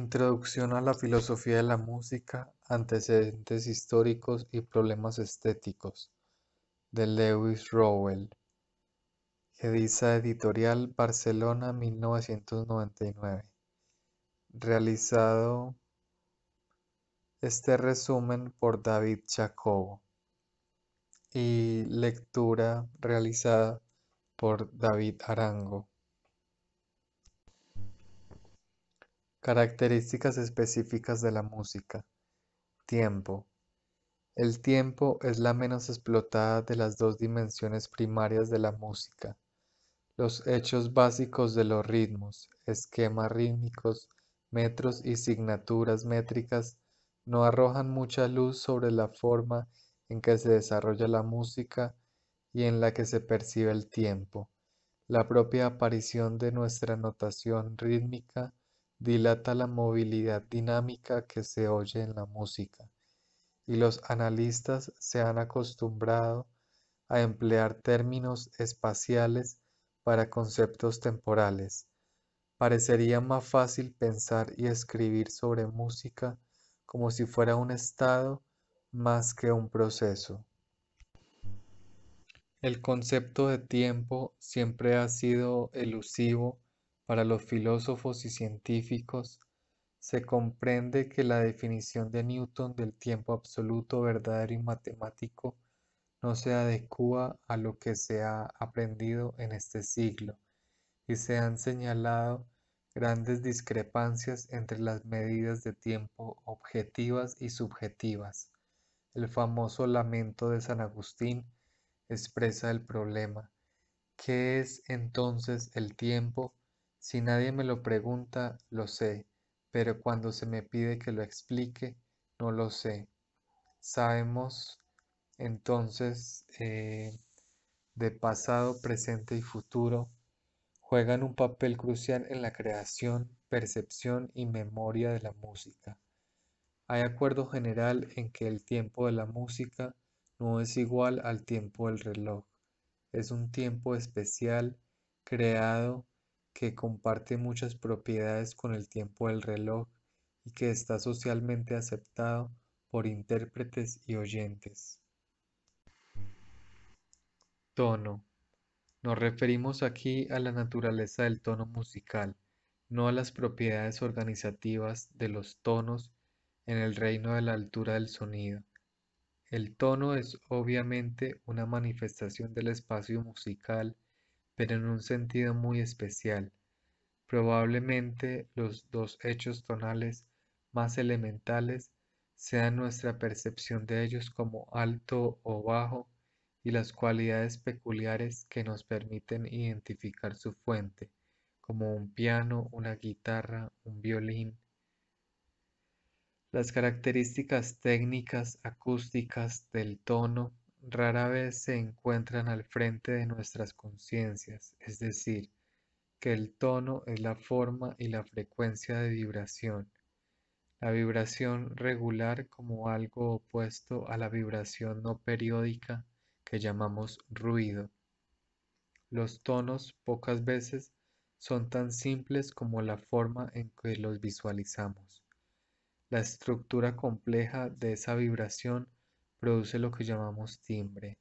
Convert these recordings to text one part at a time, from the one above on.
Introducción a la filosofía de la música, antecedentes históricos y problemas estéticos, de Lewis Rowell. Ediza Editorial, Barcelona, 1999. Realizado este resumen por David Chacobo y lectura realizada por David Arango. Características específicas de la música. Tiempo. El tiempo es la menos explotada de las dos dimensiones primarias de la música. Los hechos básicos de los ritmos, esquemas rítmicos, metros y signaturas métricas no arrojan mucha luz sobre la forma en que se desarrolla la música y en la que se percibe el tiempo. La propia aparición de nuestra notación rítmica dilata la movilidad dinámica que se oye en la música, y los analistas se han acostumbrado a emplear términos espaciales para conceptos temporales. Parecería más fácil pensar y escribir sobre música como si fuera un estado más que un proceso. El concepto de tiempo siempre ha sido elusivo para los filósofos y científicos, se comprende que la definición de Newton del tiempo absoluto, verdadero y matemático no se adecua a lo que se ha aprendido en este siglo y se han señalado grandes discrepancias entre las medidas de tiempo objetivas y subjetivas. El famoso lamento de San Agustín expresa el problema. ¿Qué es entonces el tiempo? Si nadie me lo pregunta, lo sé, pero cuando se me pide que lo explique, no lo sé. Sabemos entonces eh, de pasado, presente y futuro juegan un papel crucial en la creación, percepción y memoria de la música. Hay acuerdo general en que el tiempo de la música no es igual al tiempo del reloj. Es un tiempo especial creado que comparte muchas propiedades con el tiempo del reloj y que está socialmente aceptado por intérpretes y oyentes. Tono. Nos referimos aquí a la naturaleza del tono musical, no a las propiedades organizativas de los tonos en el reino de la altura del sonido. El tono es obviamente una manifestación del espacio musical pero en un sentido muy especial. Probablemente los dos hechos tonales más elementales sean nuestra percepción de ellos como alto o bajo y las cualidades peculiares que nos permiten identificar su fuente, como un piano, una guitarra, un violín. Las características técnicas acústicas del tono rara vez se encuentran al frente de nuestras conciencias, es decir, que el tono es la forma y la frecuencia de vibración, la vibración regular como algo opuesto a la vibración no periódica que llamamos ruido. Los tonos pocas veces son tan simples como la forma en que los visualizamos. La estructura compleja de esa vibración produce lo que llamamos timbre.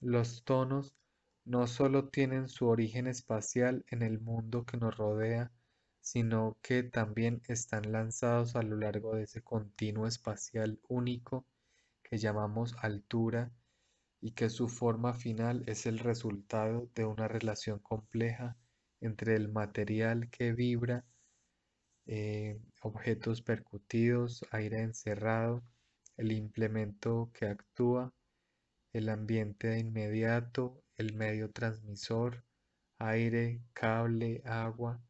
Los tonos no solo tienen su origen espacial en el mundo que nos rodea, sino que también están lanzados a lo largo de ese continuo espacial único que llamamos altura y que su forma final es el resultado de una relación compleja entre el material que vibra, eh, objetos percutidos, aire encerrado, el implemento que actúa, el ambiente inmediato, el medio transmisor, aire, cable, agua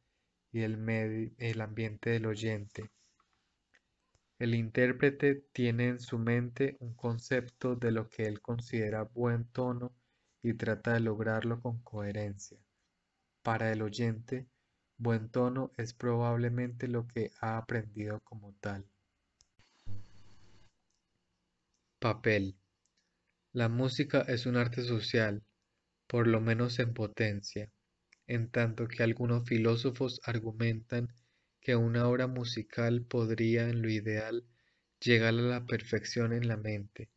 y el, el ambiente del oyente. El intérprete tiene en su mente un concepto de lo que él considera buen tono y trata de lograrlo con coherencia. Para el oyente, buen tono es probablemente lo que ha aprendido como tal papel. La música es un arte social, por lo menos en potencia, en tanto que algunos filósofos argumentan que una obra musical podría, en lo ideal, llegar a la perfección en la mente.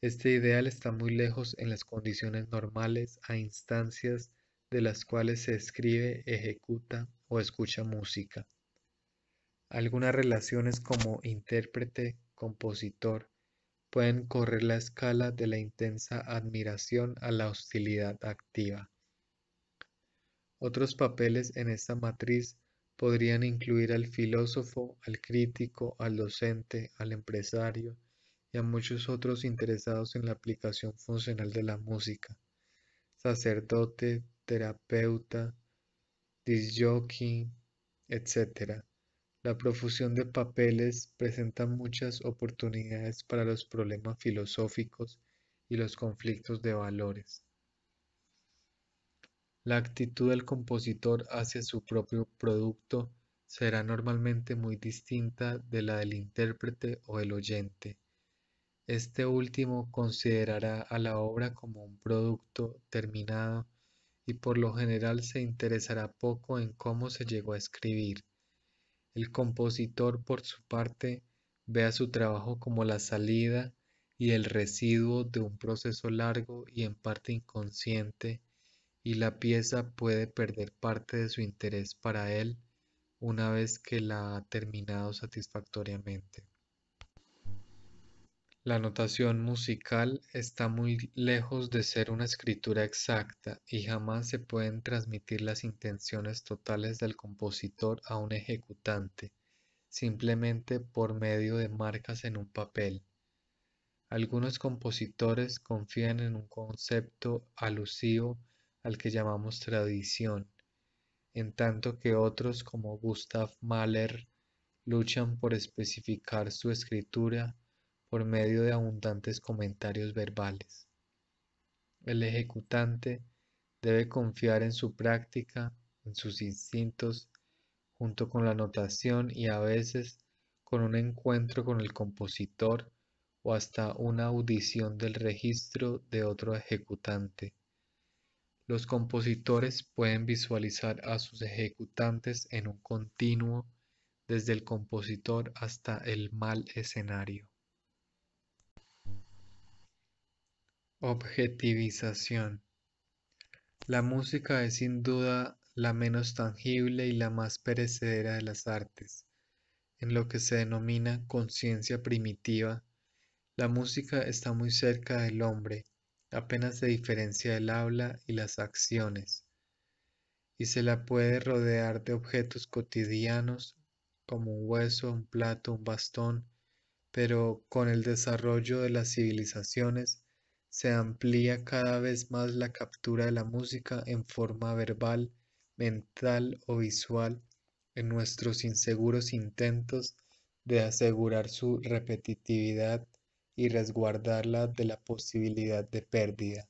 Este ideal está muy lejos en las condiciones normales a instancias de las cuales se escribe, ejecuta o escucha música. Algunas relaciones como intérprete, compositor, pueden correr la escala de la intensa admiración a la hostilidad activa. Otros papeles en esta matriz podrían incluir al filósofo, al crítico, al docente, al empresario y a muchos otros interesados en la aplicación funcional de la música, sacerdote, terapeuta, disjockey, etc. La profusión de papeles presenta muchas oportunidades para los problemas filosóficos y los conflictos de valores. La actitud del compositor hacia su propio producto será normalmente muy distinta de la del intérprete o el oyente. Este último considerará a la obra como un producto terminado y por lo general se interesará poco en cómo se llegó a escribir el compositor, por su parte, ve a su trabajo como la salida y el residuo de un proceso largo y en parte inconsciente, y la pieza puede perder parte de su interés para él una vez que la ha terminado satisfactoriamente. La notación musical está muy lejos de ser una escritura exacta y jamás se pueden transmitir las intenciones totales del compositor a un ejecutante, simplemente por medio de marcas en un papel. Algunos compositores confían en un concepto alusivo al que llamamos tradición, en tanto que otros como Gustav Mahler luchan por especificar su escritura por medio de abundantes comentarios verbales. El ejecutante debe confiar en su práctica, en sus instintos, junto con la notación y a veces con un encuentro con el compositor o hasta una audición del registro de otro ejecutante. Los compositores pueden visualizar a sus ejecutantes en un continuo desde el compositor hasta el mal escenario. Objetivización. La música es sin duda la menos tangible y la más perecedera de las artes. En lo que se denomina conciencia primitiva, la música está muy cerca del hombre, apenas se diferencia del habla y las acciones, y se la puede rodear de objetos cotidianos como un hueso, un plato, un bastón, pero con el desarrollo de las civilizaciones se amplía cada vez más la captura de la música en forma verbal, mental o visual en nuestros inseguros intentos de asegurar su repetitividad y resguardarla de la posibilidad de pérdida.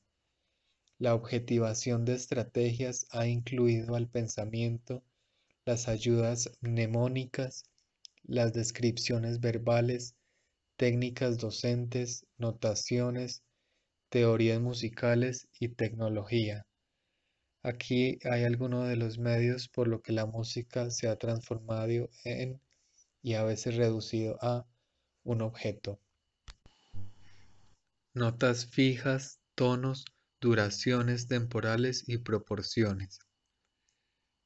La objetivación de estrategias ha incluido al pensamiento las ayudas mnemónicas, las descripciones verbales, técnicas docentes, notaciones, teorías musicales y tecnología. Aquí hay algunos de los medios por lo que la música se ha transformado en y a veces reducido a un objeto. Notas fijas, tonos, duraciones temporales y proporciones.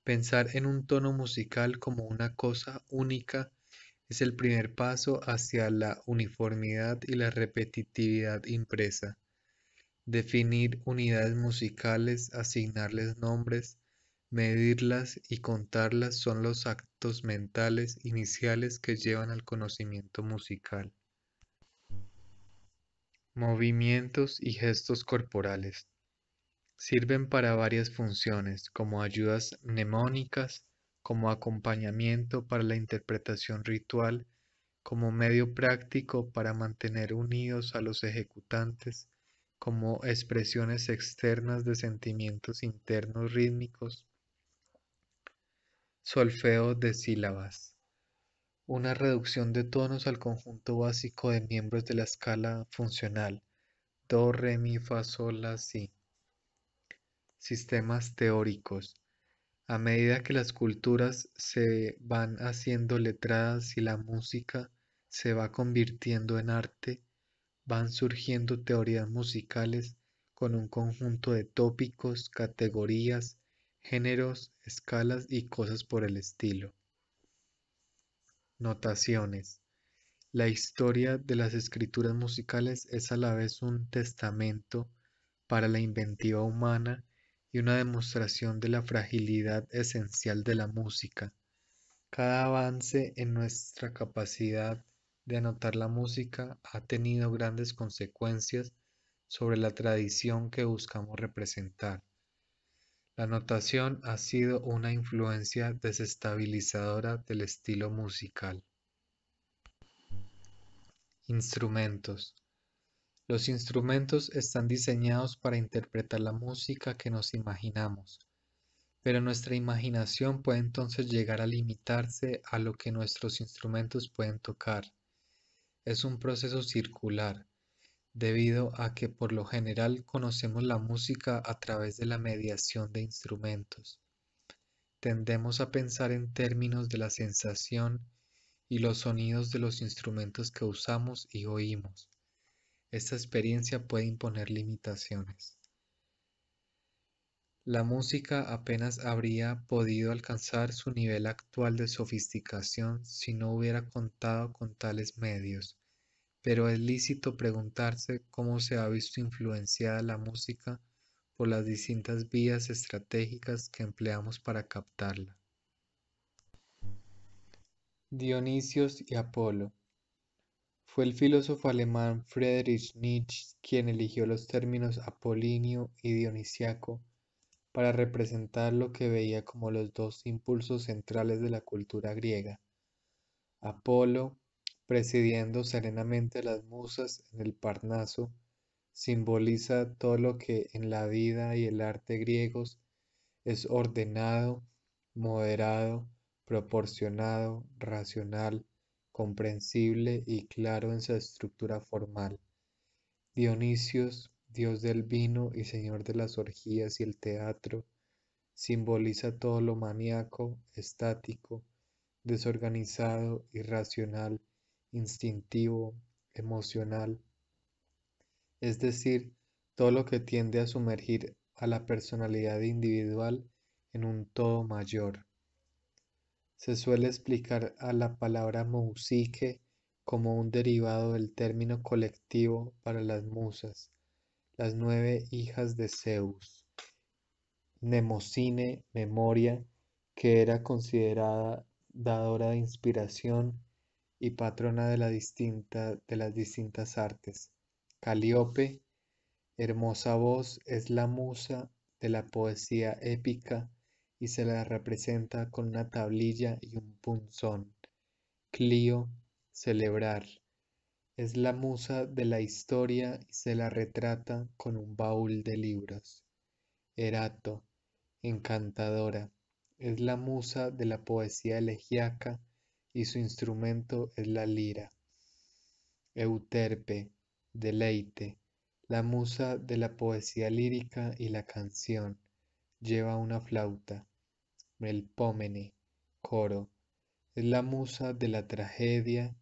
Pensar en un tono musical como una cosa única es el primer paso hacia la uniformidad y la repetitividad impresa definir unidades musicales, asignarles nombres, medirlas y contarlas son los actos mentales iniciales que llevan al conocimiento musical. Movimientos y gestos corporales. Sirven para varias funciones, como ayudas mnemónicas, como acompañamiento para la interpretación ritual, como medio práctico para mantener unidos a los ejecutantes, como expresiones externas de sentimientos internos rítmicos, solfeo de sílabas, una reducción de tonos al conjunto básico de miembros de la escala funcional, do, re, mi, fa, sol, la, si. Sistemas teóricos. A medida que las culturas se van haciendo letradas y la música se va convirtiendo en arte, van surgiendo teorías musicales con un conjunto de tópicos, categorías, géneros, escalas y cosas por el estilo. Notaciones. La historia de las escrituras musicales es a la vez un testamento para la inventiva humana y una demostración de la fragilidad esencial de la música. Cada avance en nuestra capacidad de anotar la música ha tenido grandes consecuencias sobre la tradición que buscamos representar. La notación ha sido una influencia desestabilizadora del estilo musical. Instrumentos. Los instrumentos están diseñados para interpretar la música que nos imaginamos, pero nuestra imaginación puede entonces llegar a limitarse a lo que nuestros instrumentos pueden tocar es un proceso circular, debido a que por lo general conocemos la música a través de la mediación de instrumentos. Tendemos a pensar en términos de la sensación y los sonidos de los instrumentos que usamos y oímos. Esta experiencia puede imponer limitaciones. La música apenas habría podido alcanzar su nivel actual de sofisticación si no hubiera contado con tales medios pero es lícito preguntarse cómo se ha visto influenciada la música por las distintas vías estratégicas que empleamos para captarla. Dionisios y Apolo. Fue el filósofo alemán Friedrich Nietzsche quien eligió los términos apolíneo y dionisiaco para representar lo que veía como los dos impulsos centrales de la cultura griega, Apolo presidiendo serenamente las musas en el Parnaso, simboliza todo lo que en la vida y el arte griegos es ordenado, moderado, proporcionado, racional, comprensible y claro en su estructura formal. Dionisios, dios del vino y señor de las orgías y el teatro, simboliza todo lo maníaco, estático, desorganizado, irracional, instintivo, emocional, es decir, todo lo que tiende a sumergir a la personalidad individual en un todo mayor. Se suele explicar a la palabra mousique como un derivado del término colectivo para las musas, las nueve hijas de Zeus. Nemocine, memoria, que era considerada dadora de inspiración, y patrona de, de las distintas artes. Calíope, hermosa voz, es la musa de la poesía épica y se la representa con una tablilla y un punzón. Clio, celebrar. Es la musa de la historia y se la retrata con un baúl de libros. Erato, encantadora. Es la musa de la poesía elegiaca y su instrumento es la lira. Euterpe, deleite, la musa de la poesía lírica y la canción, lleva una flauta. Melpomene, coro, es la musa de la tragedia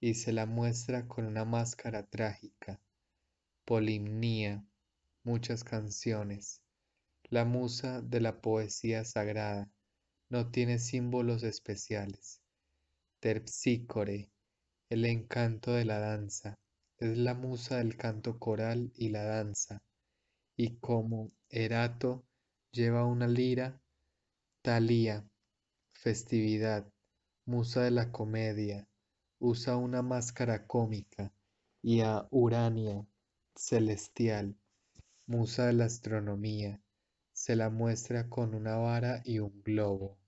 y se la muestra con una máscara trágica. Polimnia, muchas canciones. La musa de la poesía sagrada no tiene símbolos especiales. Terpsícore, el encanto de la danza, es la musa del canto coral y la danza, y como Erato lleva una lira, Talía, festividad, musa de la comedia, usa una máscara cómica, y a Urania, celestial, musa de la astronomía, se la muestra con una vara y un globo.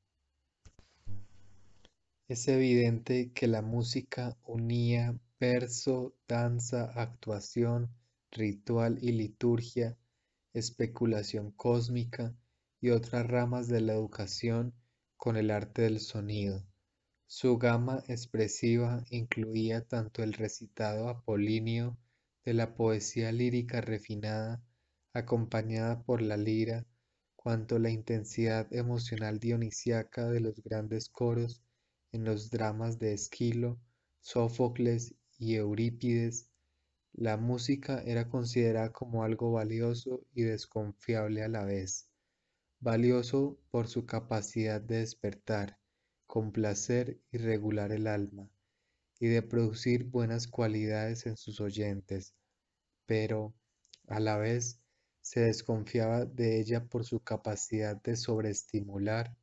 Es evidente que la música unía verso, danza, actuación, ritual y liturgia, especulación cósmica y otras ramas de la educación con el arte del sonido. Su gama expresiva incluía tanto el recitado apolíneo de la poesía lírica refinada, acompañada por la lira, cuanto la intensidad emocional dionisíaca de los grandes coros los dramas de Esquilo, Sófocles y Eurípides, la música era considerada como algo valioso y desconfiable a la vez, valioso por su capacidad de despertar, complacer y regular el alma, y de producir buenas cualidades en sus oyentes, pero a la vez se desconfiaba de ella por su capacidad de sobreestimular,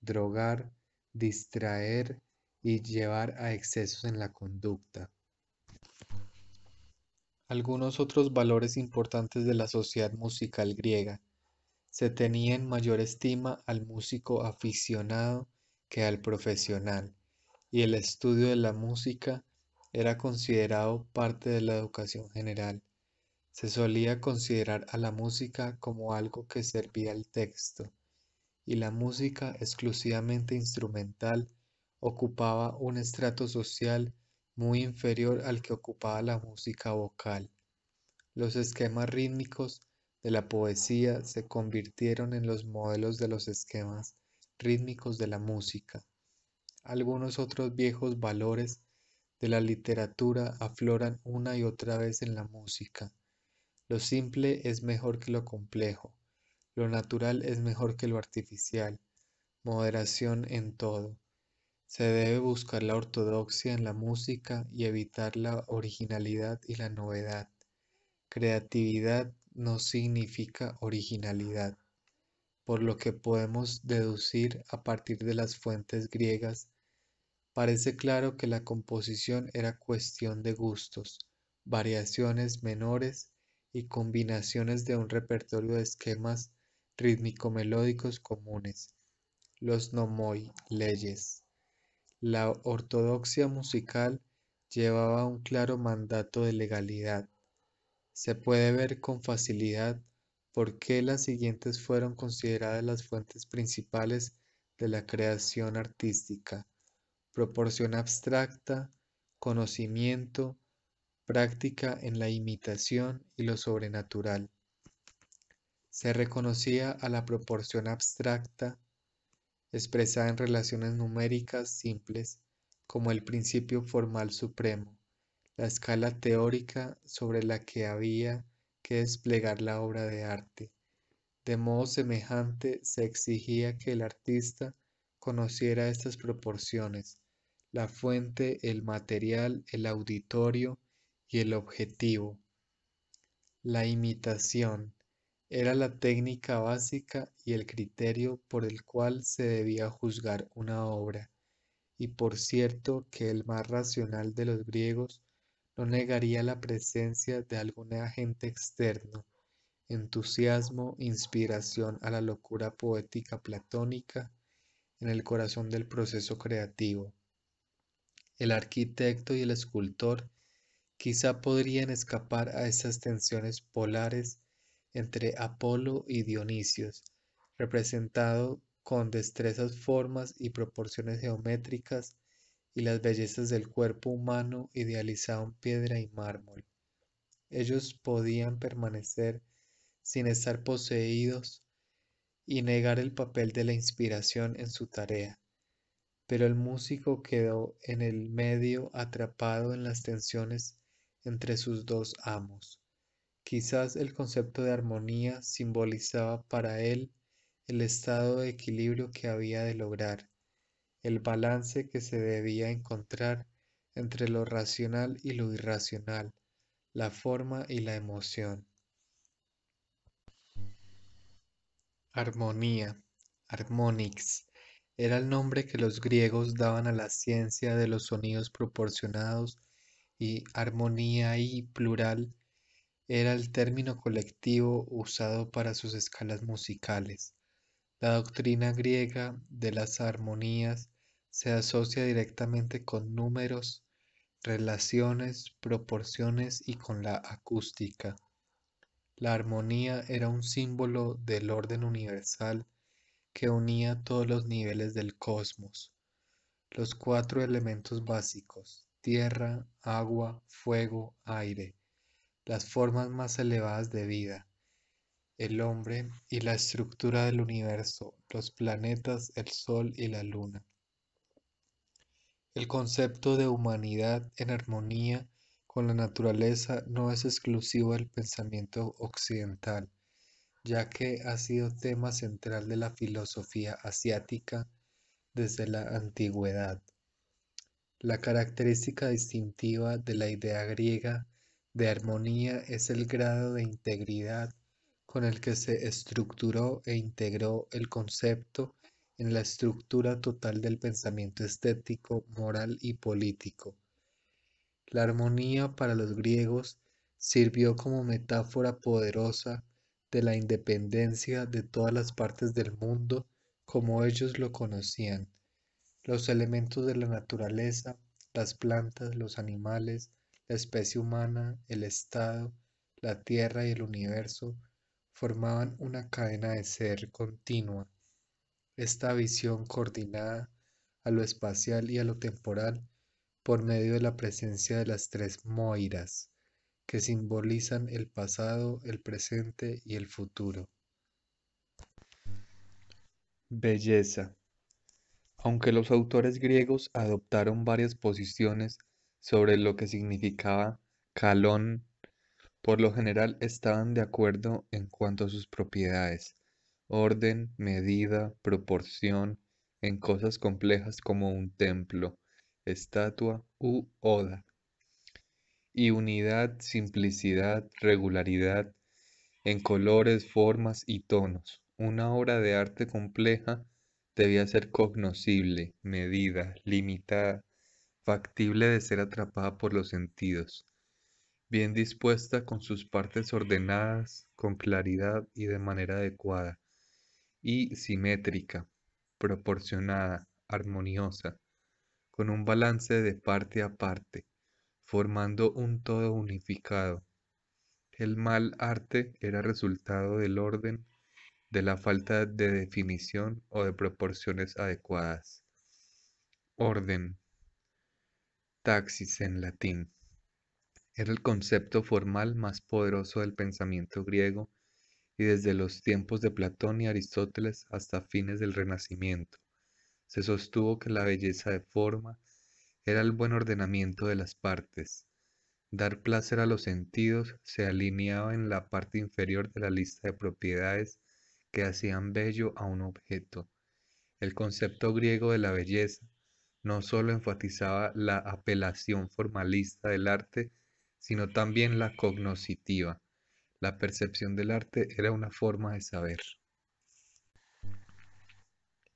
drogar distraer y llevar a excesos en la conducta. Algunos otros valores importantes de la sociedad musical griega. Se tenía en mayor estima al músico aficionado que al profesional, y el estudio de la música era considerado parte de la educación general. Se solía considerar a la música como algo que servía al texto, y la música exclusivamente instrumental ocupaba un estrato social muy inferior al que ocupaba la música vocal. Los esquemas rítmicos de la poesía se convirtieron en los modelos de los esquemas rítmicos de la música. Algunos otros viejos valores de la literatura afloran una y otra vez en la música. Lo simple es mejor que lo complejo. Lo natural es mejor que lo artificial. Moderación en todo. Se debe buscar la ortodoxia en la música y evitar la originalidad y la novedad. Creatividad no significa originalidad, por lo que podemos deducir a partir de las fuentes griegas, parece claro que la composición era cuestión de gustos, variaciones menores y combinaciones de un repertorio de esquemas rítmico-melódicos comunes, los nomoi leyes. La ortodoxia musical llevaba un claro mandato de legalidad. Se puede ver con facilidad por qué las siguientes fueron consideradas las fuentes principales de la creación artística. Proporción abstracta, conocimiento, práctica en la imitación y lo sobrenatural se reconocía a la proporción abstracta expresada en relaciones numéricas simples como el principio formal supremo, la escala teórica sobre la que había que desplegar la obra de arte. De modo semejante se exigía que el artista conociera estas proporciones, la fuente, el material, el auditorio y el objetivo. La imitación era la técnica básica y el criterio por el cual se debía juzgar una obra, y por cierto que el más racional de los griegos no negaría la presencia de algún agente externo, entusiasmo, inspiración a la locura poética platónica en el corazón del proceso creativo. El arquitecto y el escultor quizá podrían escapar a esas tensiones polares entre Apolo y Dionisios, representado con destrezas formas y proporciones geométricas y las bellezas del cuerpo humano idealizado en piedra y mármol. Ellos podían permanecer sin estar poseídos y negar el papel de la inspiración en su tarea, pero el músico quedó en el medio atrapado en las tensiones entre sus dos amos. Quizás el concepto de armonía simbolizaba para él el estado de equilibrio que había de lograr, el balance que se debía encontrar entre lo racional y lo irracional, la forma y la emoción. Armonía, Harmonix, era el nombre que los griegos daban a la ciencia de los sonidos proporcionados y armonía y plural era el término colectivo usado para sus escalas musicales. La doctrina griega de las armonías se asocia directamente con números, relaciones, proporciones y con la acústica. La armonía era un símbolo del orden universal que unía todos los niveles del cosmos. Los cuatro elementos básicos, tierra, agua, fuego, aire, las formas más elevadas de vida, el hombre y la estructura del universo, los planetas, el sol y la luna. El concepto de humanidad en armonía con la naturaleza no es exclusivo del pensamiento occidental, ya que ha sido tema central de la filosofía asiática desde la antigüedad. La característica distintiva de la idea griega de armonía es el grado de integridad con el que se estructuró e integró el concepto en la estructura total del pensamiento estético, moral y político. La armonía para los griegos sirvió como metáfora poderosa de la independencia de todas las partes del mundo como ellos lo conocían. Los elementos de la naturaleza, las plantas, los animales, la especie humana, el Estado, la Tierra y el universo formaban una cadena de ser continua. Esta visión coordinada a lo espacial y a lo temporal por medio de la presencia de las tres moiras, que simbolizan el pasado, el presente y el futuro. Belleza. Aunque los autores griegos adoptaron varias posiciones sobre lo que significaba Calón, por lo general estaban de acuerdo en cuanto a sus propiedades, orden, medida, proporción, en cosas complejas como un templo, estatua u oda. Y unidad, simplicidad, regularidad, en colores, formas y tonos. Una obra de arte compleja debía ser cognoscible, medida, limitada, factible de ser atrapada por los sentidos, bien dispuesta con sus partes ordenadas, con claridad y de manera adecuada, y simétrica, proporcionada, armoniosa, con un balance de parte a parte, formando un todo unificado. El mal arte era resultado del orden, de la falta de definición o de proporciones adecuadas. Orden, taxis en latín. Era el concepto formal más poderoso del pensamiento griego y desde los tiempos de Platón y Aristóteles hasta fines del Renacimiento. Se sostuvo que la belleza de forma era el buen ordenamiento de las partes. Dar placer a los sentidos se alineaba en la parte inferior de la lista de propiedades que hacían bello a un objeto. El concepto griego de la belleza no solo enfatizaba la apelación formalista del arte, sino también la cognoscitiva. La percepción del arte era una forma de saber.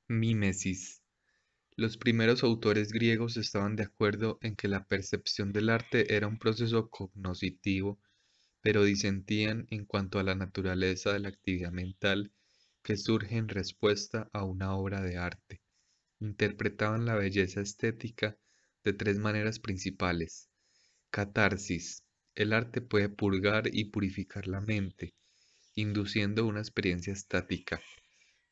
Mímesis. Los primeros autores griegos estaban de acuerdo en que la percepción del arte era un proceso cognoscitivo, pero disentían en cuanto a la naturaleza de la actividad mental que surge en respuesta a una obra de arte interpretaban la belleza estética de tres maneras principales. Catarsis. El arte puede purgar y purificar la mente, induciendo una experiencia estática.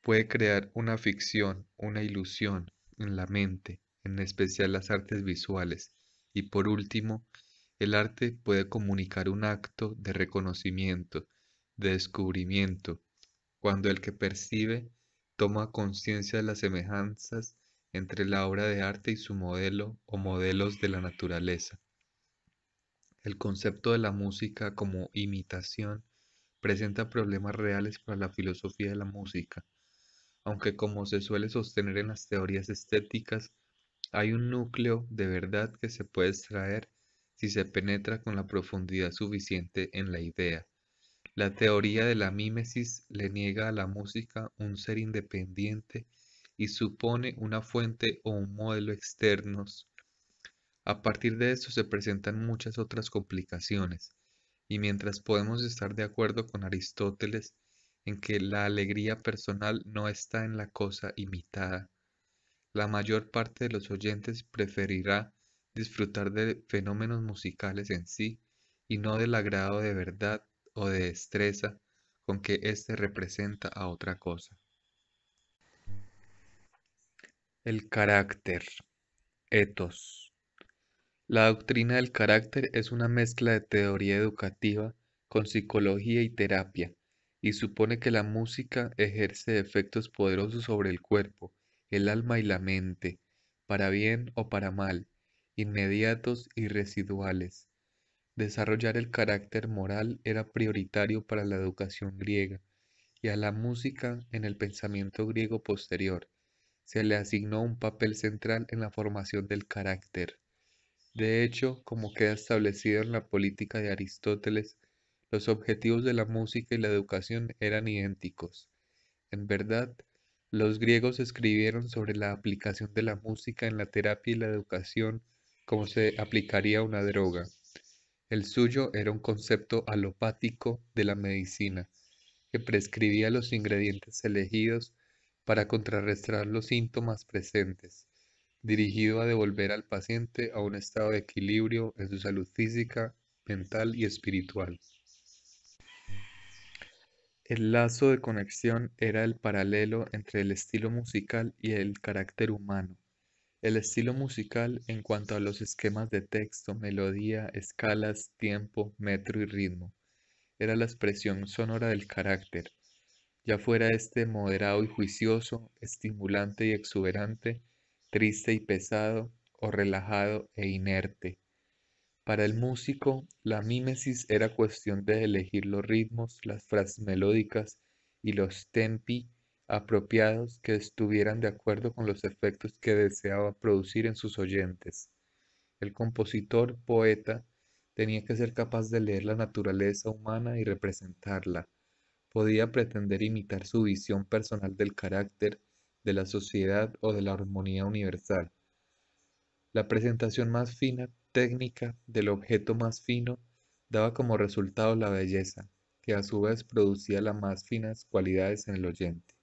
Puede crear una ficción, una ilusión en la mente, en especial las artes visuales. Y por último, el arte puede comunicar un acto de reconocimiento, de descubrimiento, cuando el que percibe toma conciencia de las semejanzas entre la obra de arte y su modelo o modelos de la naturaleza. El concepto de la música como imitación presenta problemas reales para la filosofía de la música, aunque como se suele sostener en las teorías estéticas, hay un núcleo de verdad que se puede extraer si se penetra con la profundidad suficiente en la idea. La teoría de la mímesis le niega a la música un ser independiente y supone una fuente o un modelo externos. A partir de esto se presentan muchas otras complicaciones, y mientras podemos estar de acuerdo con Aristóteles en que la alegría personal no está en la cosa imitada, la mayor parte de los oyentes preferirá disfrutar de fenómenos musicales en sí y no del agrado de verdad o de destreza con que éste representa a otra cosa. El carácter. Etos. La doctrina del carácter es una mezcla de teoría educativa con psicología y terapia, y supone que la música ejerce efectos poderosos sobre el cuerpo, el alma y la mente, para bien o para mal, inmediatos y residuales. Desarrollar el carácter moral era prioritario para la educación griega y a la música en el pensamiento griego posterior se le asignó un papel central en la formación del carácter. De hecho, como queda establecido en la política de Aristóteles, los objetivos de la música y la educación eran idénticos. En verdad, los griegos escribieron sobre la aplicación de la música en la terapia y la educación como se aplicaría una droga. El suyo era un concepto alopático de la medicina, que prescribía los ingredientes elegidos para contrarrestar los síntomas presentes, dirigido a devolver al paciente a un estado de equilibrio en su salud física, mental y espiritual. El lazo de conexión era el paralelo entre el estilo musical y el carácter humano. El estilo musical en cuanto a los esquemas de texto, melodía, escalas, tiempo, metro y ritmo. Era la expresión sonora del carácter ya fuera este moderado y juicioso, estimulante y exuberante, triste y pesado, o relajado e inerte. Para el músico, la mímesis era cuestión de elegir los ritmos, las frases melódicas y los tempi apropiados que estuvieran de acuerdo con los efectos que deseaba producir en sus oyentes. El compositor, poeta, tenía que ser capaz de leer la naturaleza humana y representarla, podía pretender imitar su visión personal del carácter, de la sociedad o de la armonía universal. La presentación más fina, técnica, del objeto más fino, daba como resultado la belleza, que a su vez producía las más finas cualidades en el oyente.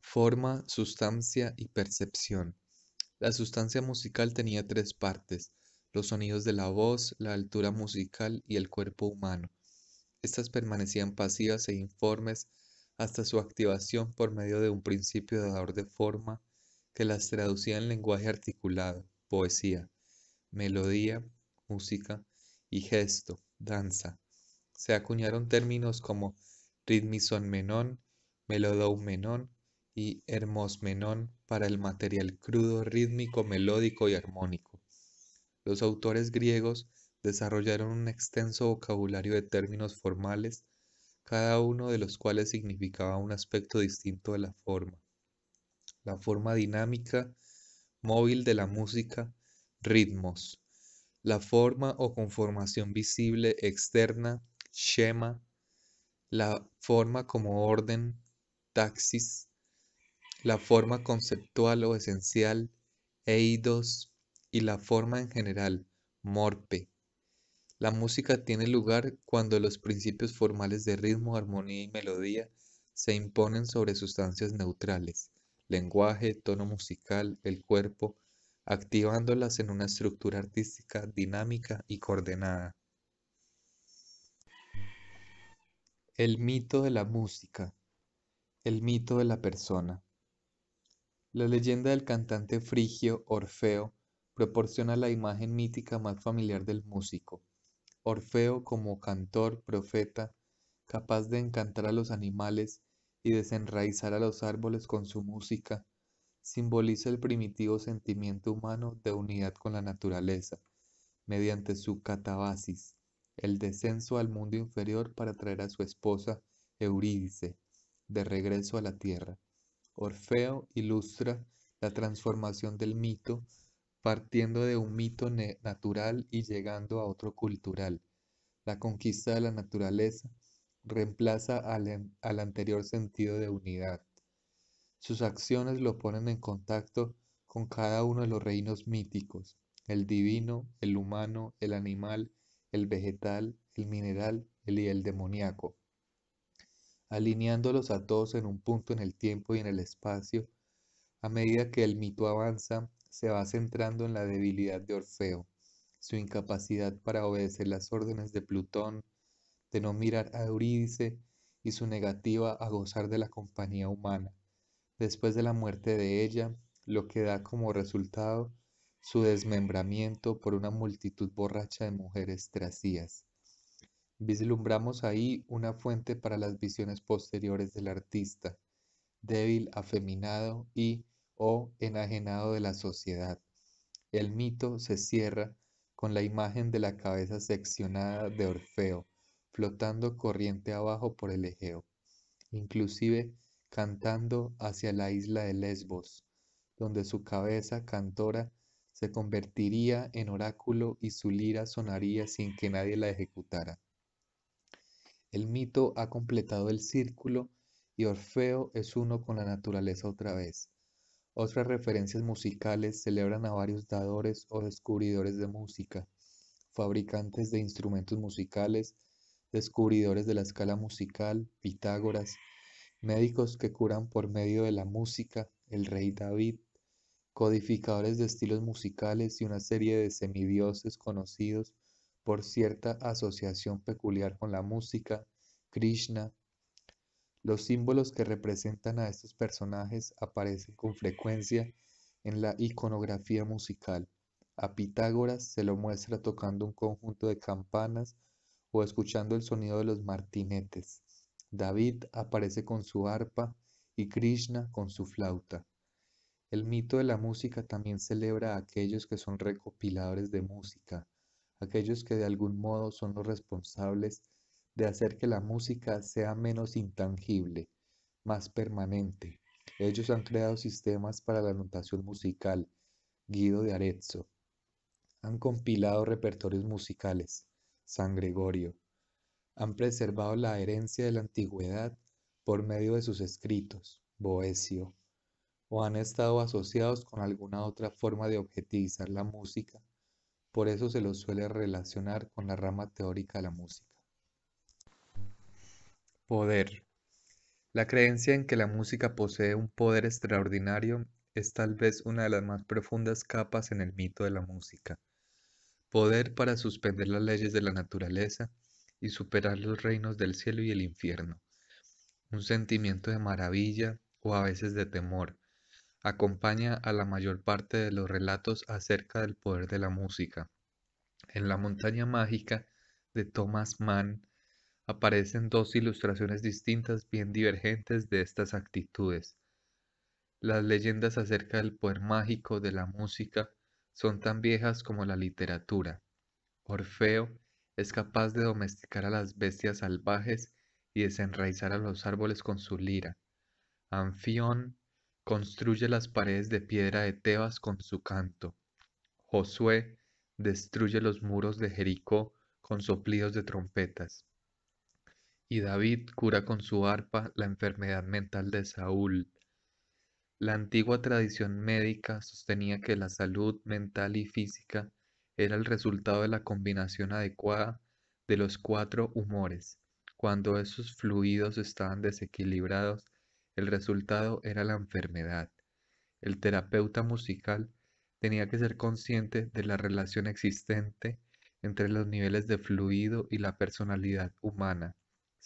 Forma, sustancia y percepción. La sustancia musical tenía tres partes, los sonidos de la voz, la altura musical y el cuerpo humano. Estas permanecían pasivas e informes hasta su activación por medio de un principio dador de forma que las traducía en lenguaje articulado, poesía, melodía, música y gesto, danza. Se acuñaron términos como ritmisonmenón, melodoumenón y hermosmenón para el material crudo, rítmico, melódico y armónico. Los autores griegos desarrollaron un extenso vocabulario de términos formales, cada uno de los cuales significaba un aspecto distinto de la forma. La forma dinámica, móvil de la música, ritmos. La forma o conformación visible externa, schema. La forma como orden, taxis. La forma conceptual o esencial, eidos. Y la forma en general, morpe. La música tiene lugar cuando los principios formales de ritmo, armonía y melodía se imponen sobre sustancias neutrales, lenguaje, tono musical, el cuerpo, activándolas en una estructura artística dinámica y coordenada. El mito de la música. El mito de la persona. La leyenda del cantante frigio Orfeo proporciona la imagen mítica más familiar del músico Orfeo como cantor, profeta, capaz de encantar a los animales y desenraizar a los árboles con su música, simboliza el primitivo sentimiento humano de unidad con la naturaleza, mediante su catabasis, el descenso al mundo inferior para traer a su esposa Eurídice, de regreso a la tierra. Orfeo ilustra la transformación del mito partiendo de un mito natural y llegando a otro cultural. La conquista de la naturaleza reemplaza al, anterior sentido de unidad. Sus acciones lo ponen en contacto con cada uno de los reinos míticos, el divino, el humano, el animal, el vegetal, el mineral y el demoníaco, alineándolos a todos en un punto en el tiempo y en el espacio. A medida que el mito avanza, se va centrando en la debilidad de Orfeo, su incapacidad para obedecer las órdenes de Plutón, de no mirar a Eurídice y su negativa a gozar de la compañía humana. Después de la muerte de ella, lo que da como resultado su desmembramiento por una multitud borracha de mujeres trasías. Vislumbramos ahí una fuente para las visiones posteriores del artista, débil, afeminado y, o enajenado de la sociedad. El mito se cierra con la imagen de la cabeza seccionada de Orfeo, flotando corriente abajo por el Egeo, inclusive cantando hacia la isla de Lesbos, donde su cabeza cantora se convertiría en oráculo y su lira sonaría sin que nadie la ejecutara. El mito ha completado el círculo y Orfeo es uno con la naturaleza otra vez. Otras referencias musicales celebran a varios dadores o descubridores de música, fabricantes de instrumentos musicales, descubridores de la escala musical, Pitágoras, médicos que curan por medio de la música, el rey David, codificadores de estilos musicales y una serie de semidioses conocidos por cierta asociación peculiar con la música, Krishna, los símbolos que representan a estos personajes aparecen con frecuencia en la iconografía musical. A Pitágoras se lo muestra tocando un conjunto de campanas o escuchando el sonido de los martinetes. David aparece con su arpa y Krishna con su flauta. El mito de la música también celebra a aquellos que son recopiladores de música, aquellos que de algún modo son los responsables de hacer que la música sea menos intangible, más permanente. Ellos han creado sistemas para la notación musical, Guido de Arezzo. Han compilado repertorios musicales, San Gregorio. Han preservado la herencia de la antigüedad por medio de sus escritos, Boesio. O han estado asociados con alguna otra forma de objetivizar la música. Por eso se los suele relacionar con la rama teórica de la música. Poder. La creencia en que la música posee un poder extraordinario es tal vez una de las más profundas capas en el mito de la música. Poder para suspender las leyes de la naturaleza y superar los reinos del cielo y el infierno. Un sentimiento de maravilla o a veces de temor acompaña a la mayor parte de los relatos acerca del poder de la música. En la montaña mágica de Thomas Mann, aparecen dos ilustraciones distintas bien divergentes de estas actitudes. Las leyendas acerca del poder mágico de la música son tan viejas como la literatura. Orfeo es capaz de domesticar a las bestias salvajes y desenraizar a los árboles con su lira. Anfión construye las paredes de piedra de Tebas con su canto. Josué destruye los muros de Jericó con soplidos de trompetas y David cura con su arpa la enfermedad mental de Saúl. La antigua tradición médica sostenía que la salud mental y física era el resultado de la combinación adecuada de los cuatro humores. Cuando esos fluidos estaban desequilibrados, el resultado era la enfermedad. El terapeuta musical tenía que ser consciente de la relación existente entre los niveles de fluido y la personalidad humana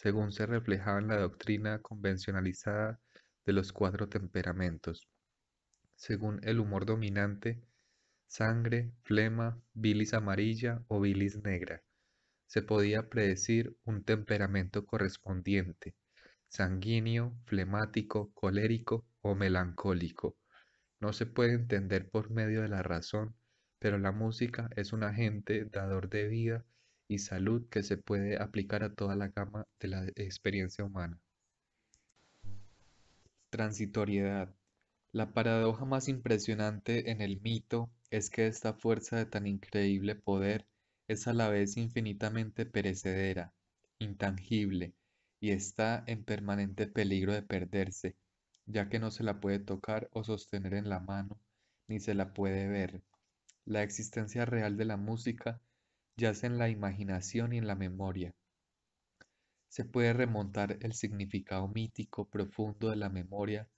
según se reflejaba en la doctrina convencionalizada de los cuatro temperamentos, según el humor dominante, sangre, flema, bilis amarilla o bilis negra. Se podía predecir un temperamento correspondiente, sanguíneo, flemático, colérico o melancólico. No se puede entender por medio de la razón, pero la música es un agente dador de vida y salud que se puede aplicar a toda la gama de la experiencia humana. Transitoriedad. La paradoja más impresionante en el mito es que esta fuerza de tan increíble poder es a la vez infinitamente perecedera, intangible, y está en permanente peligro de perderse, ya que no se la puede tocar o sostener en la mano, ni se la puede ver. La existencia real de la música yace en la imaginación y en la memoria. Se puede remontar el significado mítico profundo de la memoria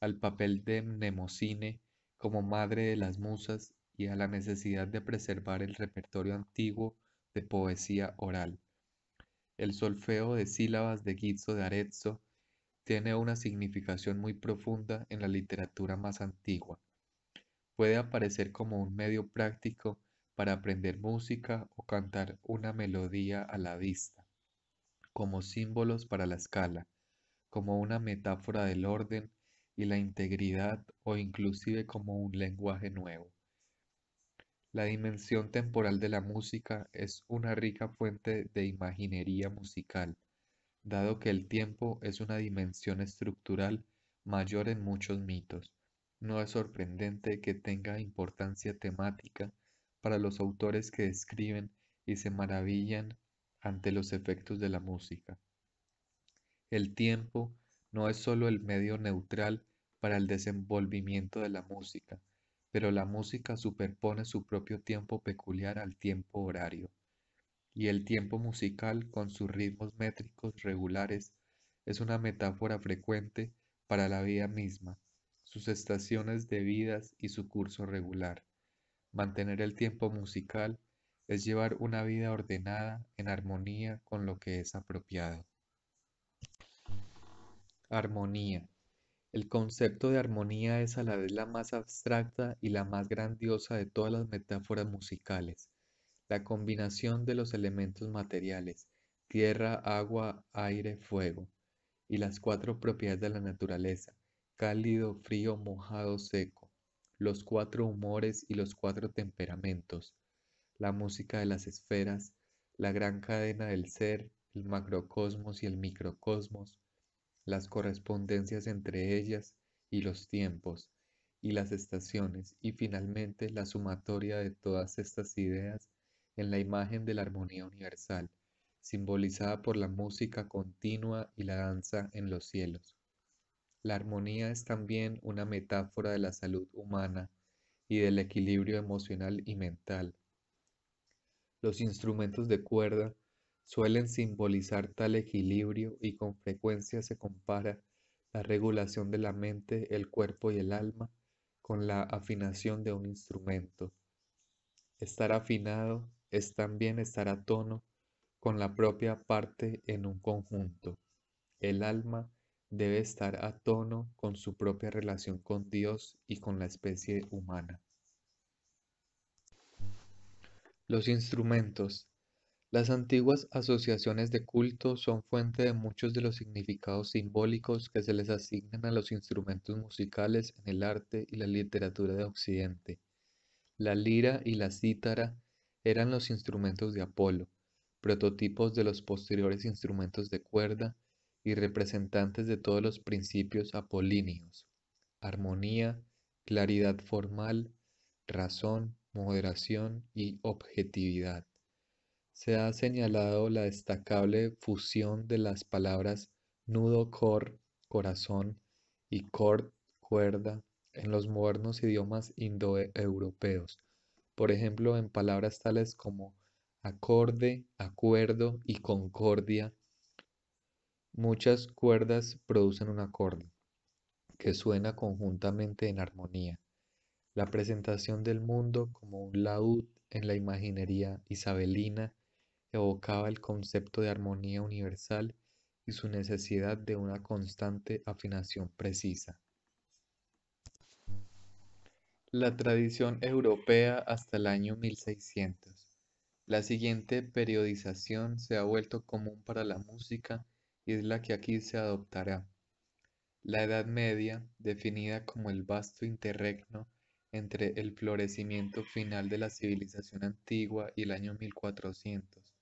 al papel de Mnemocine como madre de las musas y a la necesidad de preservar el repertorio antiguo de poesía oral. El solfeo de sílabas de Guizzo de Arezzo tiene una significación muy profunda en la literatura más antigua. Puede aparecer como un medio práctico para aprender música o cantar una melodía a la vista, como símbolos para la escala, como una metáfora del orden y la integridad o inclusive como un lenguaje nuevo. La dimensión temporal de la música es una rica fuente de imaginería musical, dado que el tiempo es una dimensión estructural mayor en muchos mitos. No es sorprendente que tenga importancia temática para los autores que escriben y se maravillan ante los efectos de la música. El tiempo no es sólo el medio neutral para el desenvolvimiento de la música, pero la música superpone su propio tiempo peculiar al tiempo horario, y el tiempo musical con sus ritmos métricos regulares es una metáfora frecuente para la vida misma, sus estaciones de vidas y su curso regular. Mantener el tiempo musical es llevar una vida ordenada en armonía con lo que es apropiado. Armonía. El concepto de armonía es a la vez la más abstracta y la más grandiosa de todas las metáforas musicales. La combinación de los elementos materiales, tierra, agua, aire, fuego, y las cuatro propiedades de la naturaleza, cálido, frío, mojado, seco los cuatro humores y los cuatro temperamentos, la música de las esferas, la gran cadena del ser, el macrocosmos y el microcosmos, las correspondencias entre ellas y los tiempos, y las estaciones, y finalmente la sumatoria de todas estas ideas en la imagen de la armonía universal, simbolizada por la música continua y la danza en los cielos. La armonía es también una metáfora de la salud humana y del equilibrio emocional y mental. Los instrumentos de cuerda suelen simbolizar tal equilibrio y con frecuencia se compara la regulación de la mente, el cuerpo y el alma con la afinación de un instrumento. Estar afinado es también estar a tono con la propia parte en un conjunto. El alma debe estar a tono con su propia relación con Dios y con la especie humana. Los instrumentos. Las antiguas asociaciones de culto son fuente de muchos de los significados simbólicos que se les asignan a los instrumentos musicales en el arte y la literatura de Occidente. La lira y la cítara eran los instrumentos de Apolo, prototipos de los posteriores instrumentos de cuerda y representantes de todos los principios apolíneos, armonía, claridad formal, razón, moderación y objetividad. Se ha señalado la destacable fusión de las palabras nudo cor, corazón y cord, cuerda, en los modernos idiomas indoeuropeos. Por ejemplo, en palabras tales como acorde, acuerdo y concordia Muchas cuerdas producen un acorde que suena conjuntamente en armonía. La presentación del mundo como un laúd en la imaginería isabelina evocaba el concepto de armonía universal y su necesidad de una constante afinación precisa. La tradición europea hasta el año 1600. La siguiente periodización se ha vuelto común para la música y es la que aquí se adoptará. La Edad Media, definida como el vasto interregno entre el florecimiento final de la civilización antigua y el año 1400,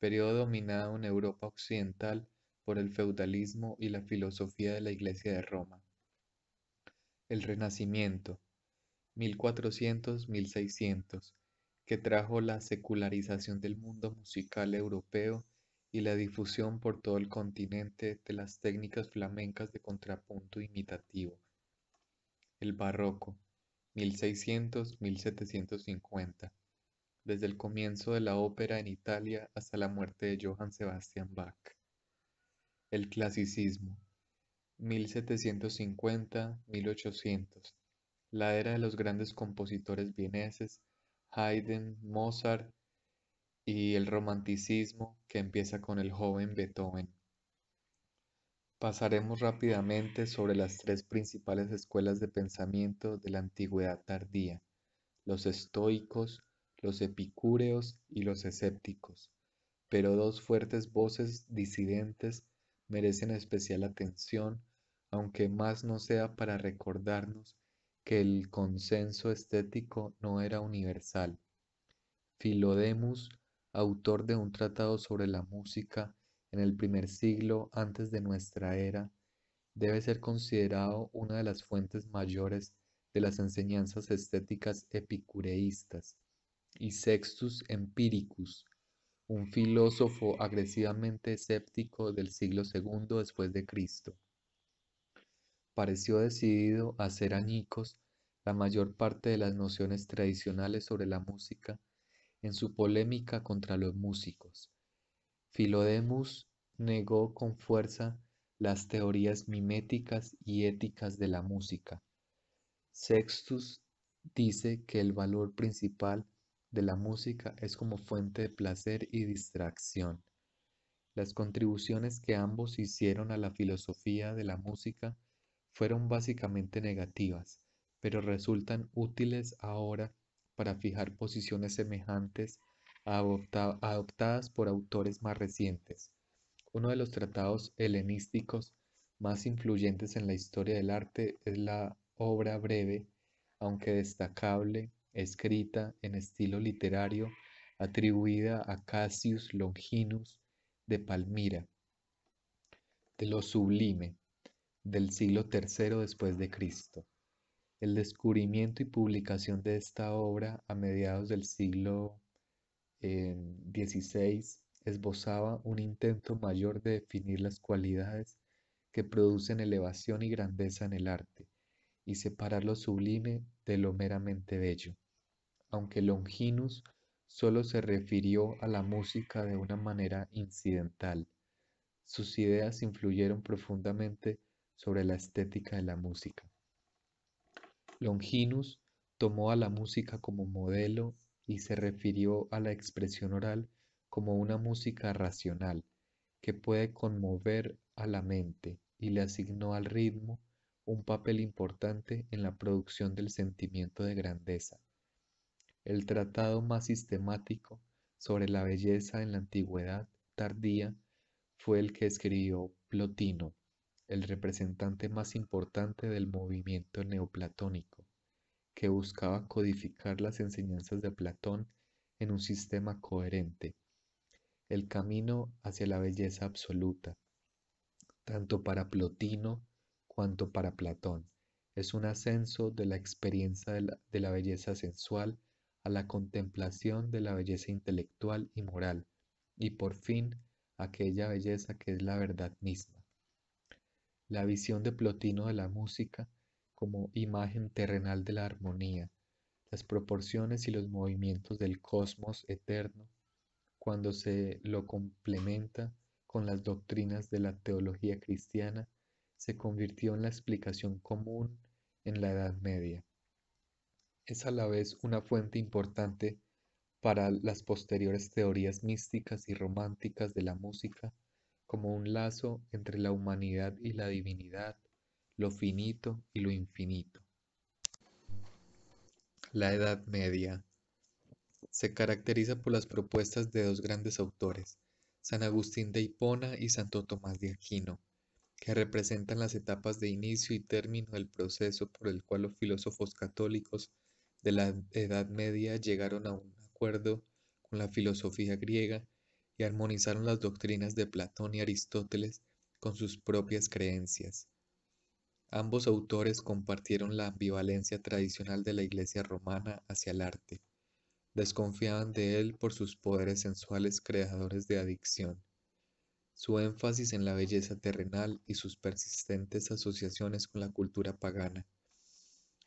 periodo dominado en Europa occidental por el feudalismo y la filosofía de la Iglesia de Roma. El Renacimiento, 1400-1600, que trajo la secularización del mundo musical europeo y la difusión por todo el continente de las técnicas flamencas de contrapunto imitativo. El barroco, 1600-1750, desde el comienzo de la ópera en Italia hasta la muerte de Johann Sebastian Bach. El clasicismo, 1750-1800, la era de los grandes compositores vieneses, Haydn, Mozart, y el romanticismo que empieza con el joven Beethoven. Pasaremos rápidamente sobre las tres principales escuelas de pensamiento de la antigüedad tardía, los estoicos, los epicúreos y los escépticos, pero dos fuertes voces disidentes merecen especial atención, aunque más no sea para recordarnos que el consenso estético no era universal. Filodemus autor de un tratado sobre la música en el primer siglo antes de nuestra era, debe ser considerado una de las fuentes mayores de las enseñanzas estéticas epicureístas. Y Sextus Empiricus, un filósofo agresivamente escéptico del siglo II después de Cristo. Pareció decidido a hacer añicos la mayor parte de las nociones tradicionales sobre la música en su polémica contra los músicos. Filodemus negó con fuerza las teorías miméticas y éticas de la música. Sextus dice que el valor principal de la música es como fuente de placer y distracción. Las contribuciones que ambos hicieron a la filosofía de la música fueron básicamente negativas, pero resultan útiles ahora para fijar posiciones semejantes adoptadas por autores más recientes. Uno de los tratados helenísticos más influyentes en la historia del arte es la obra breve, aunque destacable, escrita en estilo literario, atribuida a Cassius Longinus de Palmira, de lo sublime, del siglo III después de Cristo. El descubrimiento y publicación de esta obra a mediados del siglo XVI eh, esbozaba un intento mayor de definir las cualidades que producen elevación y grandeza en el arte y separar lo sublime de lo meramente bello. Aunque Longinus solo se refirió a la música de una manera incidental, sus ideas influyeron profundamente sobre la estética de la música. Longinus tomó a la música como modelo y se refirió a la expresión oral como una música racional que puede conmover a la mente y le asignó al ritmo un papel importante en la producción del sentimiento de grandeza. El tratado más sistemático sobre la belleza en la antigüedad tardía fue el que escribió Plotino el representante más importante del movimiento neoplatónico, que buscaba codificar las enseñanzas de Platón en un sistema coherente, el camino hacia la belleza absoluta, tanto para Plotino cuanto para Platón. Es un ascenso de la experiencia de la, de la belleza sensual a la contemplación de la belleza intelectual y moral, y por fin aquella belleza que es la verdad misma la visión de Plotino de la música como imagen terrenal de la armonía, las proporciones y los movimientos del cosmos eterno, cuando se lo complementa con las doctrinas de la teología cristiana, se convirtió en la explicación común en la Edad Media. Es a la vez una fuente importante para las posteriores teorías místicas y románticas de la música como un lazo entre la humanidad y la divinidad, lo finito y lo infinito. La Edad Media se caracteriza por las propuestas de dos grandes autores, San Agustín de Hipona y Santo Tomás de Aquino, que representan las etapas de inicio y término del proceso por el cual los filósofos católicos de la Edad Media llegaron a un acuerdo con la filosofía griega y armonizaron las doctrinas de Platón y Aristóteles con sus propias creencias. Ambos autores compartieron la ambivalencia tradicional de la Iglesia romana hacia el arte. Desconfiaban de él por sus poderes sensuales creadores de adicción, su énfasis en la belleza terrenal y sus persistentes asociaciones con la cultura pagana,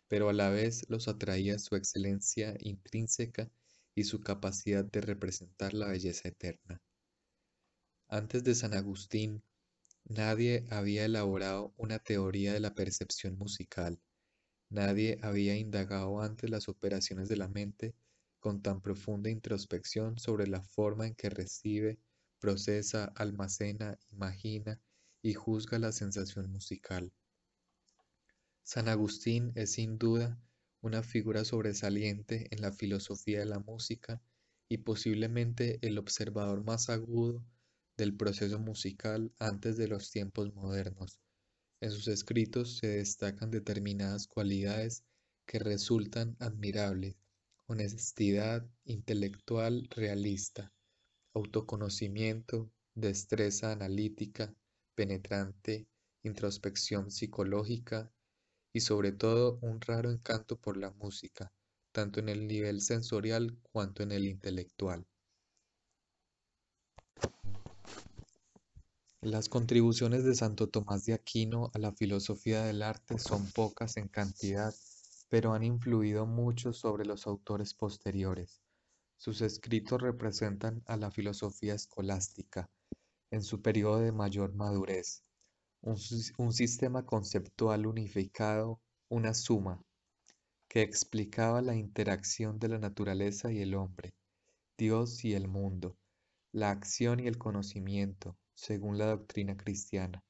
pero a la vez los atraía su excelencia intrínseca y su capacidad de representar la belleza eterna. Antes de San Agustín, nadie había elaborado una teoría de la percepción musical, nadie había indagado antes las operaciones de la mente con tan profunda introspección sobre la forma en que recibe, procesa, almacena, imagina y juzga la sensación musical. San Agustín es sin duda una figura sobresaliente en la filosofía de la música y posiblemente el observador más agudo del proceso musical antes de los tiempos modernos. En sus escritos se destacan determinadas cualidades que resultan admirables, honestidad intelectual realista, autoconocimiento, destreza analítica, penetrante, introspección psicológica, y sobre todo un raro encanto por la música, tanto en el nivel sensorial cuanto en el intelectual. Las contribuciones de Santo Tomás de Aquino a la filosofía del arte son pocas en cantidad, pero han influido mucho sobre los autores posteriores. Sus escritos representan a la filosofía escolástica en su periodo de mayor madurez, un, sistema conceptual unificado, una suma, que explicaba la interacción de la naturaleza y el hombre, Dios y el mundo, la acción y el conocimiento, según la doctrina cristiana.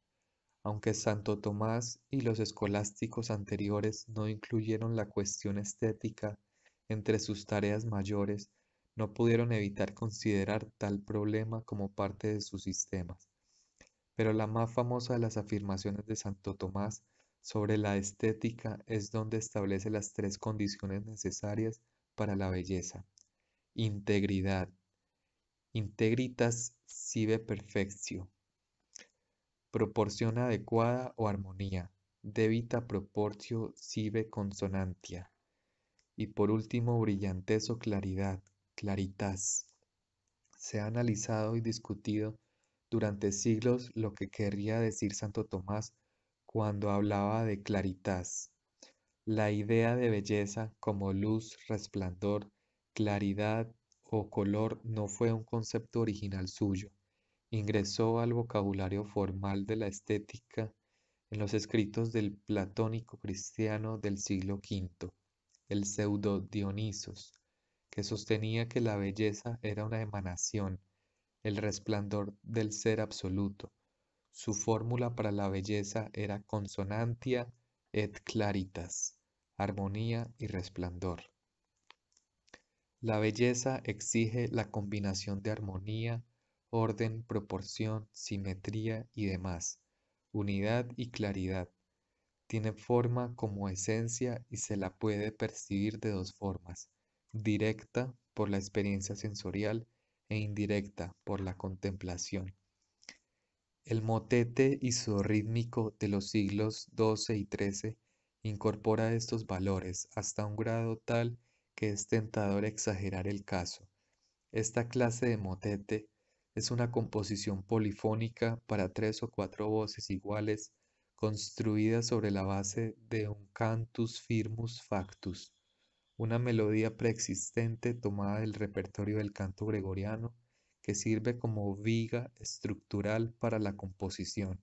Aunque Santo Tomás y los escolásticos anteriores no incluyeron la cuestión estética entre sus tareas mayores, no pudieron evitar considerar tal problema como parte de sus sistemas pero la más famosa de las afirmaciones de Santo Tomás sobre la estética es donde establece las tres condiciones necesarias para la belleza. Integridad. Integritas sive perfectio. Proporción adecuada o armonía. Debita proportio sive consonantia. Y por último, brillantez o claridad, claritas. Se ha analizado y discutido durante siglos lo que querría decir Santo Tomás cuando hablaba de claritas, la idea de belleza como luz, resplandor, claridad o color no fue un concepto original suyo. Ingresó al vocabulario formal de la estética en los escritos del platónico cristiano del siglo V, el pseudo Dionisos, que sostenía que la belleza era una emanación, el resplandor del ser absoluto. Su fórmula para la belleza era consonantia et claritas, armonía y resplandor. La belleza exige la combinación de armonía, orden, proporción, simetría y demás, unidad y claridad. Tiene forma como esencia y se la puede percibir de dos formas, directa por la experiencia sensorial e indirecta por la contemplación. El motete isorrítmico de los siglos XII y XIII incorpora estos valores hasta un grado tal que es tentador exagerar el caso. Esta clase de motete es una composición polifónica para tres o cuatro voces iguales construida sobre la base de un cantus firmus factus una melodía preexistente tomada del repertorio del canto gregoriano que sirve como viga estructural para la composición.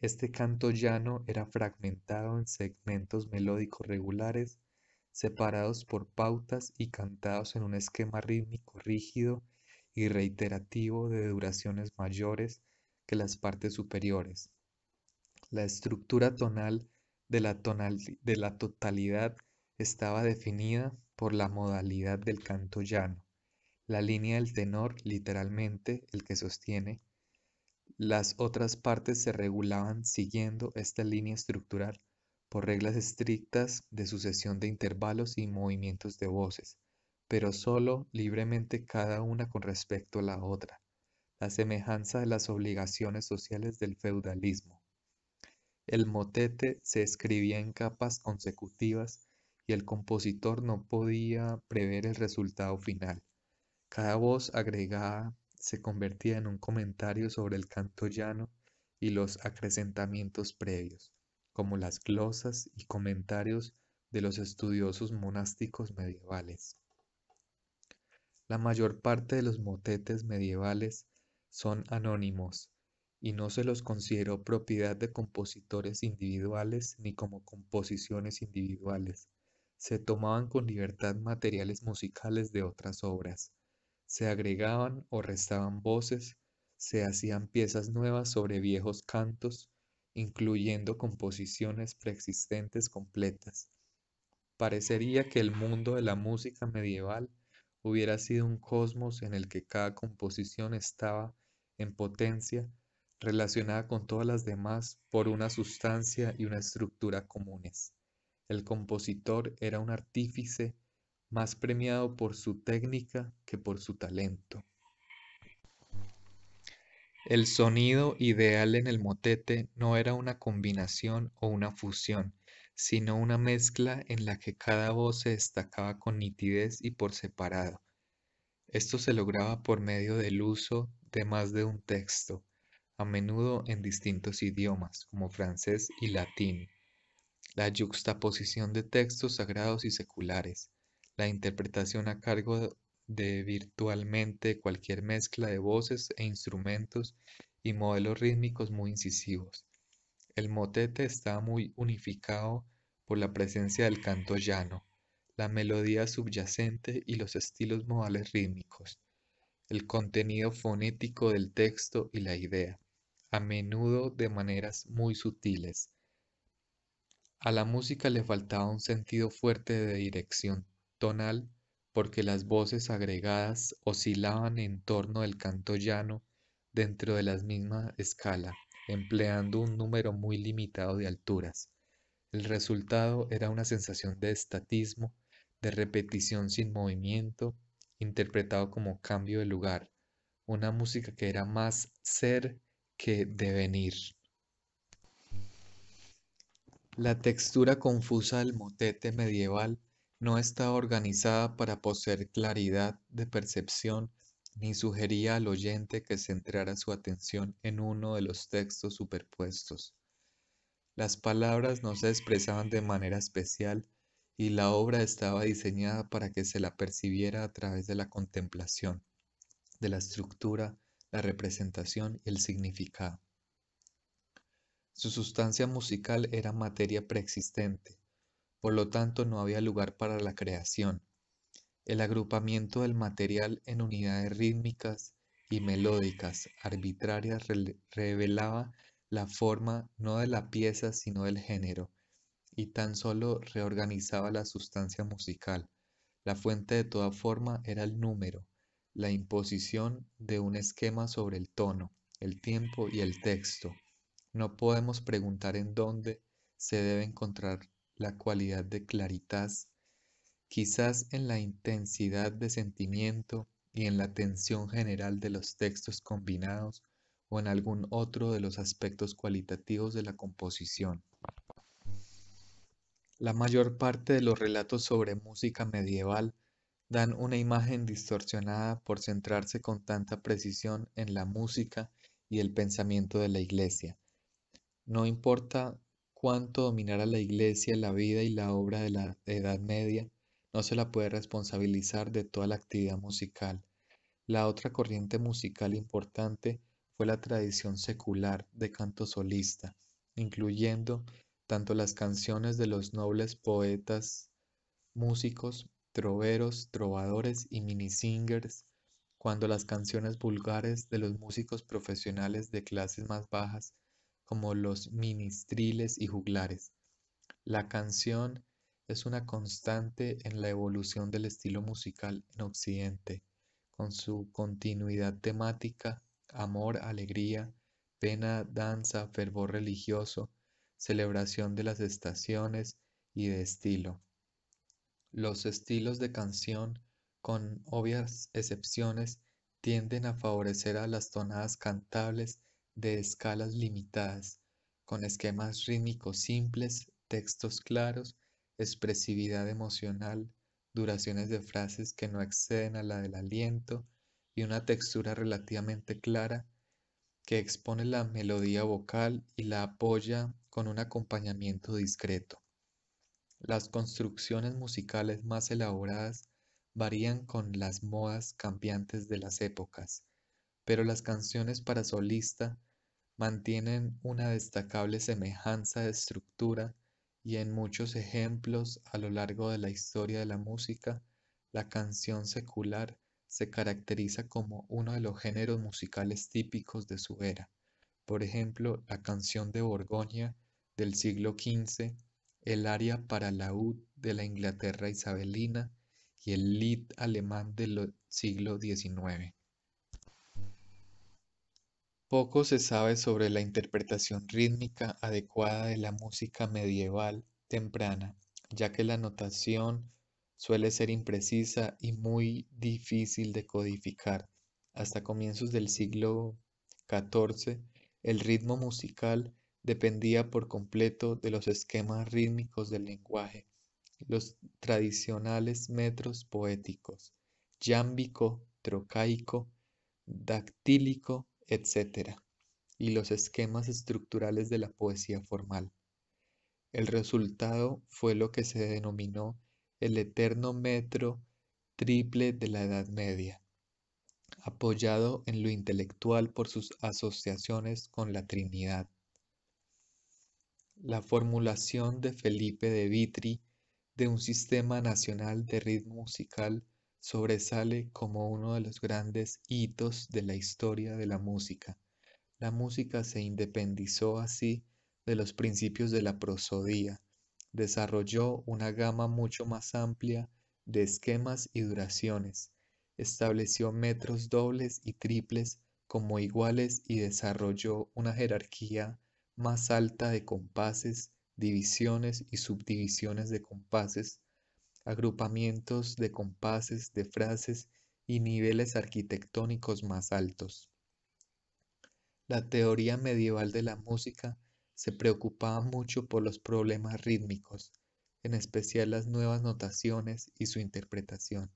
Este canto llano era fragmentado en segmentos melódicos regulares, separados por pautas y cantados en un esquema rítmico rígido y reiterativo de duraciones mayores que las partes superiores. La estructura tonal de la, tonal de la totalidad estaba definida por la modalidad del canto llano, la línea del tenor literalmente el que sostiene. Las otras partes se regulaban siguiendo esta línea estructural por reglas estrictas de sucesión de intervalos y movimientos de voces, pero solo libremente cada una con respecto a la otra, la semejanza de las obligaciones sociales del feudalismo. El motete se escribía en capas consecutivas y el compositor no podía prever el resultado final. Cada voz agregada se convertía en un comentario sobre el canto llano y los acrecentamientos previos, como las glosas y comentarios de los estudiosos monásticos medievales. La mayor parte de los motetes medievales son anónimos y no se los consideró propiedad de compositores individuales ni como composiciones individuales, se tomaban con libertad materiales musicales de otras obras, se agregaban o restaban voces, se hacían piezas nuevas sobre viejos cantos, incluyendo composiciones preexistentes completas. Parecería que el mundo de la música medieval hubiera sido un cosmos en el que cada composición estaba en potencia relacionada con todas las demás por una sustancia y una estructura comunes. El compositor era un artífice más premiado por su técnica que por su talento. El sonido ideal en el motete no era una combinación o una fusión, sino una mezcla en la que cada voz se destacaba con nitidez y por separado. Esto se lograba por medio del uso de más de un texto, a menudo en distintos idiomas, como francés y latín la yuxtaposición de textos sagrados y seculares, la interpretación a cargo de virtualmente cualquier mezcla de voces e instrumentos y modelos rítmicos muy incisivos. El motete está muy unificado por la presencia del canto llano, la melodía subyacente y los estilos modales rítmicos, el contenido fonético del texto y la idea, a menudo de maneras muy sutiles a la música le faltaba un sentido fuerte de dirección tonal porque las voces agregadas oscilaban en torno del canto llano dentro de la misma escala, empleando un número muy limitado de alturas. El resultado era una sensación de estatismo, de repetición sin movimiento, interpretado como cambio de lugar, una música que era más ser que devenir. La textura confusa del motete medieval no estaba organizada para poseer claridad de percepción ni sugería al oyente que centrara su atención en uno de los textos superpuestos. Las palabras no se expresaban de manera especial y la obra estaba diseñada para que se la percibiera a través de la contemplación, de la estructura, la representación y el significado. Su sustancia musical era materia preexistente, por lo tanto no había lugar para la creación. El agrupamiento del material en unidades rítmicas y melódicas arbitrarias revelaba la forma no de la pieza sino del género, y tan solo reorganizaba la sustancia musical. La fuente de toda forma era el número, la imposición de un esquema sobre el tono, el tiempo y el texto. No podemos preguntar en dónde se debe encontrar la cualidad de claridad, quizás en la intensidad de sentimiento y en la tensión general de los textos combinados o en algún otro de los aspectos cualitativos de la composición. La mayor parte de los relatos sobre música medieval dan una imagen distorsionada por centrarse con tanta precisión en la música y el pensamiento de la iglesia. No importa cuánto dominara la Iglesia la vida y la obra de la Edad Media, no se la puede responsabilizar de toda la actividad musical. La otra corriente musical importante fue la tradición secular de canto solista, incluyendo tanto las canciones de los nobles poetas, músicos, troveros, trovadores y minisingers, cuando las canciones vulgares de los músicos profesionales de clases más bajas como los ministriles y juglares. La canción es una constante en la evolución del estilo musical en Occidente, con su continuidad temática, amor, alegría, pena, danza, fervor religioso, celebración de las estaciones y de estilo. Los estilos de canción, con obvias excepciones, tienden a favorecer a las tonadas cantables de escalas limitadas, con esquemas rítmicos simples, textos claros, expresividad emocional, duraciones de frases que no exceden a la del aliento y una textura relativamente clara que expone la melodía vocal y la apoya con un acompañamiento discreto. Las construcciones musicales más elaboradas varían con las modas cambiantes de las épocas pero las canciones para solista mantienen una destacable semejanza de estructura y en muchos ejemplos a lo largo de la historia de la música, la canción secular se caracteriza como uno de los géneros musicales típicos de su era. Por ejemplo, la canción de Borgoña del siglo XV, el aria para laúd de la Inglaterra isabelina y el lied alemán del siglo XIX. Poco se sabe sobre la interpretación rítmica adecuada de la música medieval temprana, ya que la notación suele ser imprecisa y muy difícil de codificar. Hasta comienzos del siglo XIV, el ritmo musical dependía por completo de los esquemas rítmicos del lenguaje, los tradicionales metros poéticos, yámbico, trocaico, dactílico etc., y los esquemas estructurales de la poesía formal. El resultado fue lo que se denominó el eterno metro triple de la Edad Media, apoyado en lo intelectual por sus asociaciones con la Trinidad. La formulación de Felipe de Vitri de un sistema nacional de ritmo musical sobresale como uno de los grandes hitos de la historia de la música. La música se independizó así de los principios de la prosodía, desarrolló una gama mucho más amplia de esquemas y duraciones, estableció metros dobles y triples como iguales y desarrolló una jerarquía más alta de compases, divisiones y subdivisiones de compases agrupamientos de compases, de frases y niveles arquitectónicos más altos. La teoría medieval de la música se preocupaba mucho por los problemas rítmicos, en especial las nuevas notaciones y su interpretación.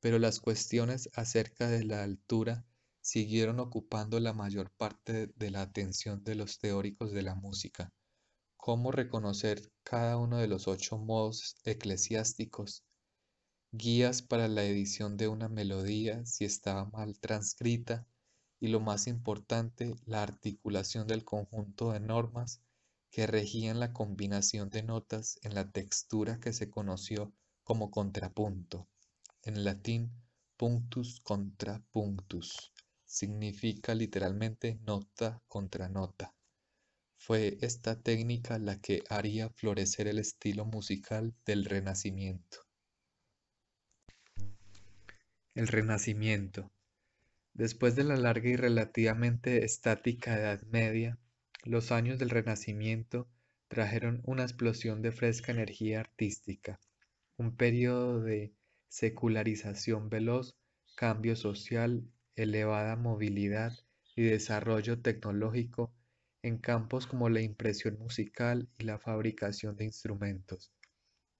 Pero las cuestiones acerca de la altura siguieron ocupando la mayor parte de la atención de los teóricos de la música cómo reconocer cada uno de los ocho modos eclesiásticos, guías para la edición de una melodía si estaba mal transcrita y lo más importante, la articulación del conjunto de normas que regían la combinación de notas en la textura que se conoció como contrapunto, en latín punctus contra punctus, significa literalmente nota contra nota. Fue esta técnica la que haría florecer el estilo musical del Renacimiento. El Renacimiento. Después de la larga y relativamente estática Edad Media, los años del Renacimiento trajeron una explosión de fresca energía artística, un periodo de secularización veloz, cambio social, elevada movilidad y desarrollo tecnológico en campos como la impresión musical y la fabricación de instrumentos.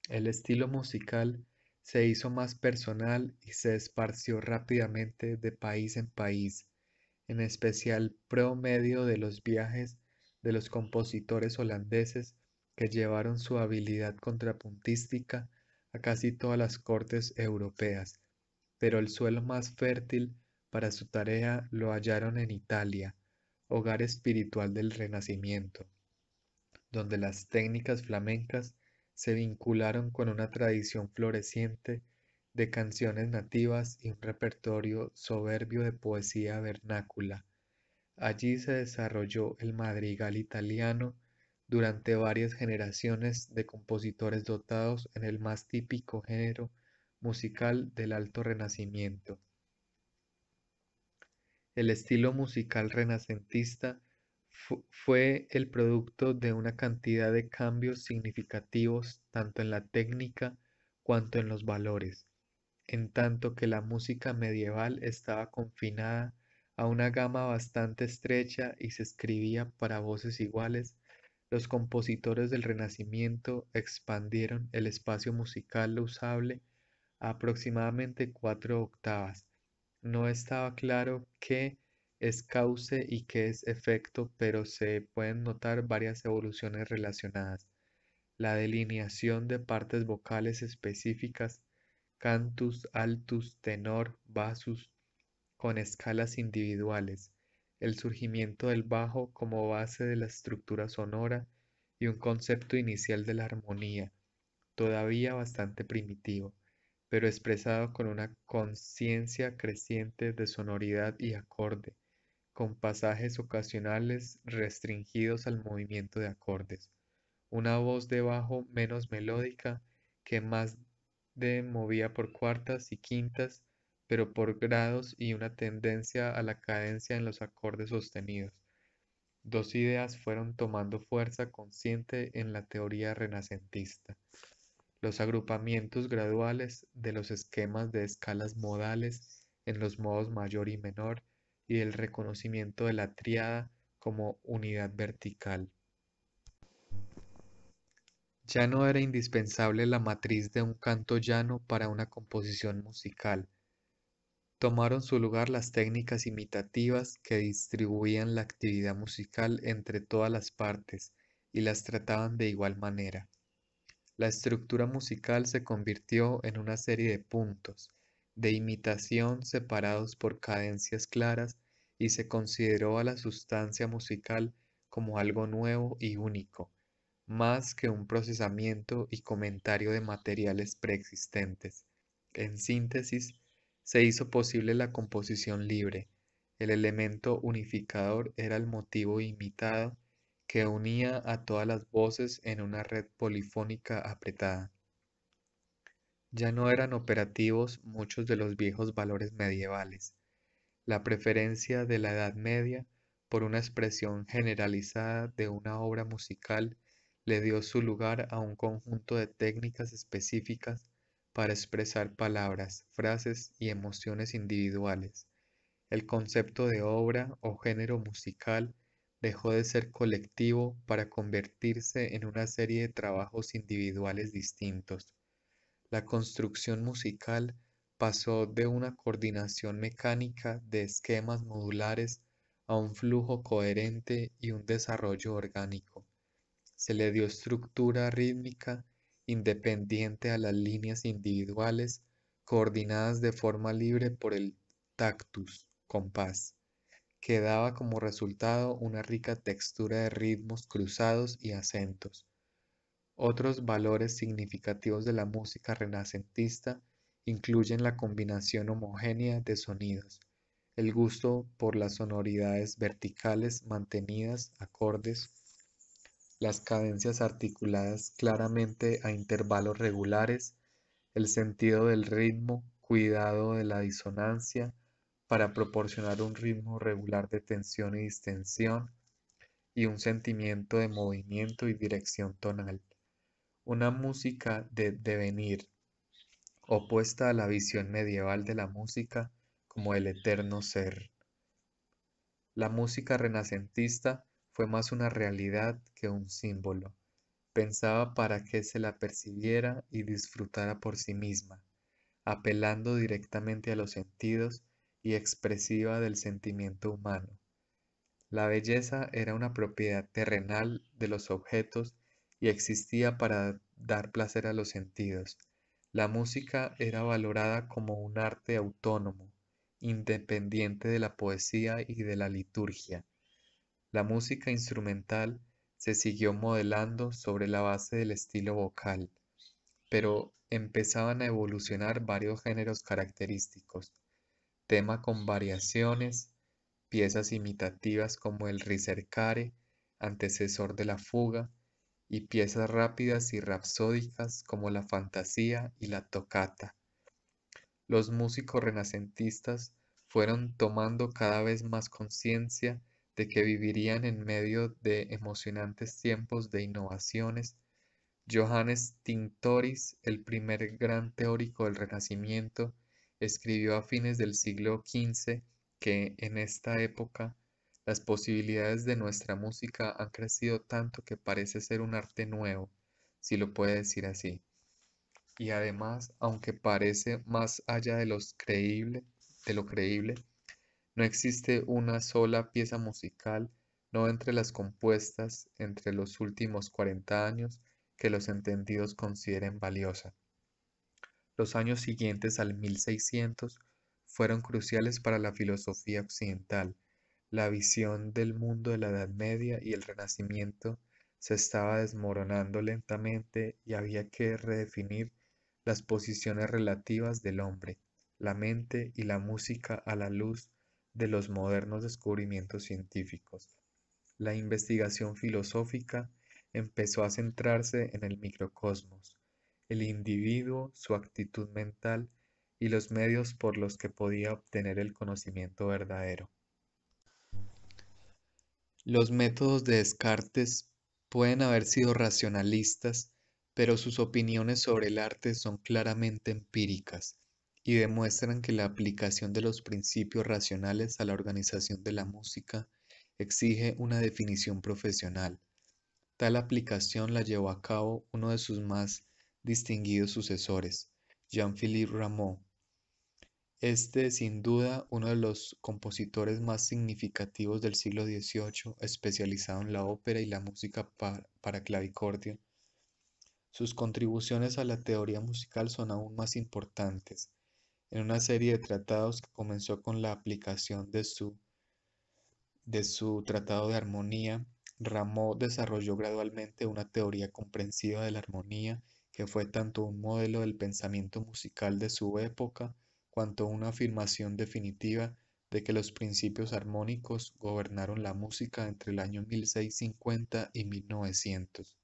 El estilo musical se hizo más personal y se esparció rápidamente de país en país, en especial promedio de los viajes de los compositores holandeses que llevaron su habilidad contrapuntística a casi todas las cortes europeas, pero el suelo más fértil para su tarea lo hallaron en Italia, hogar espiritual del Renacimiento, donde las técnicas flamencas se vincularon con una tradición floreciente de canciones nativas y un repertorio soberbio de poesía vernácula. Allí se desarrolló el madrigal italiano durante varias generaciones de compositores dotados en el más típico género musical del Alto Renacimiento. El estilo musical renacentista fue el producto de una cantidad de cambios significativos tanto en la técnica cuanto en los valores, en tanto que la música medieval estaba confinada a una gama bastante estrecha y se escribía para voces iguales, los compositores del Renacimiento expandieron el espacio musical usable a aproximadamente cuatro octavas, no estaba claro qué es cause y qué es efecto, pero se pueden notar varias evoluciones relacionadas. La delineación de partes vocales específicas, cantus, altus, tenor, basus, con escalas individuales, el surgimiento del bajo como base de la estructura sonora y un concepto inicial de la armonía, todavía bastante primitivo pero expresado con una conciencia creciente de sonoridad y acorde, con pasajes ocasionales restringidos al movimiento de acordes. Una voz de bajo menos melódica que más de movía por cuartas y quintas, pero por grados y una tendencia a la cadencia en los acordes sostenidos. Dos ideas fueron tomando fuerza consciente en la teoría renacentista los agrupamientos graduales de los esquemas de escalas modales en los modos mayor y menor y el reconocimiento de la triada como unidad vertical. Ya no era indispensable la matriz de un canto llano para una composición musical. Tomaron su lugar las técnicas imitativas que distribuían la actividad musical entre todas las partes y las trataban de igual manera. La estructura musical se convirtió en una serie de puntos de imitación separados por cadencias claras y se consideró a la sustancia musical como algo nuevo y único, más que un procesamiento y comentario de materiales preexistentes. En síntesis, se hizo posible la composición libre. El elemento unificador era el motivo imitado que unía a todas las voces en una red polifónica apretada. Ya no eran operativos muchos de los viejos valores medievales. La preferencia de la Edad Media por una expresión generalizada de una obra musical le dio su lugar a un conjunto de técnicas específicas para expresar palabras, frases y emociones individuales. El concepto de obra o género musical dejó de ser colectivo para convertirse en una serie de trabajos individuales distintos. La construcción musical pasó de una coordinación mecánica de esquemas modulares a un flujo coherente y un desarrollo orgánico. Se le dio estructura rítmica independiente a las líneas individuales coordinadas de forma libre por el tactus, compás que daba como resultado una rica textura de ritmos cruzados y acentos. Otros valores significativos de la música renacentista incluyen la combinación homogénea de sonidos, el gusto por las sonoridades verticales mantenidas acordes, las cadencias articuladas claramente a intervalos regulares, el sentido del ritmo, cuidado de la disonancia, para proporcionar un ritmo regular de tensión y distensión y un sentimiento de movimiento y dirección tonal. Una música de devenir, opuesta a la visión medieval de la música como el eterno ser. La música renacentista fue más una realidad que un símbolo. Pensaba para que se la percibiera y disfrutara por sí misma, apelando directamente a los sentidos y expresiva del sentimiento humano. La belleza era una propiedad terrenal de los objetos y existía para dar placer a los sentidos. La música era valorada como un arte autónomo, independiente de la poesía y de la liturgia. La música instrumental se siguió modelando sobre la base del estilo vocal, pero empezaban a evolucionar varios géneros característicos tema con variaciones, piezas imitativas como el Ricercare, antecesor de la fuga, y piezas rápidas y rapsódicas como la fantasía y la tocata. Los músicos renacentistas fueron tomando cada vez más conciencia de que vivirían en medio de emocionantes tiempos de innovaciones. Johannes Tintoris, el primer gran teórico del Renacimiento, escribió a fines del siglo XV que en esta época las posibilidades de nuestra música han crecido tanto que parece ser un arte nuevo, si lo puede decir así. Y además, aunque parece más allá de, de lo creíble, no existe una sola pieza musical, no entre las compuestas entre los últimos 40 años, que los entendidos consideren valiosa. Los años siguientes al 1600 fueron cruciales para la filosofía occidental. La visión del mundo de la Edad Media y el Renacimiento se estaba desmoronando lentamente y había que redefinir las posiciones relativas del hombre, la mente y la música a la luz de los modernos descubrimientos científicos. La investigación filosófica empezó a centrarse en el microcosmos, el individuo, su actitud mental y los medios por los que podía obtener el conocimiento verdadero. Los métodos de Descartes pueden haber sido racionalistas, pero sus opiniones sobre el arte son claramente empíricas y demuestran que la aplicación de los principios racionales a la organización de la música exige una definición profesional. Tal aplicación la llevó a cabo uno de sus más distinguidos sucesores, Jean-Philippe Rameau. Este sin duda uno de los compositores más significativos del siglo XVIII, especializado en la ópera y la música para, para clavicordio. Sus contribuciones a la teoría musical son aún más importantes, en una serie de tratados que comenzó con la aplicación de su, de su tratado de armonía Rameau desarrolló gradualmente una teoría comprensiva de la armonía que fue tanto un modelo del pensamiento musical de su época cuanto una afirmación definitiva de que los principios armónicos gobernaron la música entre el año 1650 y 1900.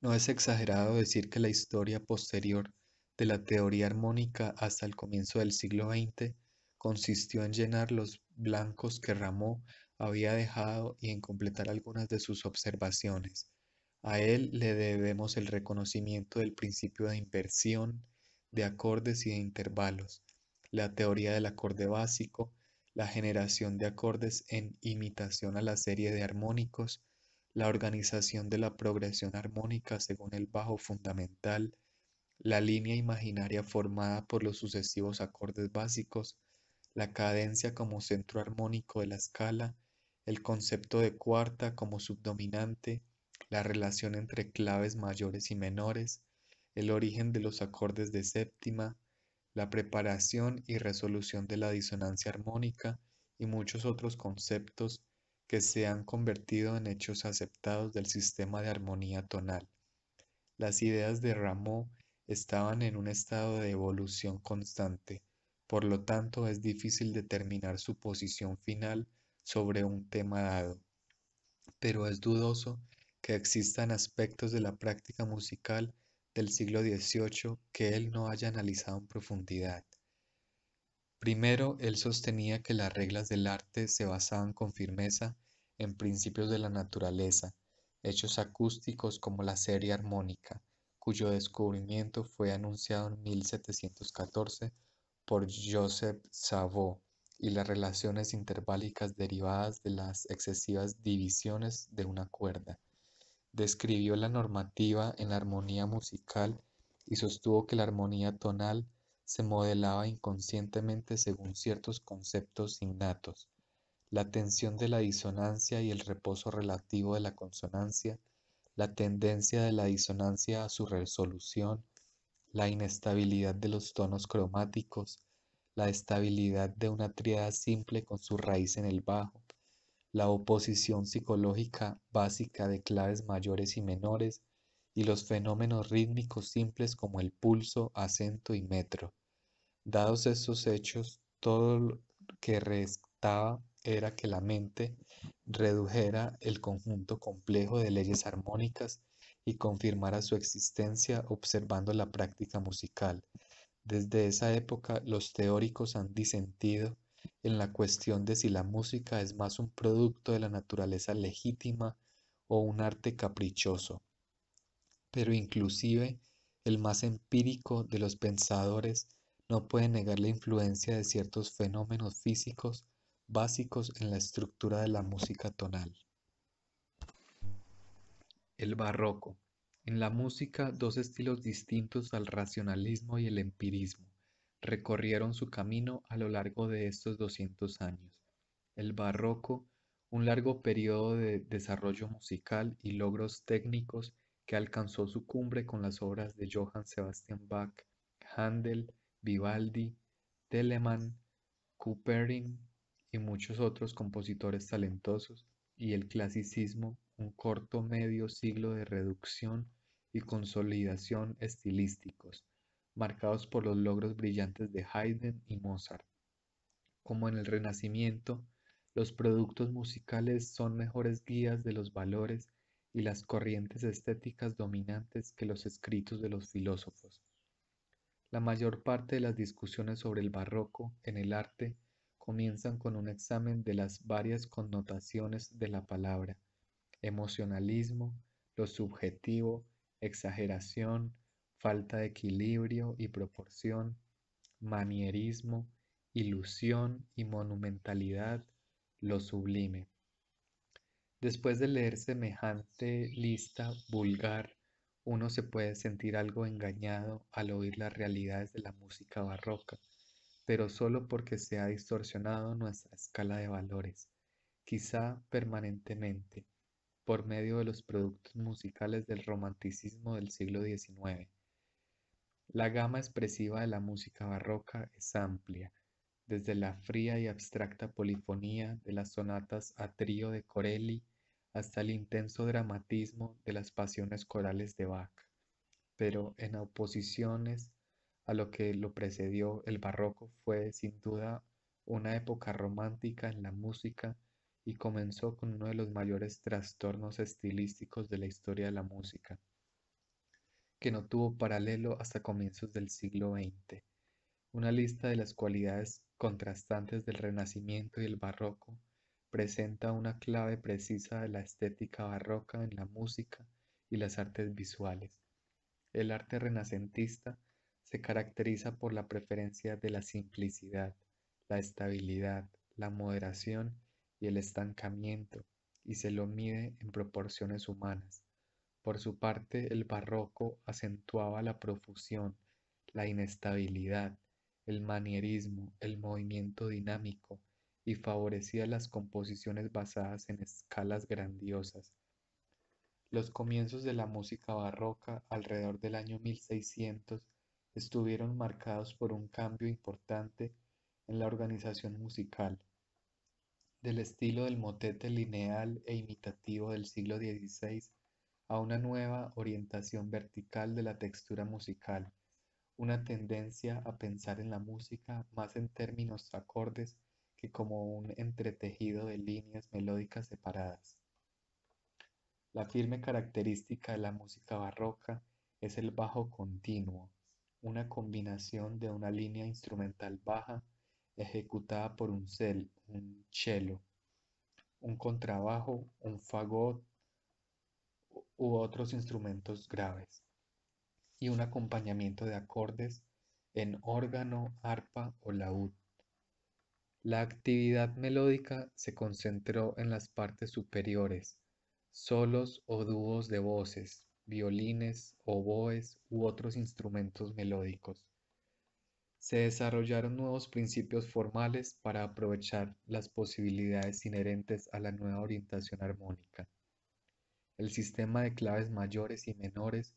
No es exagerado decir que la historia posterior de la teoría armónica hasta el comienzo del siglo XX consistió en llenar los blancos que Rameau había dejado y en completar algunas de sus observaciones, a él le debemos el reconocimiento del principio de inversión, de acordes y de intervalos, la teoría del acorde básico, la generación de acordes en imitación a la serie de armónicos, la organización de la progresión armónica según el bajo fundamental, la línea imaginaria formada por los sucesivos acordes básicos, la cadencia como centro armónico de la escala, el concepto de cuarta como subdominante, la relación entre claves mayores y menores, el origen de los acordes de séptima, la preparación y resolución de la disonancia armónica y muchos otros conceptos que se han convertido en hechos aceptados del sistema de armonía tonal. Las ideas de Rameau estaban en un estado de evolución constante, por lo tanto es difícil determinar su posición final sobre un tema dado, pero es dudoso que existan aspectos de la práctica musical del siglo XVIII que él no haya analizado en profundidad. Primero, él sostenía que las reglas del arte se basaban con firmeza en principios de la naturaleza, hechos acústicos como la serie armónica, cuyo descubrimiento fue anunciado en 1714 por Joseph Savot, y las relaciones interválicas derivadas de las excesivas divisiones de una cuerda describió la normativa en la armonía musical y sostuvo que la armonía tonal se modelaba inconscientemente según ciertos conceptos innatos. La tensión de la disonancia y el reposo relativo de la consonancia, la tendencia de la disonancia a su resolución, la inestabilidad de los tonos cromáticos, la estabilidad de una tríada simple con su raíz en el bajo, la oposición psicológica básica de claves mayores y menores y los fenómenos rítmicos simples como el pulso, acento y metro. Dados estos hechos, todo lo que restaba era que la mente redujera el conjunto complejo de leyes armónicas y confirmara su existencia observando la práctica musical. Desde esa época los teóricos han disentido en la cuestión de si la música es más un producto de la naturaleza legítima o un arte caprichoso. Pero inclusive el más empírico de los pensadores no puede negar la influencia de ciertos fenómenos físicos básicos en la estructura de la música tonal. El barroco. En la música, dos estilos distintos al racionalismo y el empirismo recorrieron su camino a lo largo de estos 200 años. El barroco, un largo periodo de desarrollo musical y logros técnicos que alcanzó su cumbre con las obras de Johann Sebastian Bach, Handel, Vivaldi, Telemann, Couperin y muchos otros compositores talentosos, y el clasicismo, un corto medio siglo de reducción y consolidación estilísticos marcados por los logros brillantes de Haydn y Mozart. Como en el Renacimiento, los productos musicales son mejores guías de los valores y las corrientes estéticas dominantes que los escritos de los filósofos. La mayor parte de las discusiones sobre el barroco en el arte comienzan con un examen de las varias connotaciones de la palabra, emocionalismo, lo subjetivo, exageración, falta de equilibrio y proporción, manierismo, ilusión y monumentalidad, lo sublime. Después de leer semejante lista vulgar, uno se puede sentir algo engañado al oír las realidades de la música barroca, pero solo porque se ha distorsionado nuestra escala de valores, quizá permanentemente, por medio de los productos musicales del romanticismo del siglo XIX la gama expresiva de la música barroca es amplia, desde la fría y abstracta polifonía de las sonatas a trío de Corelli hasta el intenso dramatismo de las pasiones corales de Bach, pero en oposiciones a lo que lo precedió el barroco fue sin duda una época romántica en la música y comenzó con uno de los mayores trastornos estilísticos de la historia de la música que no tuvo paralelo hasta comienzos del siglo XX. Una lista de las cualidades contrastantes del Renacimiento y el Barroco presenta una clave precisa de la estética barroca en la música y las artes visuales. El arte renacentista se caracteriza por la preferencia de la simplicidad, la estabilidad, la moderación y el estancamiento, y se lo mide en proporciones humanas. Por su parte, el barroco acentuaba la profusión, la inestabilidad, el manierismo, el movimiento dinámico y favorecía las composiciones basadas en escalas grandiosas. Los comienzos de la música barroca alrededor del año 1600 estuvieron marcados por un cambio importante en la organización musical. Del estilo del motete lineal e imitativo del siglo XVI a una nueva orientación vertical de la textura musical, una tendencia a pensar en la música más en términos acordes que como un entretejido de líneas melódicas separadas. La firme característica de la música barroca es el bajo continuo, una combinación de una línea instrumental baja ejecutada por un, cel, un cello, un contrabajo, un fagot u otros instrumentos graves y un acompañamiento de acordes en órgano, arpa o laúd. La actividad melódica se concentró en las partes superiores, solos o dúos de voces, violines, oboes u otros instrumentos melódicos. Se desarrollaron nuevos principios formales para aprovechar las posibilidades inherentes a la nueva orientación armónica. El sistema de claves mayores y menores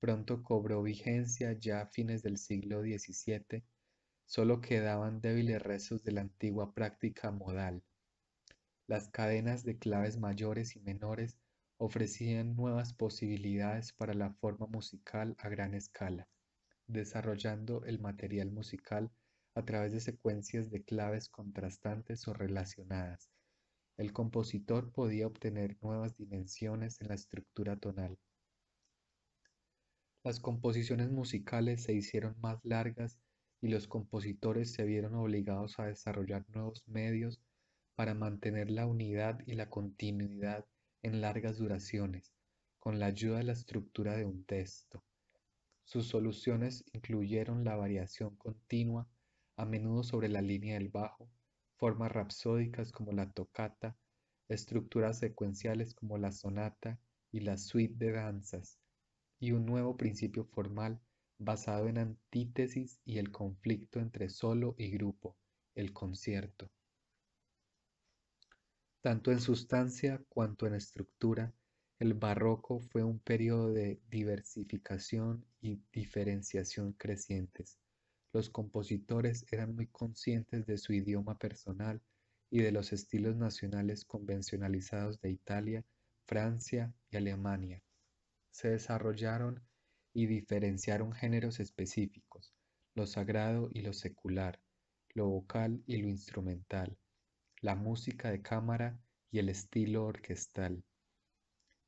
pronto cobró vigencia ya a fines del siglo XVII, solo quedaban débiles restos de la antigua práctica modal. Las cadenas de claves mayores y menores ofrecían nuevas posibilidades para la forma musical a gran escala, desarrollando el material musical a través de secuencias de claves contrastantes o relacionadas, el compositor podía obtener nuevas dimensiones en la estructura tonal. Las composiciones musicales se hicieron más largas y los compositores se vieron obligados a desarrollar nuevos medios para mantener la unidad y la continuidad en largas duraciones, con la ayuda de la estructura de un texto. Sus soluciones incluyeron la variación continua, a menudo sobre la línea del bajo, formas rapsódicas como la tocata, estructuras secuenciales como la sonata y la suite de danzas, y un nuevo principio formal basado en antítesis y el conflicto entre solo y grupo, el concierto. Tanto en sustancia cuanto en estructura, el barroco fue un periodo de diversificación y diferenciación crecientes. Los compositores eran muy conscientes de su idioma personal y de los estilos nacionales convencionalizados de Italia, Francia y Alemania. Se desarrollaron y diferenciaron géneros específicos, lo sagrado y lo secular, lo vocal y lo instrumental, la música de cámara y el estilo orquestal.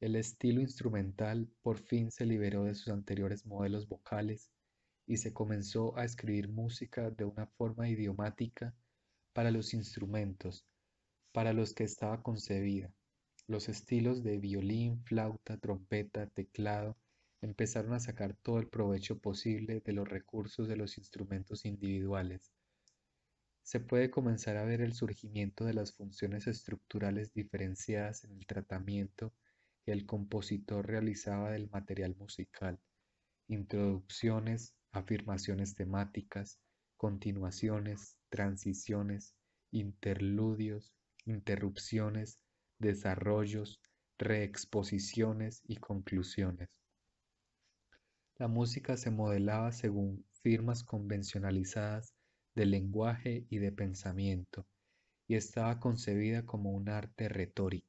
El estilo instrumental por fin se liberó de sus anteriores modelos vocales y se comenzó a escribir música de una forma idiomática para los instrumentos, para los que estaba concebida. Los estilos de violín, flauta, trompeta, teclado empezaron a sacar todo el provecho posible de los recursos de los instrumentos individuales. Se puede comenzar a ver el surgimiento de las funciones estructurales diferenciadas en el tratamiento que el compositor realizaba del material musical, introducciones, afirmaciones temáticas, continuaciones, transiciones, interludios, interrupciones, desarrollos, reexposiciones y conclusiones. La música se modelaba según firmas convencionalizadas de lenguaje y de pensamiento, y estaba concebida como un arte retórico.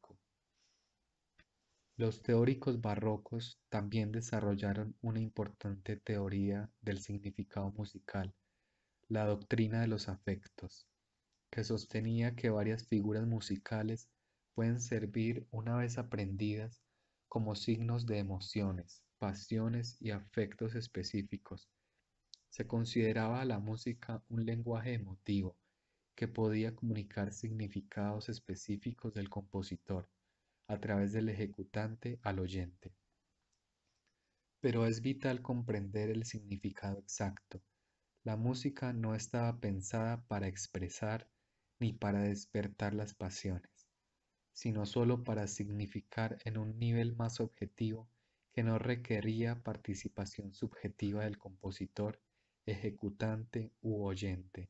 Los teóricos barrocos también desarrollaron una importante teoría del significado musical, la doctrina de los afectos, que sostenía que varias figuras musicales pueden servir una vez aprendidas como signos de emociones, pasiones y afectos específicos. Se consideraba la música un lenguaje emotivo que podía comunicar significados específicos del compositor a través del ejecutante al oyente. Pero es vital comprender el significado exacto. La música no estaba pensada para expresar ni para despertar las pasiones, sino solo para significar en un nivel más objetivo que no requería participación subjetiva del compositor, ejecutante u oyente.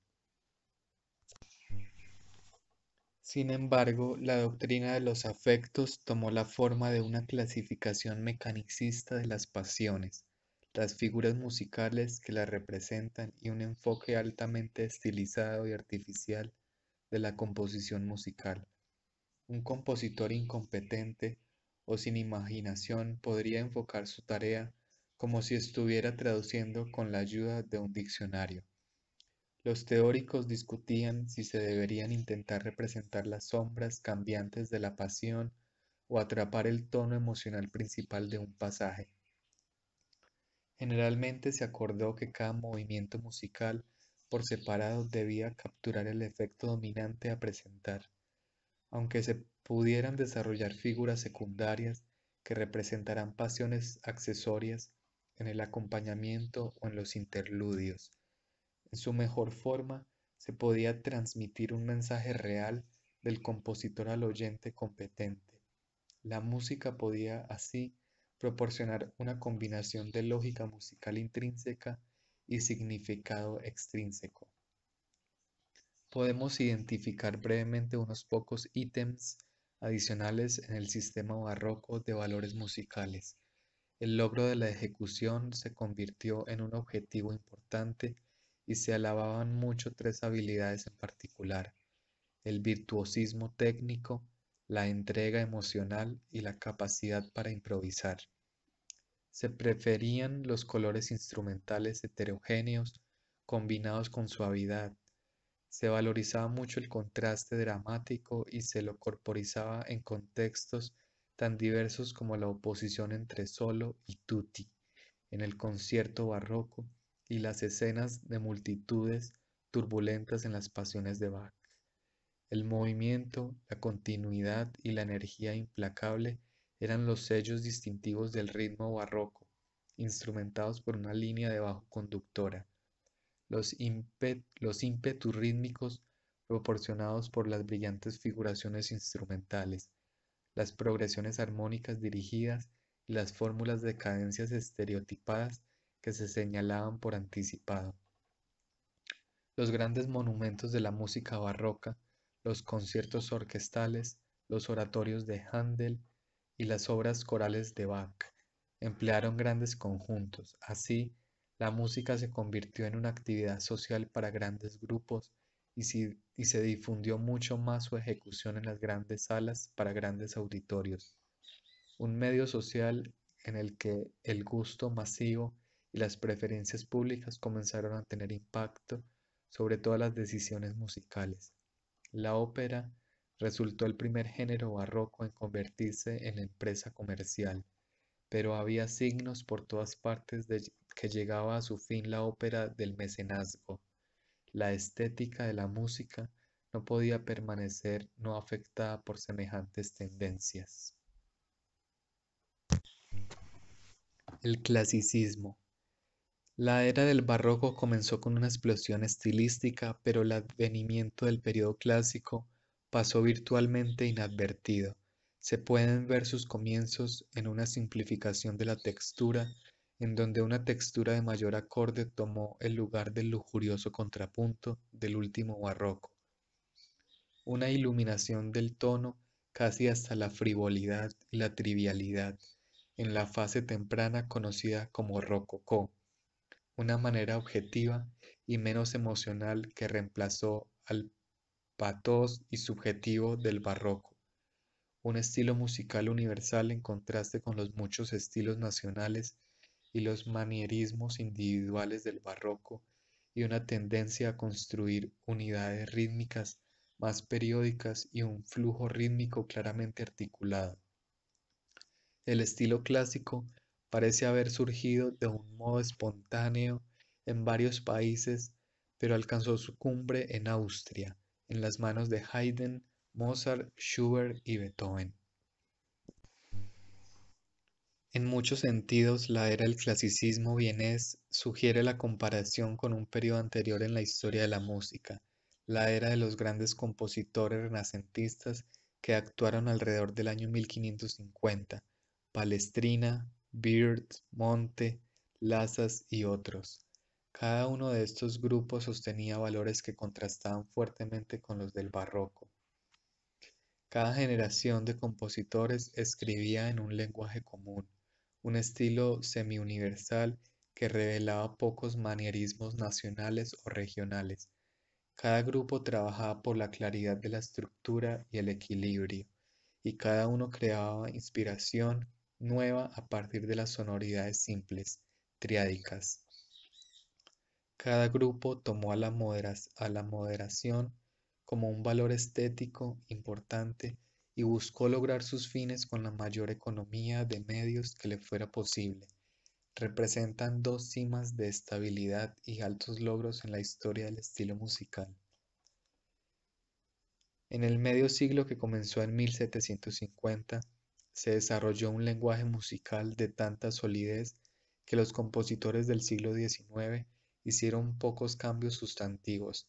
Sin embargo, la doctrina de los afectos tomó la forma de una clasificación mecanicista de las pasiones, las figuras musicales que las representan y un enfoque altamente estilizado y artificial de la composición musical. Un compositor incompetente o sin imaginación podría enfocar su tarea como si estuviera traduciendo con la ayuda de un diccionario. Los teóricos discutían si se deberían intentar representar las sombras cambiantes de la pasión o atrapar el tono emocional principal de un pasaje. Generalmente se acordó que cada movimiento musical por separado debía capturar el efecto dominante a presentar, aunque se pudieran desarrollar figuras secundarias que representarán pasiones accesorias en el acompañamiento o en los interludios en su mejor forma, se podía transmitir un mensaje real del compositor al oyente competente. La música podía así proporcionar una combinación de lógica musical intrínseca y significado extrínseco. Podemos identificar brevemente unos pocos ítems adicionales en el sistema barroco de valores musicales. El logro de la ejecución se convirtió en un objetivo importante y se alababan mucho tres habilidades en particular, el virtuosismo técnico, la entrega emocional y la capacidad para improvisar. Se preferían los colores instrumentales heterogéneos combinados con suavidad. Se valorizaba mucho el contraste dramático y se lo corporizaba en contextos tan diversos como la oposición entre solo y tutti, en el concierto barroco y las escenas de multitudes turbulentas en las pasiones de Bach. El movimiento, la continuidad y la energía implacable eran los sellos distintivos del ritmo barroco, instrumentados por una línea de bajo conductora. Los, ímpetus rítmicos proporcionados por las brillantes figuraciones instrumentales, las progresiones armónicas dirigidas y las fórmulas de cadencias estereotipadas que se señalaban por anticipado. Los grandes monumentos de la música barroca, los conciertos orquestales, los oratorios de Handel y las obras corales de Bach emplearon grandes conjuntos. Así, la música se convirtió en una actividad social para grandes grupos y, si, y, se difundió mucho más su ejecución en las grandes salas para grandes auditorios. Un medio social en el que el gusto masivo y las preferencias públicas comenzaron a tener impacto sobre todas las decisiones musicales. La ópera resultó el primer género barroco en convertirse en empresa comercial, pero había signos por todas partes de que llegaba a su fin la ópera del mecenazgo. La estética de la música no podía permanecer no afectada por semejantes tendencias. El clasicismo. La era del barroco comenzó con una explosión estilística, pero el advenimiento del periodo clásico pasó virtualmente inadvertido. Se pueden ver sus comienzos en una simplificación de la textura, en donde una textura de mayor acorde tomó el lugar del lujurioso contrapunto del último barroco. Una iluminación del tono casi hasta la frivolidad y la trivialidad, en la fase temprana conocida como rococó una manera objetiva y menos emocional que reemplazó al patos y subjetivo del barroco, un estilo musical universal en contraste con los muchos estilos nacionales y los manierismos individuales del barroco y una tendencia a construir unidades rítmicas más periódicas y un flujo rítmico claramente articulado. El estilo clásico parece haber surgido de un modo espontáneo en varios países, pero alcanzó su cumbre en Austria, en las manos de Haydn, Mozart, Schubert y Beethoven. En muchos sentidos, la era del clasicismo vienés sugiere la comparación con un periodo anterior en la historia de la música, la era de los grandes compositores renacentistas que actuaron alrededor del año 1550, Palestrina, Beard, Monte, Lazas y otros. Cada uno de estos grupos sostenía valores que contrastaban fuertemente con los del barroco. Cada generación de compositores escribía en un lenguaje común, un estilo semiuniversal que revelaba pocos manierismos nacionales o regionales. Cada grupo trabajaba por la claridad de la estructura y el equilibrio, y cada uno creaba inspiración, nueva a partir de las sonoridades simples, triádicas. Cada grupo tomó a la, moderación como un valor estético importante y buscó lograr sus fines con la mayor economía de medios que le fuera posible. Representan dos cimas de estabilidad y altos logros en la historia del estilo musical. En el medio siglo que comenzó en 1750, se desarrolló un lenguaje musical de tanta solidez que los compositores del siglo XIX hicieron pocos cambios sustantivos.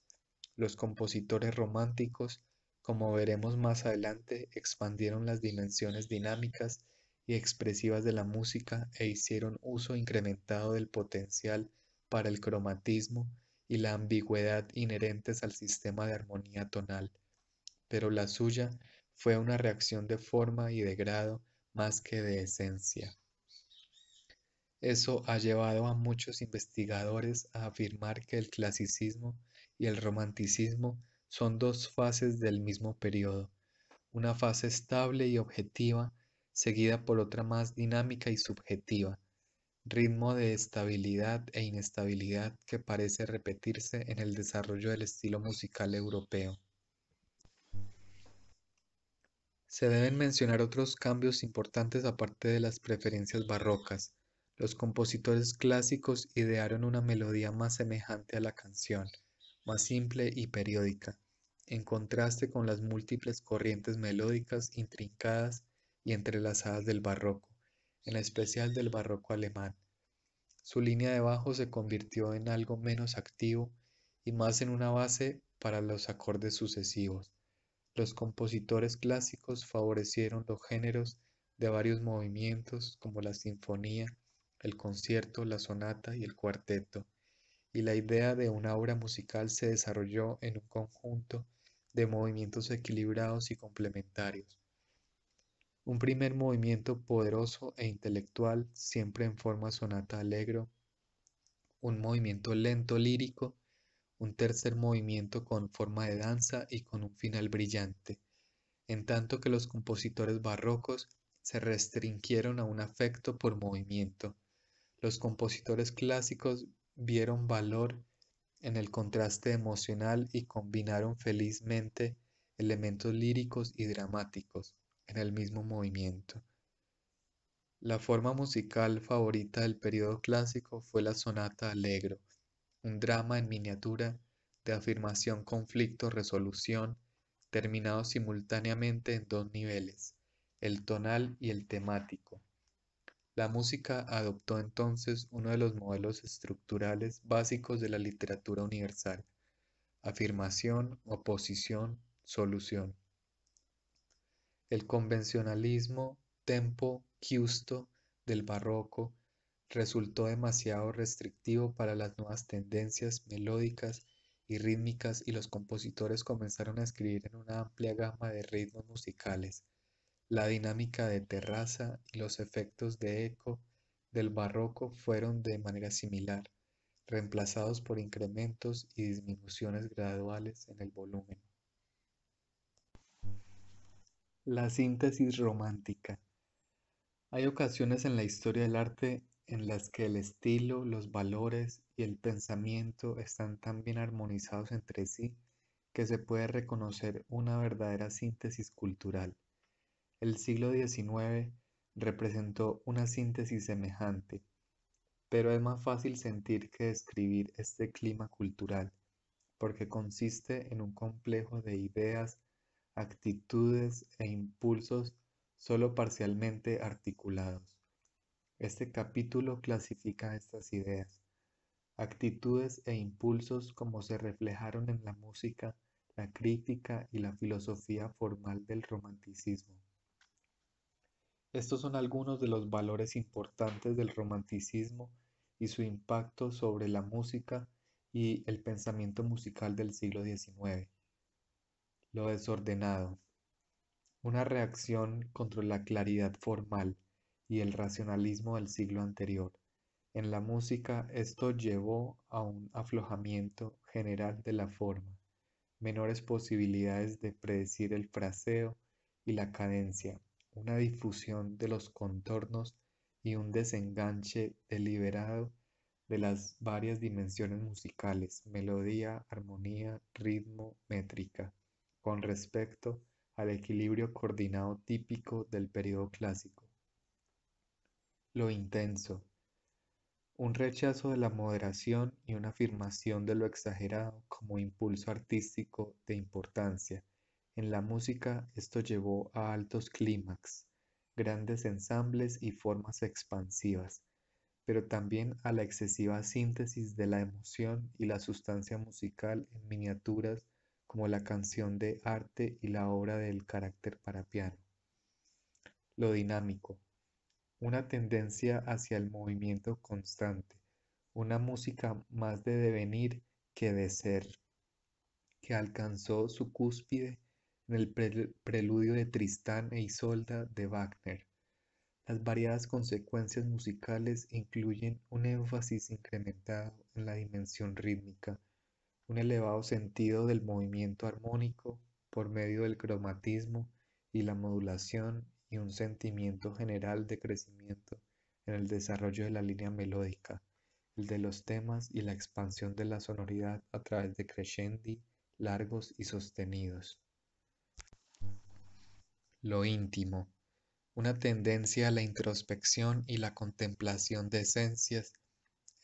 Los compositores románticos, como veremos más adelante, expandieron las dimensiones dinámicas y expresivas de la música e hicieron uso incrementado del potencial para el cromatismo y la ambigüedad inherentes al sistema de armonía tonal. Pero la suya fue una reacción de forma y de grado más que de esencia. Eso ha llevado a muchos investigadores a afirmar que el clasicismo y el romanticismo son dos fases del mismo periodo, una fase estable y objetiva, seguida por otra más dinámica y subjetiva, ritmo de estabilidad e inestabilidad que parece repetirse en el desarrollo del estilo musical europeo. Se deben mencionar otros cambios importantes aparte de las preferencias barrocas. Los compositores clásicos idearon una melodía más semejante a la canción, más simple y periódica, en contraste con las múltiples corrientes melódicas intrincadas y entrelazadas del barroco, en especial del barroco alemán. Su línea de bajo se convirtió en algo menos activo y más en una base para los acordes sucesivos los compositores clásicos favorecieron los géneros de varios movimientos como la sinfonía, el concierto, la sonata y el cuarteto, y la idea de una obra musical se desarrolló en un conjunto de movimientos equilibrados y complementarios. Un primer movimiento poderoso e intelectual, siempre en forma sonata alegro, un movimiento lento lírico un tercer movimiento con forma de danza y con un final brillante, en tanto que los compositores barrocos se restringieron a un afecto por movimiento. Los compositores clásicos vieron valor en el contraste emocional y combinaron felizmente elementos líricos y dramáticos en el mismo movimiento. La forma musical favorita del periodo clásico fue la sonata allegro, un drama en miniatura de afirmación, conflicto, resolución, terminado simultáneamente en dos niveles, el tonal y el temático. La música adoptó entonces uno de los modelos estructurales básicos de la literatura universal, afirmación, oposición, solución. El convencionalismo, tempo, giusto del barroco resultó demasiado restrictivo para las nuevas tendencias melódicas y rítmicas y los compositores comenzaron a escribir en una amplia gama de ritmos musicales. La dinámica de terraza y los efectos de eco del barroco fueron de manera similar, reemplazados por incrementos y disminuciones graduales en el volumen. La síntesis romántica. Hay ocasiones en la historia del arte en las que el estilo, los valores y el pensamiento están tan bien armonizados entre sí que se puede reconocer una verdadera síntesis cultural. El siglo XIX representó una síntesis semejante, pero es más fácil sentir que describir este clima cultural, porque consiste en un complejo de ideas, actitudes e impulsos solo parcialmente articulados. Este capítulo clasifica estas ideas, actitudes e impulsos como se reflejaron en la música, la crítica y la filosofía formal del romanticismo. Estos son algunos de los valores importantes del romanticismo y su impacto sobre la música y el pensamiento musical del siglo XIX. Lo desordenado. Una reacción contra la claridad formal y el racionalismo del siglo anterior. En la música esto llevó a un aflojamiento general de la forma, menores posibilidades de predecir el fraseo y la cadencia, una difusión de los contornos y un desenganche deliberado de las varias dimensiones musicales, melodía, armonía, ritmo, métrica, con respecto al equilibrio coordinado típico del periodo clásico lo intenso, un rechazo de la moderación y una afirmación de lo exagerado como impulso artístico de importancia. En la música esto llevó a altos clímax, grandes ensambles y formas expansivas, pero también a la excesiva síntesis de la emoción y la sustancia musical en miniaturas como la canción de arte y la obra del carácter para piano. Lo dinámico, una tendencia hacia el movimiento constante, una música más de devenir que de ser, que alcanzó su cúspide en el preludio de Tristán e Isolda de Wagner. Las variadas consecuencias musicales incluyen un énfasis incrementado en la dimensión rítmica, un elevado sentido del movimiento armónico por medio del cromatismo y la modulación y un sentimiento general de crecimiento en el desarrollo de la línea melódica, el de los temas y la expansión de la sonoridad a través de crescendi largos y sostenidos. Lo íntimo, una tendencia a la introspección y la contemplación de esencias.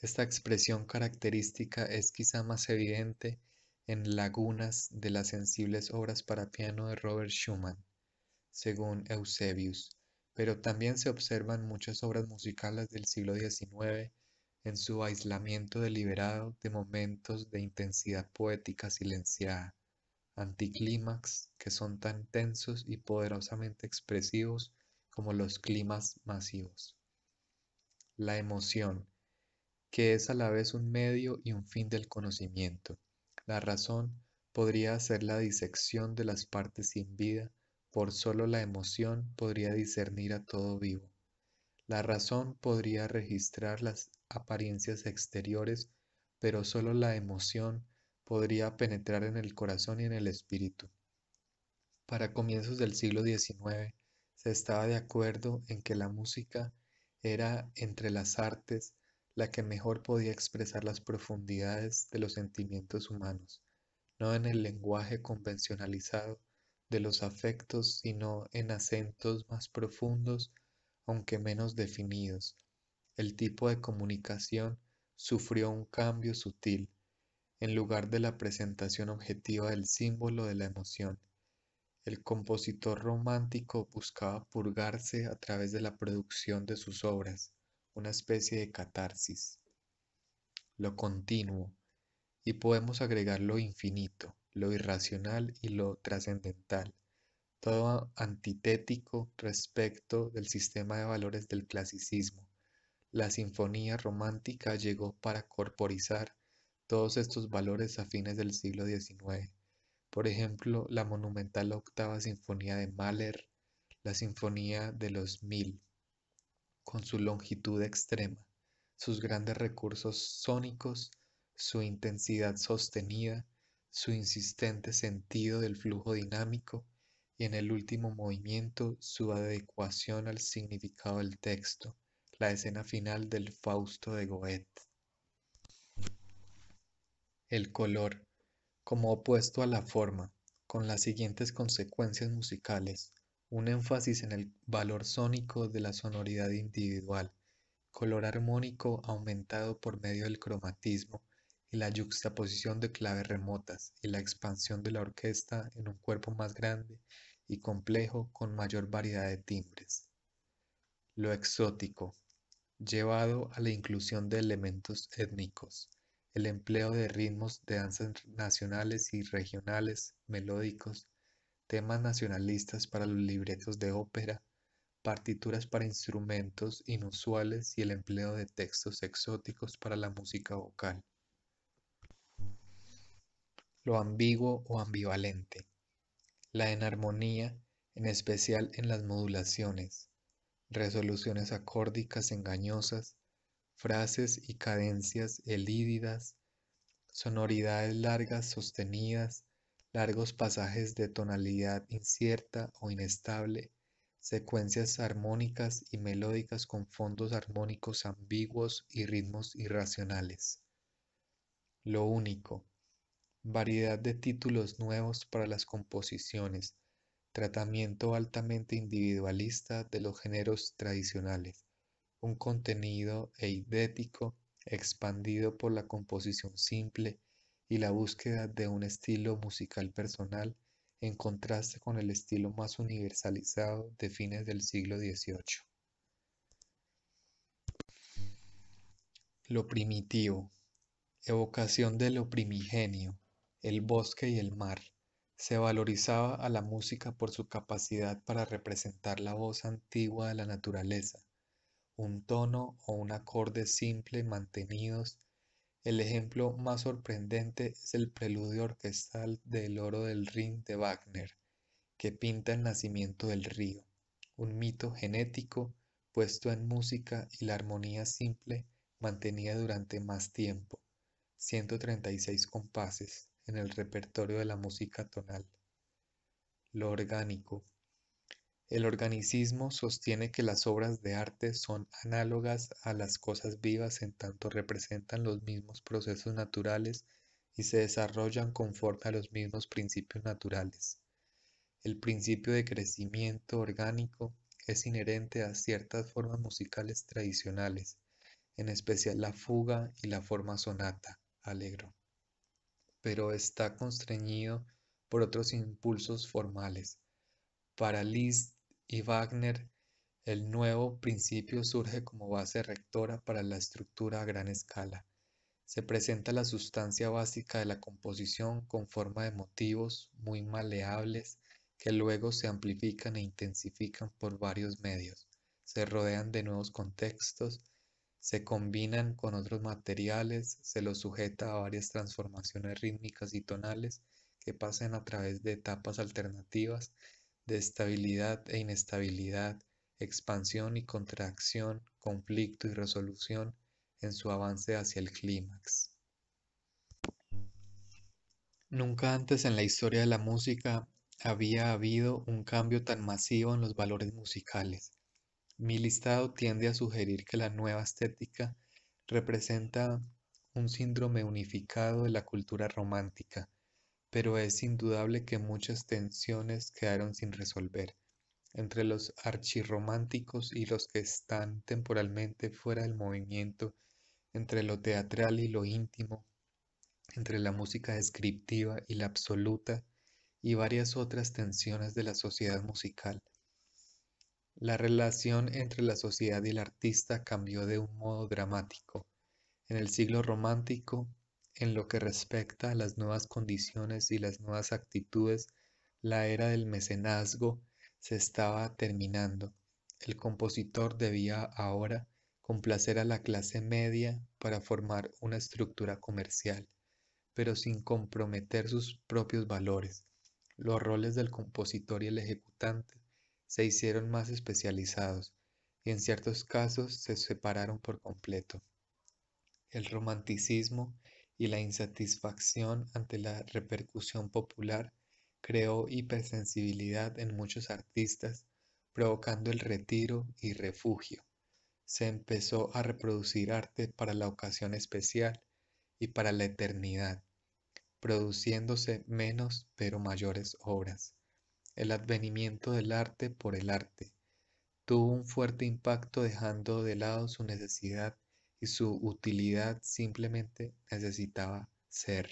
Esta expresión característica es quizá más evidente en Lagunas de las sensibles obras para piano de Robert Schumann según Eusebius, pero también se observan muchas obras musicales del siglo XIX en su aislamiento deliberado de momentos de intensidad poética silenciada, anticlímax que son tan tensos y poderosamente expresivos como los climas masivos. La emoción, que es a la vez un medio y un fin del conocimiento. La razón podría ser la disección de las partes sin vida por solo la emoción podría discernir a todo vivo. La razón podría registrar las apariencias exteriores, pero solo la emoción podría penetrar en el corazón y en el espíritu. Para comienzos del siglo XIX se estaba de acuerdo en que la música era entre las artes la que mejor podía expresar las profundidades de los sentimientos humanos, no en el lenguaje convencionalizado de los afectos, sino en acentos más profundos, aunque menos definidos. El tipo de comunicación sufrió un cambio sutil, en lugar de la presentación objetiva del símbolo de la emoción. El compositor romántico buscaba purgarse a través de la producción de sus obras, una especie de catarsis, lo continuo, y podemos agregar lo infinito lo irracional y lo trascendental, todo antitético respecto del sistema de valores del clasicismo. La sinfonía romántica llegó para corporizar todos estos valores a fines del siglo XIX. Por ejemplo, la monumental octava sinfonía de Mahler, la sinfonía de los mil, con su longitud extrema, sus grandes recursos sónicos, su intensidad sostenida, su insistente sentido del flujo dinámico y en el último movimiento su adecuación al significado del texto, la escena final del Fausto de Goethe. El color, como opuesto a la forma, con las siguientes consecuencias musicales, un énfasis en el valor sónico de la sonoridad individual, color armónico aumentado por medio del cromatismo, y la yuxtaposición de claves remotas y la expansión de la orquesta en un cuerpo más grande y complejo con mayor variedad de timbres. Lo exótico, llevado a la inclusión de elementos étnicos, el empleo de ritmos de danzas nacionales y regionales, melódicos, temas nacionalistas para los libretos de ópera, partituras para instrumentos inusuales y el empleo de textos exóticos para la música vocal lo ambiguo o ambivalente, la enarmonía, en especial en las modulaciones, resoluciones acórdicas engañosas, frases y cadencias elídidas, sonoridades largas sostenidas, largos pasajes de tonalidad incierta o inestable, secuencias armónicas y melódicas con fondos armónicos ambiguos y ritmos irracionales. Lo único, variedad de títulos nuevos para las composiciones, tratamiento altamente individualista de los géneros tradicionales, un contenido eidético expandido por la composición simple y la búsqueda de un estilo musical personal en contraste con el estilo más universalizado de fines del siglo XVIII. Lo primitivo, evocación de lo primigenio, el bosque y el mar. Se valorizaba a la música por su capacidad para representar la voz antigua de la naturaleza, un tono o un acorde simple mantenidos. El ejemplo más sorprendente es el preludio orquestal del Oro del Rin de Wagner, que pinta el nacimiento del río, un mito genético puesto en música y la armonía simple mantenida durante más tiempo, 136 compases en el repertorio de la música tonal. Lo orgánico. El organicismo sostiene que las obras de arte son análogas a las cosas vivas en tanto representan los mismos procesos naturales y se desarrollan conforme a los mismos principios naturales. El principio de crecimiento orgánico es inherente a ciertas formas musicales tradicionales, en especial la fuga y la forma sonata, alegro pero está constreñido por otros impulsos formales. Para Liszt y Wagner, el nuevo principio surge como base rectora para la estructura a gran escala. Se presenta la sustancia básica de la composición con forma de motivos muy maleables que luego se amplifican e intensifican por varios medios. Se rodean de nuevos contextos se combinan con otros materiales, se los sujeta a varias transformaciones rítmicas y tonales que pasan a través de etapas alternativas de estabilidad e inestabilidad, expansión y contracción, conflicto y resolución en su avance hacia el clímax. Nunca antes en la historia de la música había habido un cambio tan masivo en los valores musicales. Mi listado tiende a sugerir que la nueva estética representa un síndrome unificado de la cultura romántica, pero es indudable que muchas tensiones quedaron sin resolver entre los archirrománticos y los que están temporalmente fuera del movimiento, entre lo teatral y lo íntimo, entre la música descriptiva y la absoluta, y varias otras tensiones de la sociedad musical. La relación entre la sociedad y el artista cambió de un modo dramático en el siglo romántico en lo que respecta a las nuevas condiciones y las nuevas actitudes. La era del mecenazgo se estaba terminando. El compositor debía ahora complacer a la clase media para formar una estructura comercial, pero sin comprometer sus propios valores. Los roles del compositor y el ejecutante se hicieron más especializados y en ciertos casos se separaron por completo. El romanticismo y la insatisfacción ante la repercusión popular creó hipersensibilidad en muchos artistas, provocando el retiro y refugio. Se empezó a reproducir arte para la ocasión especial y para la eternidad, produciéndose menos pero mayores obras el advenimiento del arte por el arte. Tuvo un fuerte impacto dejando de lado su necesidad y su utilidad simplemente necesitaba ser.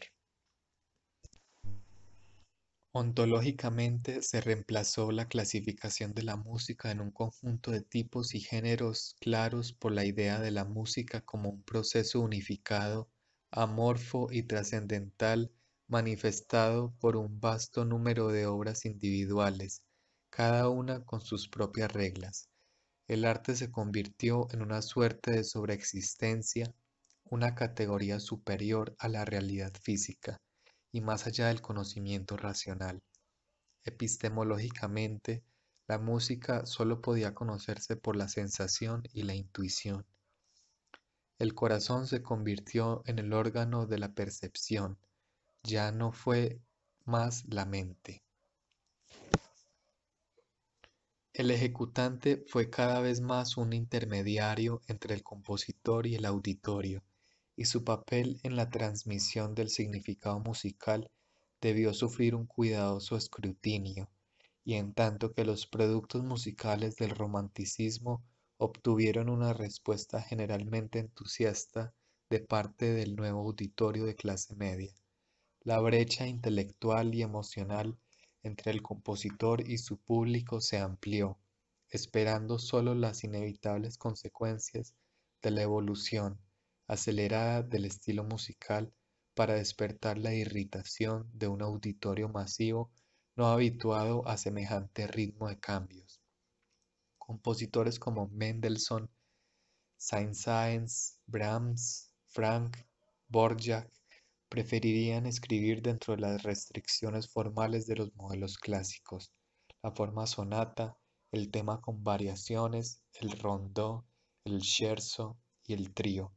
Ontológicamente se reemplazó la clasificación de la música en un conjunto de tipos y géneros claros por la idea de la música como un proceso unificado, amorfo y trascendental manifestado por un vasto número de obras individuales, cada una con sus propias reglas. El arte se convirtió en una suerte de sobreexistencia, una categoría superior a la realidad física y más allá del conocimiento racional. Epistemológicamente, la música solo podía conocerse por la sensación y la intuición. El corazón se convirtió en el órgano de la percepción, ya no fue más la mente. El ejecutante fue cada vez más un intermediario entre el compositor y el auditorio, y su papel en la transmisión del significado musical debió sufrir un cuidadoso escrutinio, y en tanto que los productos musicales del romanticismo obtuvieron una respuesta generalmente entusiasta de parte del nuevo auditorio de clase media la brecha intelectual y emocional entre el compositor y su público se amplió, esperando solo las inevitables consecuencias de la evolución acelerada del estilo musical para despertar la irritación de un auditorio masivo no habituado a semejante ritmo de cambios. Compositores como Mendelssohn, Saint-Saëns, Brahms, Frank, Borjak, preferirían escribir dentro de las restricciones formales de los modelos clásicos, la forma sonata, el tema con variaciones, el rondó, el scherzo y el trío,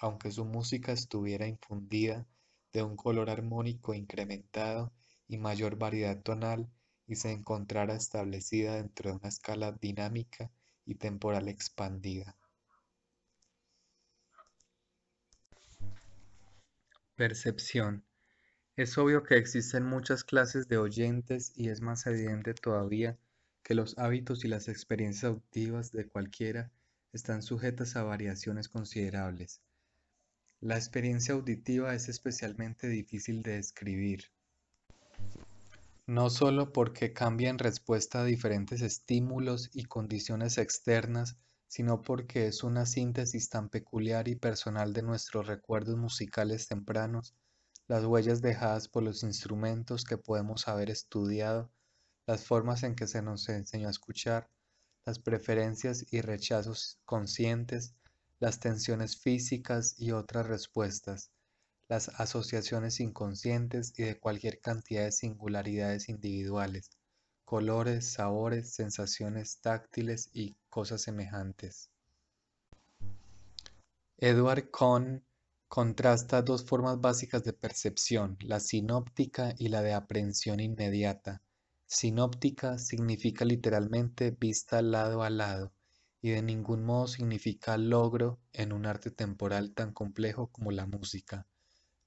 aunque su música estuviera infundida de un color armónico incrementado y mayor variedad tonal y se encontrara establecida dentro de una escala dinámica y temporal expandida. Percepción. Es obvio que existen muchas clases de oyentes y es más evidente todavía que los hábitos y las experiencias auditivas de cualquiera están sujetas a variaciones considerables. La experiencia auditiva es especialmente difícil de describir, no solo porque cambia en respuesta a diferentes estímulos y condiciones externas, sino porque es una síntesis tan peculiar y personal de nuestros recuerdos musicales tempranos, las huellas dejadas por los instrumentos que podemos haber estudiado, las formas en que se nos enseñó a escuchar, las preferencias y rechazos conscientes, las tensiones físicas y otras respuestas, las asociaciones inconscientes y de cualquier cantidad de singularidades individuales, colores, sabores, sensaciones táctiles y cosas semejantes. Edward Cohn contrasta dos formas básicas de percepción, la sinóptica y la de aprehensión inmediata. Sinóptica significa literalmente vista lado a lado y de ningún modo significa logro en un arte temporal tan complejo como la música.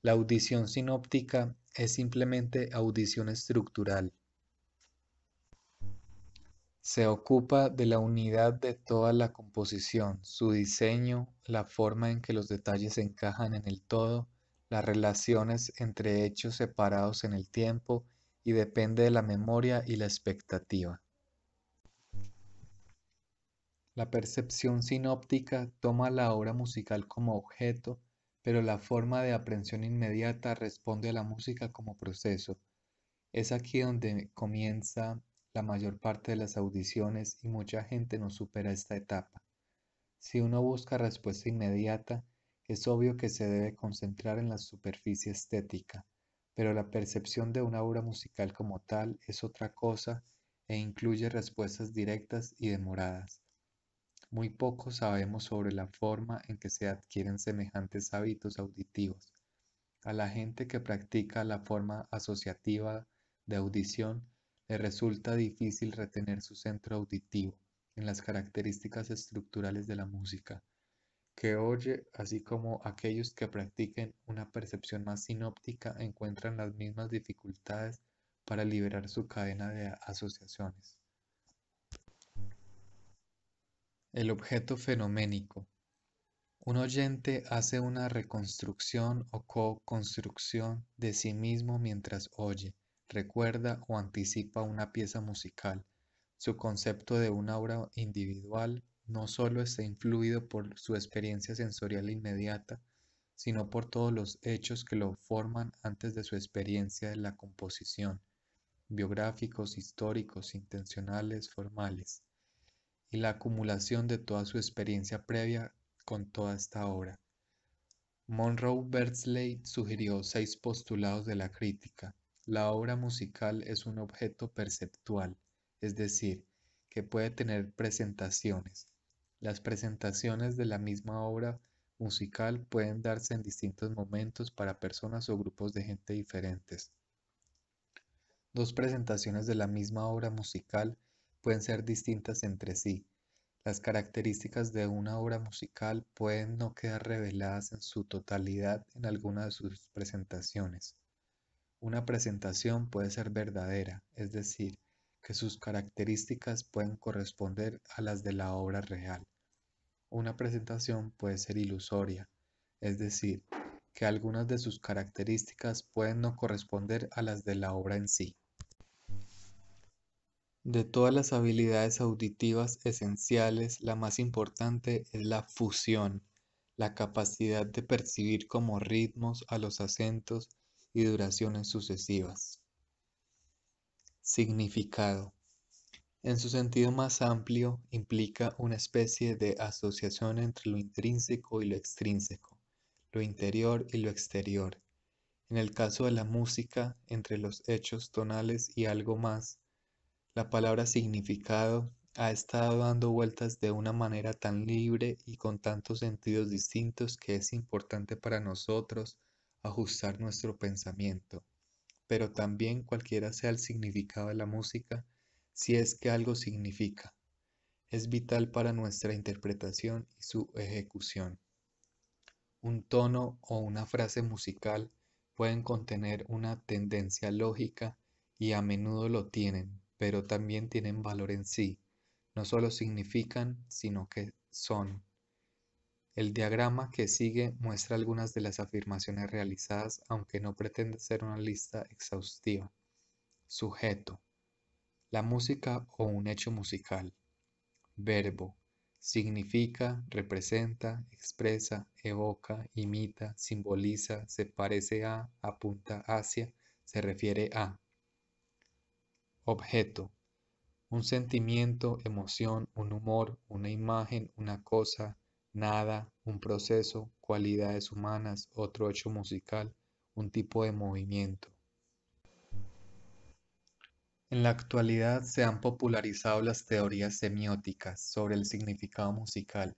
La audición sinóptica es simplemente audición estructural. Se ocupa de la unidad de toda la composición, su diseño, la forma en que los detalles encajan en el todo, las relaciones entre hechos separados en el tiempo y depende de la memoria y la expectativa. La percepción sinóptica toma la obra musical como objeto, pero la forma de aprensión inmediata responde a la música como proceso. Es aquí donde comienza la mayor parte de las audiciones y mucha gente no supera esta etapa. Si uno busca respuesta inmediata, es obvio que se debe concentrar en la superficie estética, pero la percepción de una obra musical como tal es otra cosa e incluye respuestas directas y demoradas. Muy poco sabemos sobre la forma en que se adquieren semejantes hábitos auditivos. A la gente que practica la forma asociativa de audición le resulta difícil retener su centro auditivo en las características estructurales de la música que oye, así como aquellos que practiquen una percepción más sinóptica encuentran las mismas dificultades para liberar su cadena de asociaciones. El objeto fenoménico. Un oyente hace una reconstrucción o co-construcción de sí mismo mientras oye, recuerda o anticipa una pieza musical. Su concepto de una obra individual no solo está influido por su experiencia sensorial inmediata, sino por todos los hechos que lo forman antes de su experiencia de la composición, biográficos, históricos, intencionales, formales, y la acumulación de toda su experiencia previa con toda esta obra. Monroe Bersley sugirió seis postulados de la crítica, la obra musical es un objeto perceptual, es decir, que puede tener presentaciones. Las presentaciones de la misma obra musical pueden darse en distintos momentos para personas o grupos de gente diferentes. Dos presentaciones de la misma obra musical pueden ser distintas entre sí. Las características de una obra musical pueden no quedar reveladas en su totalidad en alguna de sus presentaciones. Una presentación puede ser verdadera, es decir, que sus características pueden corresponder a las de la obra real. Una presentación puede ser ilusoria, es decir, que algunas de sus características pueden no corresponder a las de la obra en sí. De todas las habilidades auditivas esenciales, la más importante es la fusión, la capacidad de percibir como ritmos a los acentos y duraciones sucesivas. Significado. En su sentido más amplio, implica una especie de asociación entre lo intrínseco y lo extrínseco, lo interior y lo exterior. En el caso de la música, entre los hechos tonales y algo más, la palabra significado ha estado dando vueltas de una manera tan libre y con tantos sentidos distintos que es importante para nosotros ajustar nuestro pensamiento, pero también cualquiera sea el significado de la música, si es que algo significa, es vital para nuestra interpretación y su ejecución. Un tono o una frase musical pueden contener una tendencia lógica y a menudo lo tienen, pero también tienen valor en sí. No solo significan, sino que son. El diagrama que sigue muestra algunas de las afirmaciones realizadas, aunque no pretende ser una lista exhaustiva. Sujeto. La música o un hecho musical. Verbo. Significa, representa, expresa, evoca, imita, simboliza, se parece a, apunta hacia, se refiere a. Objeto. Un sentimiento, emoción, un humor, una imagen, una cosa, nada, un proceso, cualidades humanas, otro hecho musical, un tipo de movimiento. En la actualidad se han popularizado las teorías semióticas sobre el significado musical.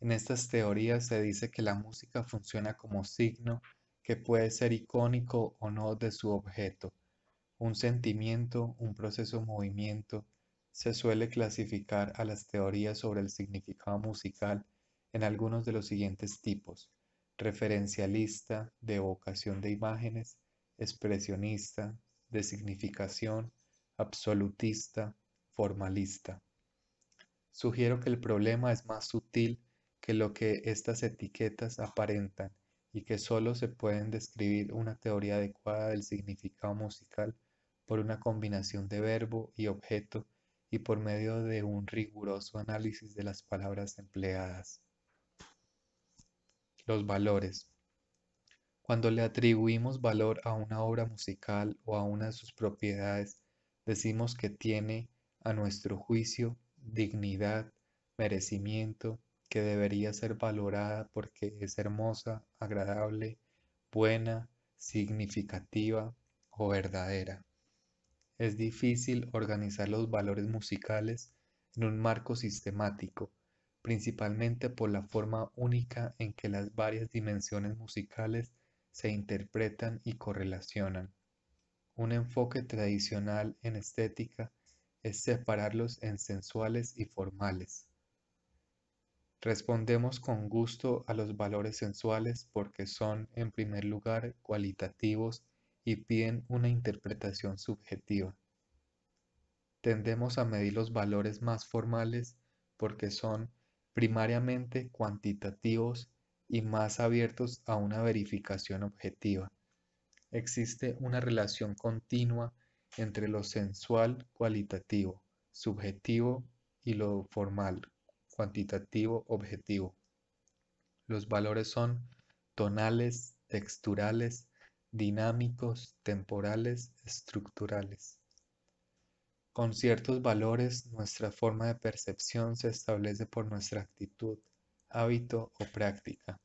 En estas teorías se dice que la música funciona como signo que puede ser icónico o no de su objeto. Un sentimiento, un proceso movimiento, se suele clasificar a las teorías sobre el significado musical en algunos de los siguientes tipos. Referencialista, de evocación de imágenes, expresionista, de significación, absolutista, formalista. Sugiero que el problema es más sutil que lo que estas etiquetas aparentan y que solo se puede describir una teoría adecuada del significado musical por una combinación de verbo y objeto y por medio de un riguroso análisis de las palabras empleadas. Los valores. Cuando le atribuimos valor a una obra musical o a una de sus propiedades, decimos que tiene, a nuestro juicio, dignidad, merecimiento, que debería ser valorada porque es hermosa, agradable, buena, significativa o verdadera. Es difícil organizar los valores musicales en un marco sistemático principalmente por la forma única en que las varias dimensiones musicales se interpretan y correlacionan. Un enfoque tradicional en estética es separarlos en sensuales y formales. Respondemos con gusto a los valores sensuales porque son, en primer lugar, cualitativos y piden una interpretación subjetiva. Tendemos a medir los valores más formales porque son primariamente cuantitativos y más abiertos a una verificación objetiva. Existe una relación continua entre lo sensual cualitativo, subjetivo y lo formal, cuantitativo objetivo. Los valores son tonales, texturales, dinámicos, temporales, estructurales. Con ciertos valores, nuestra forma de percepción se establece por nuestra actitud, hábito o práctica.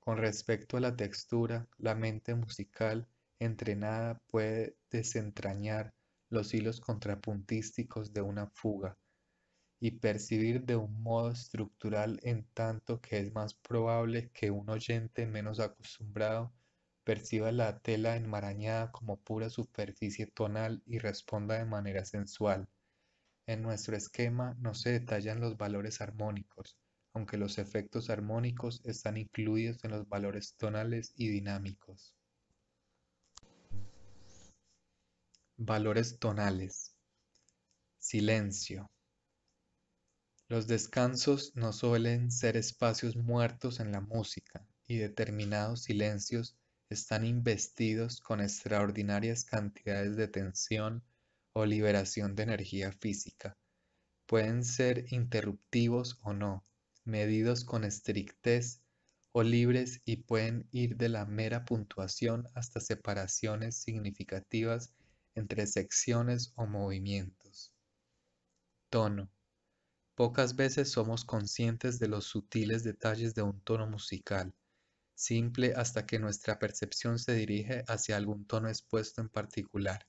Con respecto a la textura, la mente musical entrenada puede desentrañar los hilos contrapuntísticos de una fuga y percibir de un modo estructural en tanto que es más probable que un oyente menos acostumbrado perciba la tela enmarañada como pura superficie tonal y responda de manera sensual. En nuestro esquema no se detallan los valores armónicos, aunque los efectos armónicos están incluidos en los valores tonales y dinámicos. Valores tonales. Silencio. Los descansos no suelen ser espacios muertos en la música y determinados silencios están investidos con extraordinarias cantidades de tensión o liberación de energía física. Pueden ser interruptivos o no, medidos con estrictez o libres y pueden ir de la mera puntuación hasta separaciones significativas entre secciones o movimientos. Tono. Pocas veces somos conscientes de los sutiles detalles de un tono musical simple hasta que nuestra percepción se dirige hacia algún tono expuesto en particular,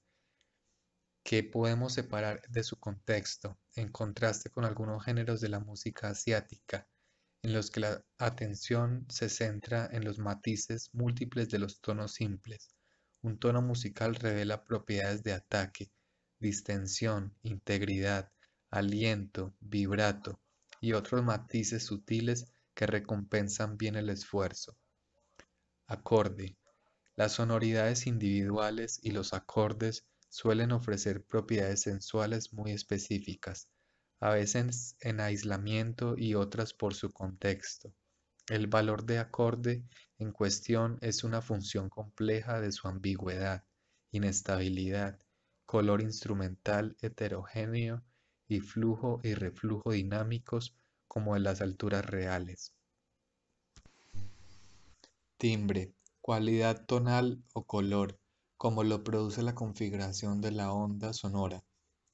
que podemos separar de su contexto, en contraste con algunos géneros de la música asiática, en los que la atención se centra en los matices múltiples de los tonos simples. Un tono musical revela propiedades de ataque, distensión, integridad, aliento, vibrato y otros matices sutiles que recompensan bien el esfuerzo. Acorde. Las sonoridades individuales y los acordes suelen ofrecer propiedades sensuales muy específicas, a veces en aislamiento y otras por su contexto. El valor de acorde en cuestión es una función compleja de su ambigüedad, inestabilidad, color instrumental heterogéneo y flujo y reflujo dinámicos como en las alturas reales. Timbre, cualidad tonal o color, como lo produce la configuración de la onda sonora,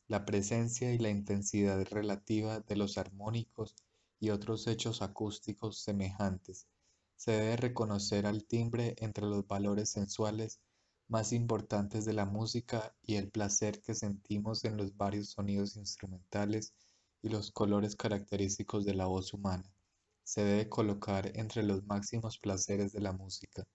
la presencia y la intensidad relativa de los armónicos y otros hechos acústicos semejantes. Se debe reconocer al timbre entre los valores sensuales más importantes de la música y el placer que sentimos en los varios sonidos instrumentales y los colores característicos de la voz humana se debe colocar entre los máximos placeres de la música.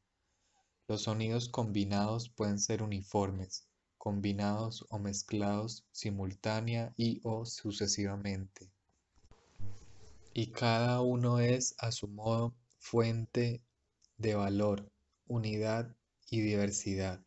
Los sonidos combinados pueden ser uniformes, combinados o mezclados simultánea y o sucesivamente. Y cada uno es a su modo fuente de valor, unidad y diversidad.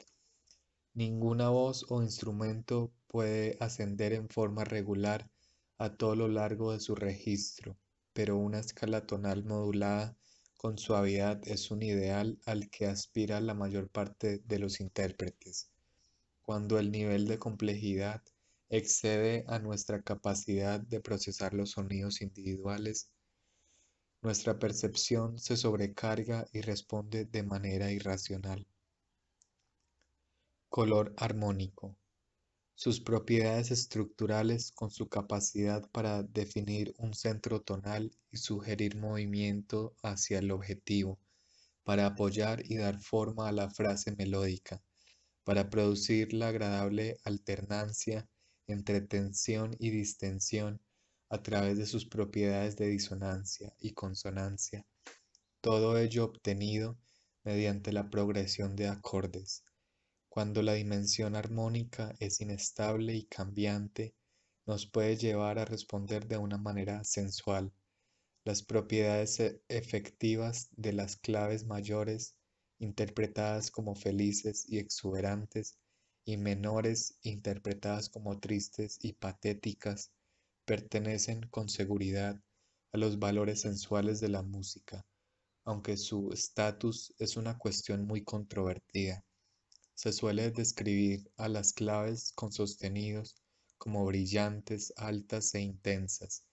Ninguna voz o instrumento puede ascender en forma regular a todo lo largo de su registro pero una escala tonal modulada con suavidad es un ideal al que aspira la mayor parte de los intérpretes. Cuando el nivel de complejidad excede a nuestra capacidad de procesar los sonidos individuales, nuestra percepción se sobrecarga y responde de manera irracional. Color armónico sus propiedades estructurales con su capacidad para definir un centro tonal y sugerir movimiento hacia el objetivo, para apoyar y dar forma a la frase melódica, para producir la agradable alternancia entre tensión y distensión a través de sus propiedades de disonancia y consonancia, todo ello obtenido mediante la progresión de acordes. Cuando la dimensión armónica es inestable y cambiante, nos puede llevar a responder de una manera sensual. Las propiedades e-, efectivas de las claves mayores, interpretadas como felices y exuberantes, y menores, interpretadas como tristes y patéticas, pertenecen con seguridad a los valores sensuales de la música, aunque su estatus es una cuestión muy controvertida. Se suele describir a las claves con sostenidos como brillantes, altas e intensas,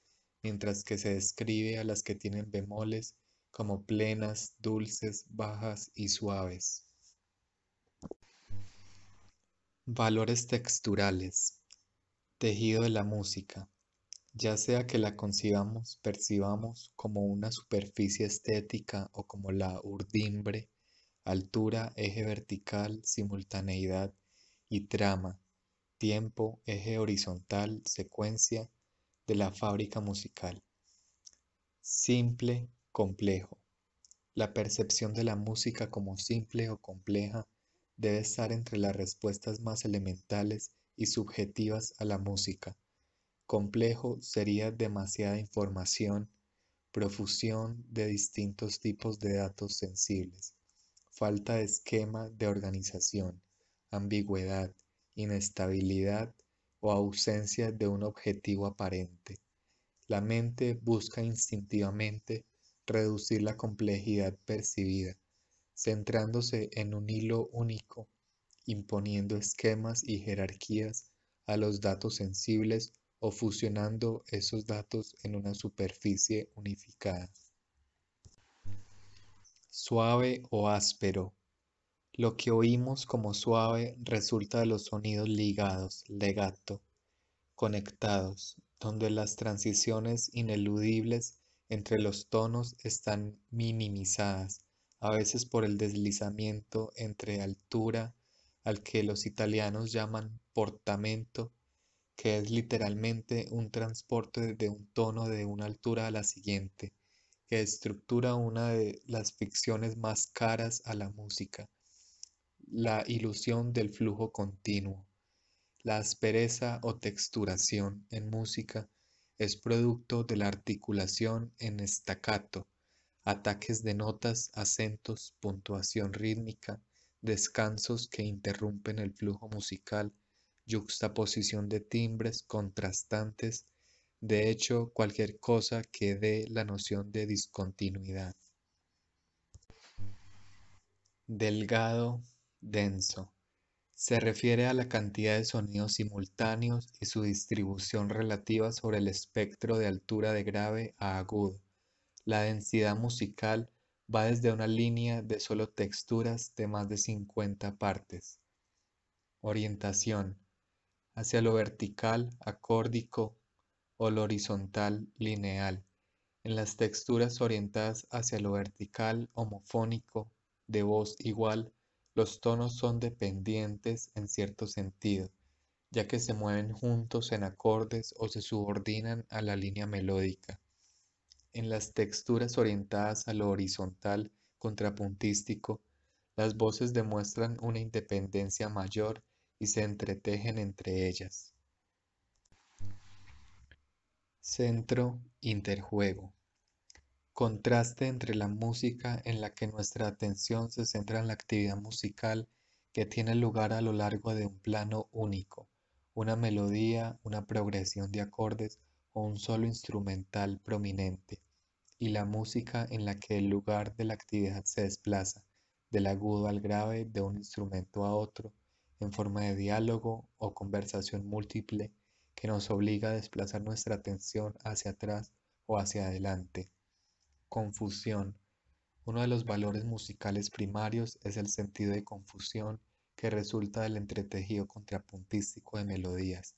mientras que se describe a las que tienen bemoles como plenas, dulces, bajas y suaves. Valores texturales. Tejido de la música. Ya sea que la concibamos, percibamos como una superficie estética o como la urdimbre altura, eje vertical, simultaneidad y trama, tiempo, eje horizontal, secuencia de la fábrica musical. Simple, complejo. La percepción de la música como simple o compleja debe estar entre las respuestas más elementales y subjetivas a la música. Complejo sería demasiada información, profusión de distintos tipos de datos sensibles falta de esquema de organización, ambigüedad, inestabilidad o ausencia de un objetivo aparente. La mente busca instintivamente reducir la complejidad percibida, centrándose en un hilo único, imponiendo esquemas y jerarquías a los datos sensibles o fusionando esos datos en una superficie unificada suave o áspero. Lo que oímos como suave resulta de los sonidos ligados, legato, conectados, donde las transiciones ineludibles entre los tonos están minimizadas, a veces por el deslizamiento entre altura, al que los italianos llaman portamento, que es literalmente un transporte de un tono de una altura a la siguiente que estructura una de las ficciones más caras a la música, la ilusión del flujo continuo. La aspereza o texturación en música es producto de la articulación en estacato, ataques de notas, acentos, puntuación rítmica, descansos que interrumpen el flujo musical, juxtaposición de timbres contrastantes de hecho cualquier cosa que dé la noción de discontinuidad. Delgado, denso. Se refiere a la cantidad de sonidos simultáneos y su distribución relativa sobre el espectro de altura de grave a agudo. La densidad musical va desde una línea de solo texturas de más de 50 partes. Orientación. Hacia lo vertical, acórdico, o lo horizontal lineal, en las texturas orientadas hacia lo vertical homofónico de voz igual, los tonos son dependientes en cierto sentido, ya que se mueven juntos en acordes o se subordinan a la línea melódica. En las texturas orientadas a lo horizontal contrapuntístico, las voces demuestran una independencia mayor y se entretejen entre ellas. Centro Interjuego. Contraste entre la música en la que nuestra atención se centra en la actividad musical que tiene lugar a lo largo de un plano único, una melodía, una progresión de acordes o un solo instrumental prominente, y la música en la que el lugar de la actividad se desplaza, del agudo al grave, de un instrumento a otro, en forma de diálogo o conversación múltiple que nos obliga a desplazar nuestra atención hacia atrás o hacia adelante. Confusión. Uno de los valores musicales primarios es el sentido de confusión que resulta del entretejido contrapuntístico de melodías.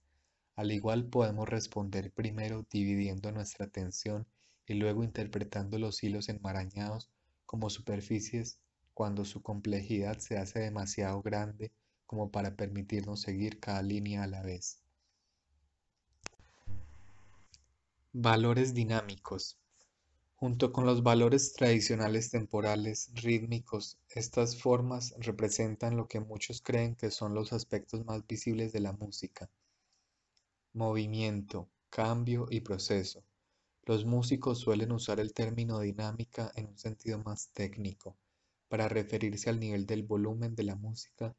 Al igual podemos responder primero dividiendo nuestra atención y luego interpretando los hilos enmarañados como superficies cuando su complejidad se hace demasiado grande como para permitirnos seguir cada línea a la vez. Valores dinámicos. Junto con los valores tradicionales temporales, rítmicos, estas formas representan lo que muchos creen que son los aspectos más visibles de la música. Movimiento, cambio y proceso. Los músicos suelen usar el término dinámica en un sentido más técnico, para referirse al nivel del volumen de la música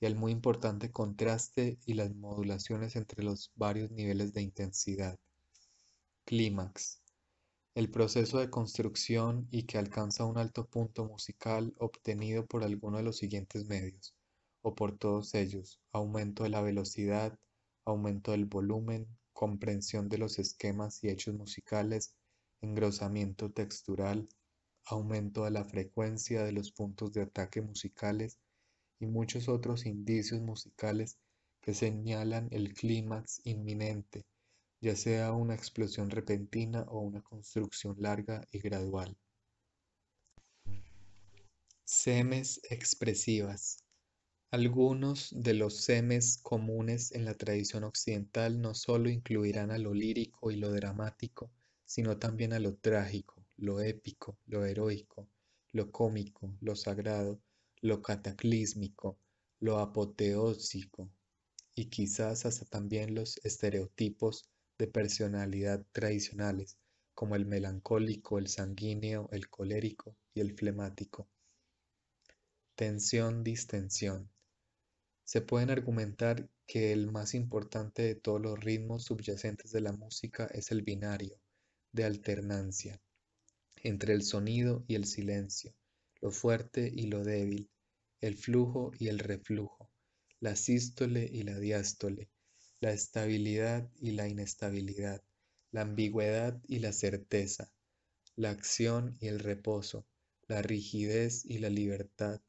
y al muy importante contraste y las modulaciones entre los varios niveles de intensidad clímax, el proceso de construcción y que alcanza un alto punto musical obtenido por alguno de los siguientes medios, o por todos ellos, aumento de la velocidad, aumento del volumen, comprensión de los esquemas y hechos musicales, engrosamiento textural, aumento de la frecuencia de los puntos de ataque musicales y muchos otros indicios musicales que señalan el clímax inminente ya sea una explosión repentina o una construcción larga y gradual. Semes expresivas. Algunos de los semes comunes en la tradición occidental no solo incluirán a lo lírico y lo dramático, sino también a lo trágico, lo épico, lo heroico, lo cómico, lo sagrado, lo cataclísmico, lo apoteósico y quizás hasta también los estereotipos de personalidad tradicionales, como el melancólico, el sanguíneo, el colérico y el flemático. Tensión, distensión. Se pueden argumentar que el más importante de todos los ritmos subyacentes de la música es el binario, de alternancia, entre el sonido y el silencio, lo fuerte y lo débil, el flujo y el reflujo, la sístole y la diástole, la estabilidad y la inestabilidad, la ambigüedad y la certeza, la acción y el reposo, la rigidez y la libertad.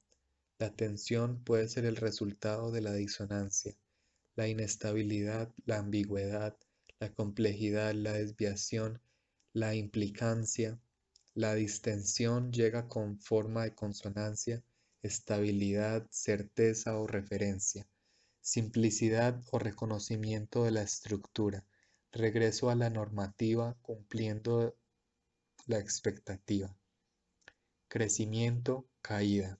La tensión puede ser el resultado de la disonancia, la inestabilidad, la ambigüedad, la complejidad, la desviación, la implicancia, la distensión llega con forma de consonancia, estabilidad, certeza o referencia simplicidad o reconocimiento de la estructura, regreso a la normativa cumpliendo la expectativa, crecimiento, caída,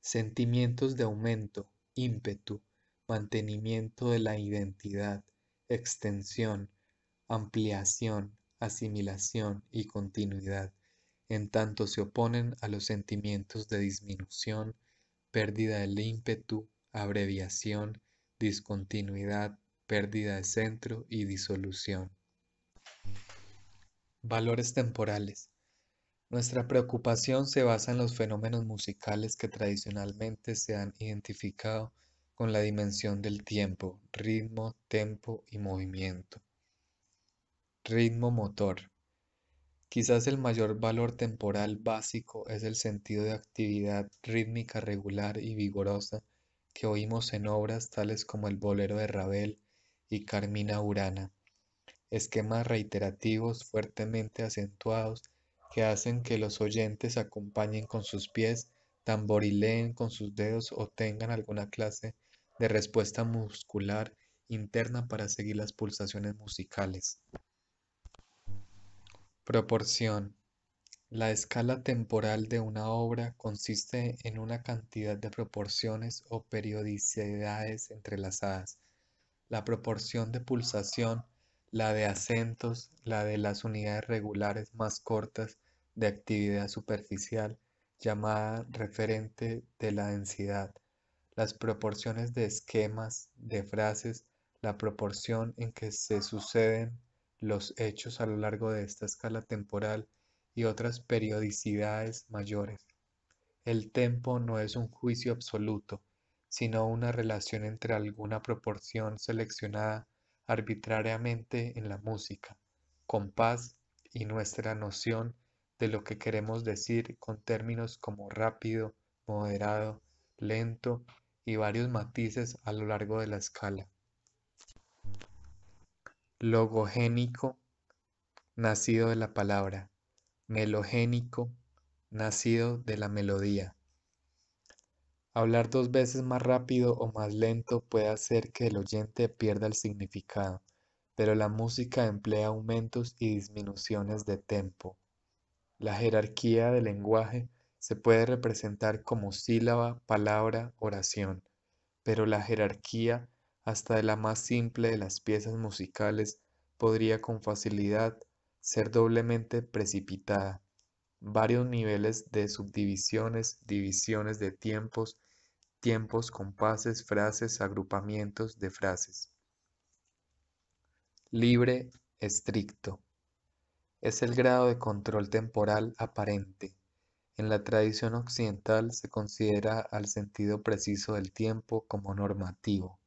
sentimientos de aumento, ímpetu, mantenimiento de la identidad, extensión, ampliación, asimilación y continuidad, en tanto se oponen a los sentimientos de disminución, pérdida del ímpetu, abreviación, discontinuidad, pérdida de centro y disolución. Valores temporales. Nuestra preocupación se basa en los fenómenos musicales que tradicionalmente se han identificado con la dimensión del tiempo, ritmo, tempo y movimiento. Ritmo motor. Quizás el mayor valor temporal básico es el sentido de actividad rítmica regular y vigorosa que oímos en obras tales como el bolero de Ravel y Carmina Urana, esquemas reiterativos fuertemente acentuados que hacen que los oyentes acompañen con sus pies, tamborileen con sus dedos o tengan alguna clase de respuesta muscular interna para seguir las pulsaciones musicales. Proporción. La escala temporal de una obra consiste en una cantidad de proporciones o periodicidades entrelazadas. La proporción de pulsación, la de acentos, la de las unidades regulares más cortas de actividad superficial, llamada referente de la densidad, las proporciones de esquemas, de frases, la proporción en que se suceden los hechos a lo largo de esta escala temporal, y otras periodicidades mayores. El tempo no es un juicio absoluto, sino una relación entre alguna proporción seleccionada arbitrariamente en la música, compás y nuestra noción de lo que queremos decir con términos como rápido, moderado, lento y varios matices a lo largo de la escala. Logogénico, nacido de la palabra, melogénico, nacido de la melodía. Hablar dos veces más rápido o más lento puede hacer que el oyente pierda el significado, pero la música emplea aumentos y disminuciones de tempo. La jerarquía del lenguaje se puede representar como sílaba, palabra, oración, pero la jerarquía hasta de la más simple de las piezas musicales podría con facilidad ser doblemente precipitada, varios niveles de subdivisiones, divisiones de tiempos, tiempos, compases, frases, agrupamientos de frases. Libre, estricto. Es el grado de control temporal aparente. En la tradición occidental se considera al sentido preciso del tiempo como normativo,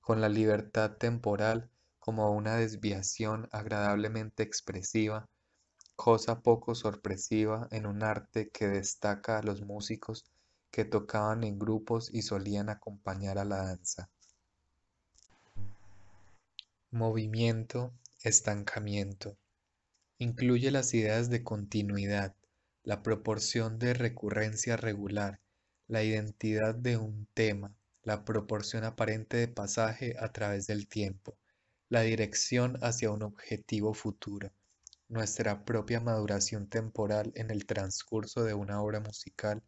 con la libertad temporal como una desviación agradablemente expresiva, cosa poco sorpresiva en un arte que destaca a los músicos que tocaban en grupos y solían acompañar a la danza. Movimiento, estancamiento. Incluye las ideas de continuidad, la proporción de recurrencia regular, la identidad de un tema, la proporción aparente de pasaje a través del tiempo la dirección hacia un objetivo futuro, nuestra propia maduración temporal en el transcurso de una obra musical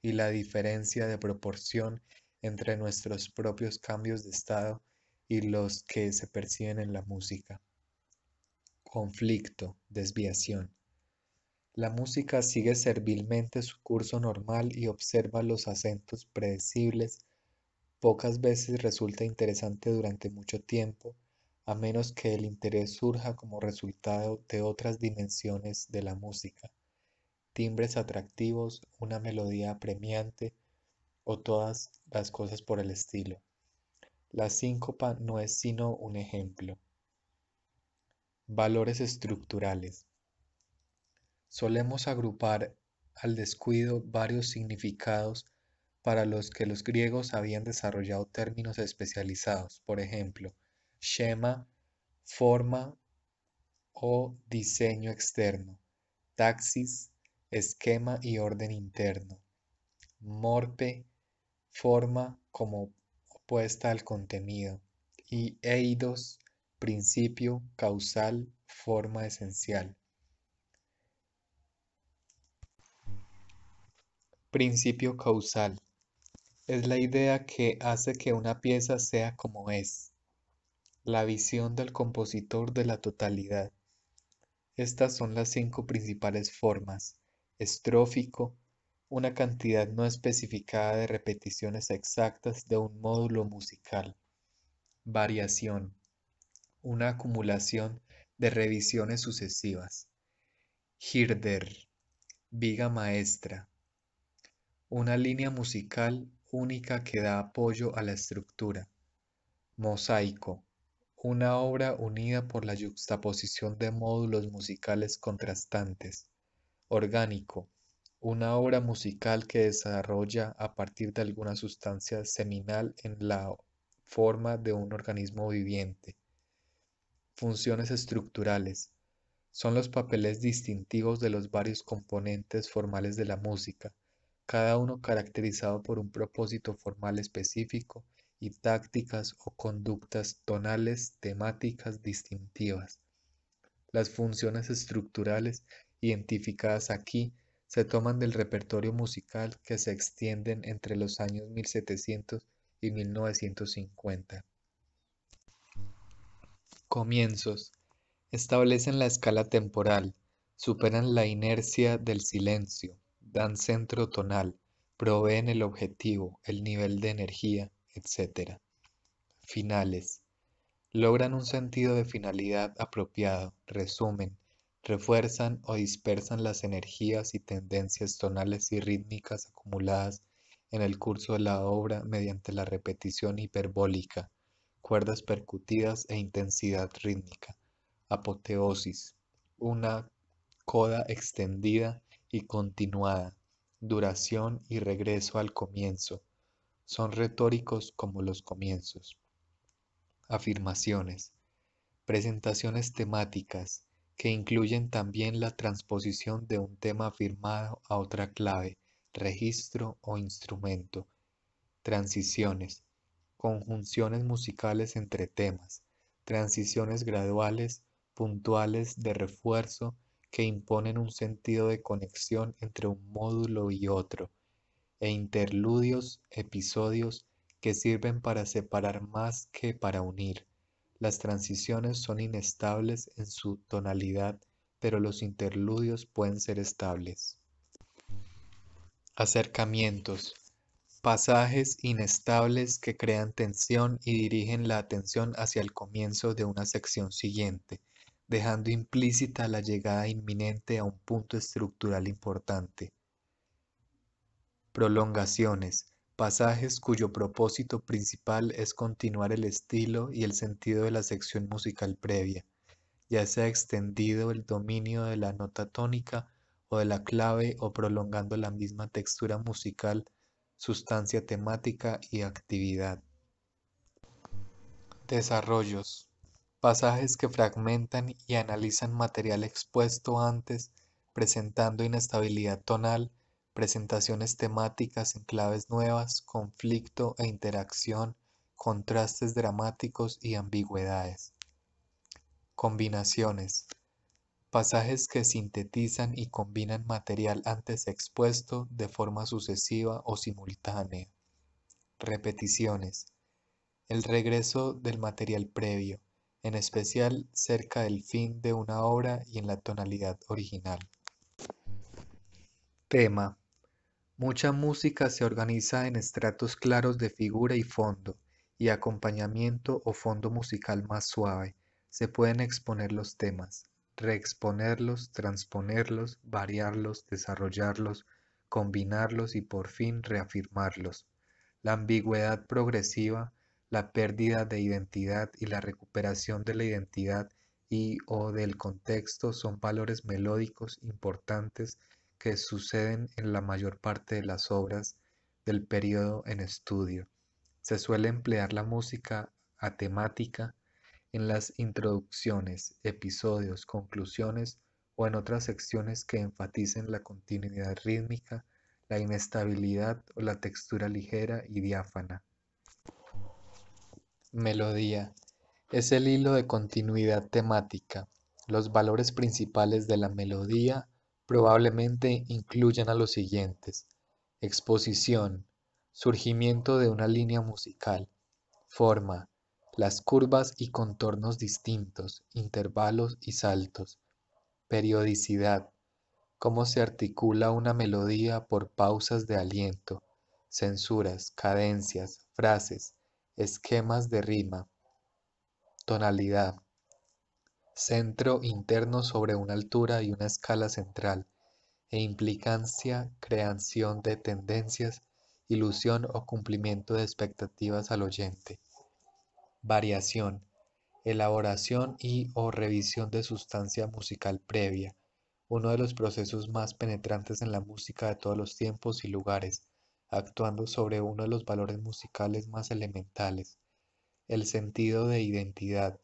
y la diferencia de proporción entre nuestros propios cambios de estado y los que se perciben en la música. Conflicto, desviación. La música sigue servilmente su curso normal y observa los acentos predecibles. Pocas veces resulta interesante durante mucho tiempo a menos que el interés surja como resultado de otras dimensiones de la música, timbres atractivos, una melodía apremiante o todas las cosas por el estilo. La síncopa no es sino un ejemplo. Valores estructurales. Solemos agrupar al descuido varios significados para los que los griegos habían desarrollado términos especializados. Por ejemplo, schema, forma o diseño externo, taxis, esquema y orden interno, morpe, forma como opuesta al contenido, y eidos, principio, causal, forma esencial. Principio causal. Es la idea que hace que una pieza sea como es la visión del compositor de la totalidad. Estas son las cinco principales formas. Estrófico, una cantidad no especificada de repeticiones exactas de un módulo musical. Variación, una acumulación de revisiones sucesivas. Girder, viga maestra, una línea musical única que da apoyo a la estructura. Mosaico, una obra unida por la yuxtaposición de módulos musicales contrastantes. Orgánico, una obra musical que desarrolla a partir de alguna sustancia seminal en la forma de un organismo viviente. Funciones estructurales. Son los papeles distintivos de los varios componentes formales de la música, cada uno caracterizado por un propósito formal específico y tácticas o conductas tonales temáticas distintivas. Las funciones estructurales identificadas aquí se toman del repertorio musical que se extienden entre los años 1700 y 1950. Comienzos. Establecen la escala temporal, superan la inercia del silencio, dan centro tonal, proveen el objetivo, el nivel de energía, etc. Finales. Logran un sentido de finalidad apropiado, resumen, refuerzan o dispersan las energías y tendencias tonales y rítmicas acumuladas en el curso de la obra mediante la repetición hiperbólica, cuerdas percutidas e intensidad rítmica. Apoteosis. Una coda extendida y continuada, duración y regreso al comienzo, son retóricos como los comienzos. Afirmaciones. Presentaciones temáticas que incluyen también la transposición de un tema afirmado a otra clave, registro o instrumento. Transiciones. Conjunciones musicales entre temas. Transiciones graduales, puntuales, de refuerzo, que imponen un sentido de conexión entre un módulo y otro e interludios, episodios que sirven para separar más que para unir. Las transiciones son inestables en su tonalidad, pero los interludios pueden ser estables. Acercamientos. Pasajes inestables que crean tensión y dirigen la atención hacia el comienzo de una sección siguiente, dejando implícita la llegada inminente a un punto estructural importante prolongaciones, pasajes cuyo propósito principal es continuar el estilo y el sentido de la sección musical previa, ya sea extendido el dominio de la nota tónica o de la clave o prolongando la misma textura musical, sustancia temática y actividad. Desarrollos. Pasajes que fragmentan y analizan material expuesto antes, presentando inestabilidad tonal, presentaciones temáticas en claves nuevas, conflicto e interacción, contrastes dramáticos y ambigüedades. Combinaciones. Pasajes que sintetizan y combinan material antes expuesto de forma sucesiva o simultánea. Repeticiones. El regreso del material previo, en especial cerca del fin de una obra y en la tonalidad original. Tema. Mucha música se organiza en estratos claros de figura y fondo, y acompañamiento o fondo musical más suave. Se pueden exponer los temas, reexponerlos, transponerlos, variarlos, desarrollarlos, combinarlos y por fin reafirmarlos. La ambigüedad progresiva, la pérdida de identidad y la recuperación de la identidad y o del contexto son valores melódicos importantes que suceden en la mayor parte de las obras del periodo en estudio. Se suele emplear la música temática en las introducciones, episodios, conclusiones o en otras secciones que enfaticen la continuidad rítmica, la inestabilidad o la textura ligera y diáfana. Melodía. Es el hilo de continuidad temática. Los valores principales de la melodía probablemente incluyan a los siguientes. Exposición, surgimiento de una línea musical, forma, las curvas y contornos distintos, intervalos y saltos, periodicidad, cómo se articula una melodía por pausas de aliento, censuras, cadencias, frases, esquemas de rima, tonalidad, centro interno sobre una altura y una escala central, e implicancia, creación de tendencias, ilusión o cumplimiento de expectativas al oyente. Variación, elaboración y o revisión de sustancia musical previa, uno de los procesos más penetrantes en la música de todos los tiempos y lugares, actuando sobre uno de los valores musicales más elementales, el sentido de identidad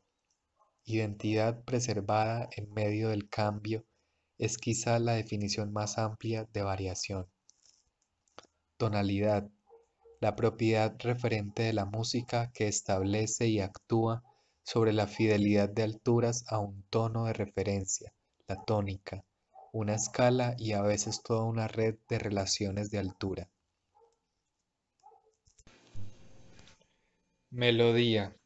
Identidad preservada en medio del cambio es quizá la definición más amplia de variación. Tonalidad, la propiedad referente de la música que establece y actúa sobre la fidelidad de alturas a un tono de referencia, la tónica, una escala y a veces toda una red de relaciones de altura. Melodía.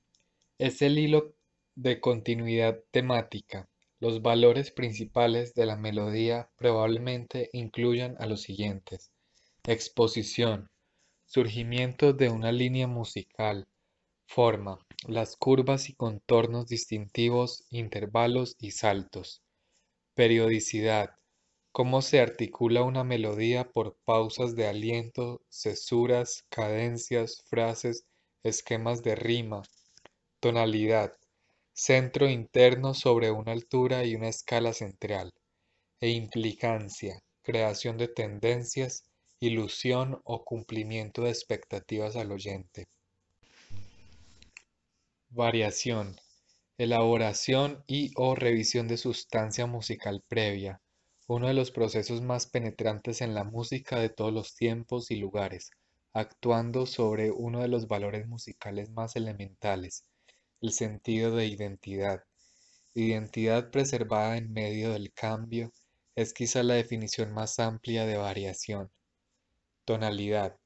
Es el hilo de continuidad temática, los valores principales de la melodía probablemente incluyan a los siguientes. Exposición. Surgimiento de una línea musical. Forma. Las curvas y contornos distintivos, intervalos y saltos. Periodicidad. Cómo se articula una melodía por pausas de aliento, cesuras, cadencias, frases, esquemas de rima. Tonalidad centro interno sobre una altura y una escala central, e implicancia, creación de tendencias, ilusión o cumplimiento de expectativas al oyente. Variación. Elaboración y o revisión de sustancia musical previa, uno de los procesos más penetrantes en la música de todos los tiempos y lugares, actuando sobre uno de los valores musicales más elementales, el sentido de identidad. Identidad preservada en medio del cambio es quizá la definición más amplia de variación. Tonalidad,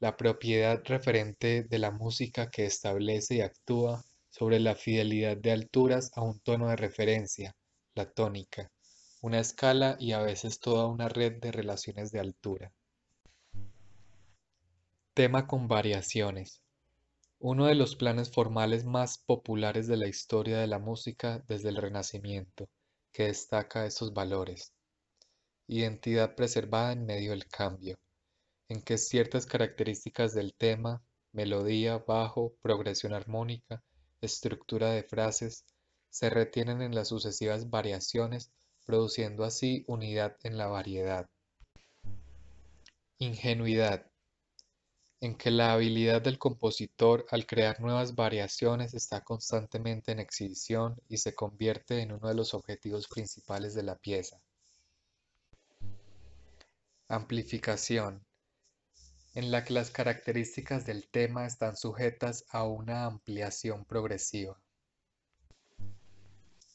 la propiedad referente de la música que establece y actúa sobre la fidelidad de alturas a un tono de referencia, la tónica, una escala y a veces toda una red de relaciones de altura. Tema con variaciones uno de los planes formales más populares de la historia de la música desde el Renacimiento, que destaca estos valores. Identidad preservada en medio del cambio, en que ciertas características del tema, melodía, bajo, progresión armónica, estructura de frases, se retienen en las sucesivas variaciones, produciendo así unidad en la variedad. Ingenuidad, en que la habilidad del compositor al crear nuevas variaciones está constantemente en exhibición y se convierte en uno de los objetivos principales de la pieza. Amplificación, en la que las características del tema están sujetas a una ampliación progresiva.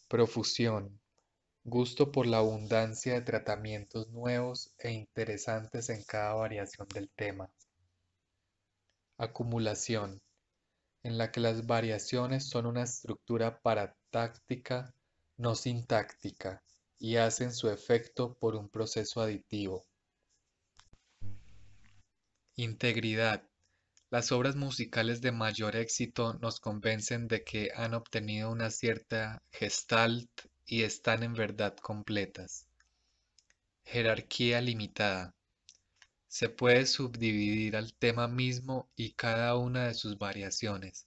Profusión, gusto por la abundancia de tratamientos nuevos e interesantes en cada variación del tema acumulación, en la que las variaciones son una estructura paratáctica no sintáctica y hacen su efecto por un proceso aditivo. Integridad. Las obras musicales de mayor éxito nos convencen de que han obtenido una cierta gestalt y están en verdad completas. Jerarquía limitada. Se puede subdividir al tema mismo y cada una de sus variaciones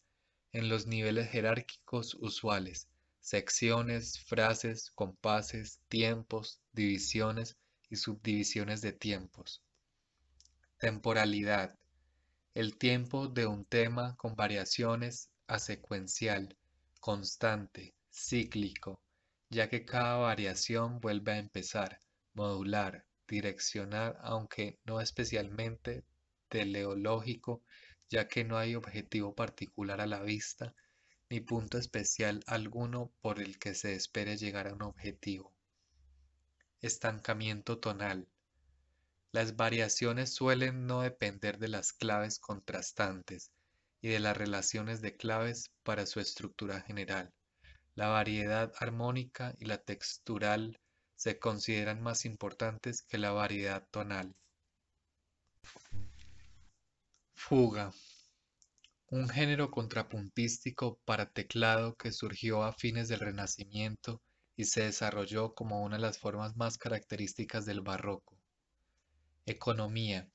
en los niveles jerárquicos usuales, secciones, frases, compases, tiempos, divisiones y subdivisiones de tiempos. Temporalidad. El tiempo de un tema con variaciones a secuencial, constante, cíclico, ya que cada variación vuelve a empezar, modular, direccional, aunque no especialmente teleológico, ya que no hay objetivo particular a la vista, ni punto especial alguno por el que se espere llegar a un objetivo. Estancamiento tonal. Las variaciones suelen no depender de las claves contrastantes y de las relaciones de claves para su estructura general. La variedad armónica y la textural se consideran más importantes que la variedad tonal. Fuga. Un género contrapuntístico para teclado que surgió a fines del Renacimiento y se desarrolló como una de las formas más características del barroco. Economía.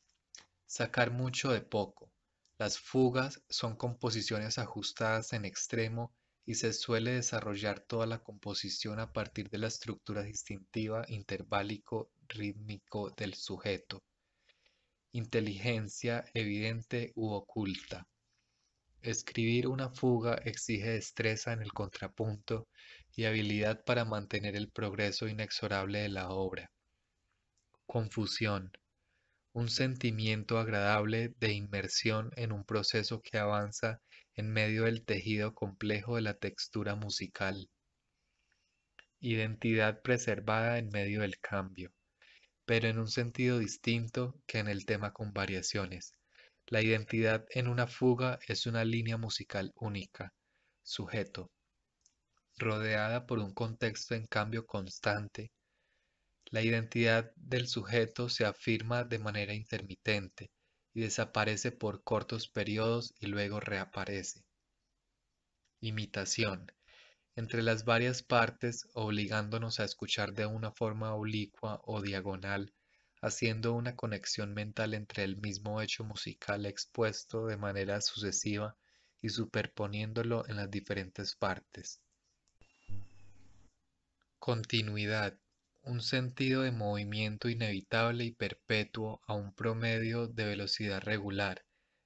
Sacar mucho de poco. Las fugas son composiciones ajustadas en extremo se suele desarrollar toda la composición a partir de la estructura distintiva interválico-rítmico del sujeto. Inteligencia evidente u oculta. Escribir una fuga exige destreza en el contrapunto y habilidad para mantener el progreso inexorable de la obra. Confusión. Un sentimiento agradable de inmersión en un proceso que avanza en medio del tejido complejo de la textura musical. Identidad preservada en medio del cambio, pero en un sentido distinto que en el tema con variaciones. La identidad en una fuga es una línea musical única, sujeto, rodeada por un contexto en cambio constante. La identidad del sujeto se afirma de manera intermitente, y desaparece por cortos periodos y luego reaparece. Imitación. Entre las varias partes, obligándonos a escuchar de una forma oblicua o diagonal, haciendo una conexión mental entre el mismo hecho musical expuesto de manera sucesiva y superponiéndolo en las diferentes partes. Continuidad un sentido de movimiento inevitable y perpetuo a un promedio de velocidad regular.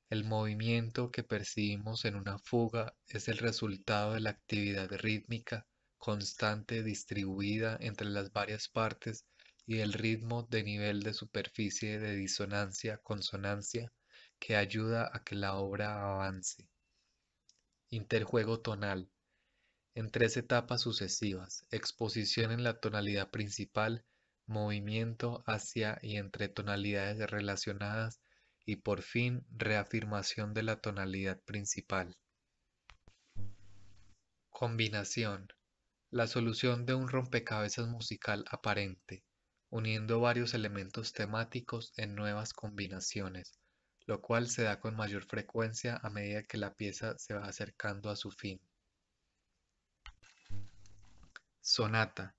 El movimiento que percibimos en una fuga es el resultado de la actividad rítmica constante distribuida entre las varias partes y el ritmo de nivel de superficie de disonancia-consonancia que ayuda a que la obra avance. Interjuego tonal en tres etapas sucesivas, exposición en la tonalidad principal, movimiento hacia y entre tonalidades relacionadas y por fin reafirmación de la tonalidad principal. Combinación. La solución de un rompecabezas musical aparente, uniendo varios elementos temáticos en nuevas combinaciones, lo cual se da con mayor frecuencia a medida que la pieza se va acercando a su fin. Sonata,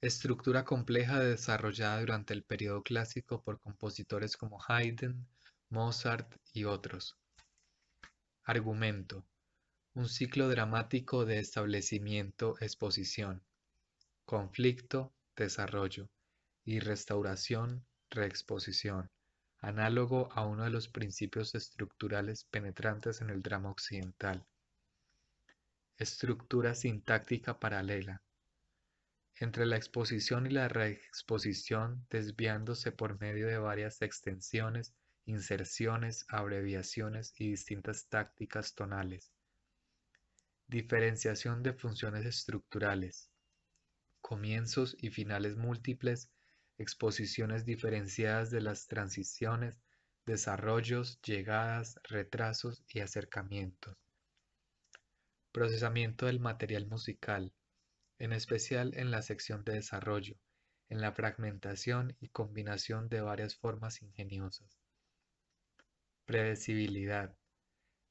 estructura compleja desarrollada durante el periodo clásico por compositores como Haydn, Mozart y otros. Argumento. Un ciclo dramático de establecimiento, exposición, conflicto, desarrollo y restauración, reexposición, análogo a uno de los principios estructurales penetrantes en el drama occidental. Estructura sintáctica paralela entre la exposición y la reexposición, desviándose por medio de varias extensiones, inserciones, abreviaciones y distintas tácticas tonales. Diferenciación de funciones estructurales. Comienzos y finales múltiples, exposiciones diferenciadas de las transiciones, desarrollos, llegadas, retrasos y acercamientos. Procesamiento del material musical en especial en la sección de desarrollo, en la fragmentación y combinación de varias formas ingeniosas. Predecibilidad.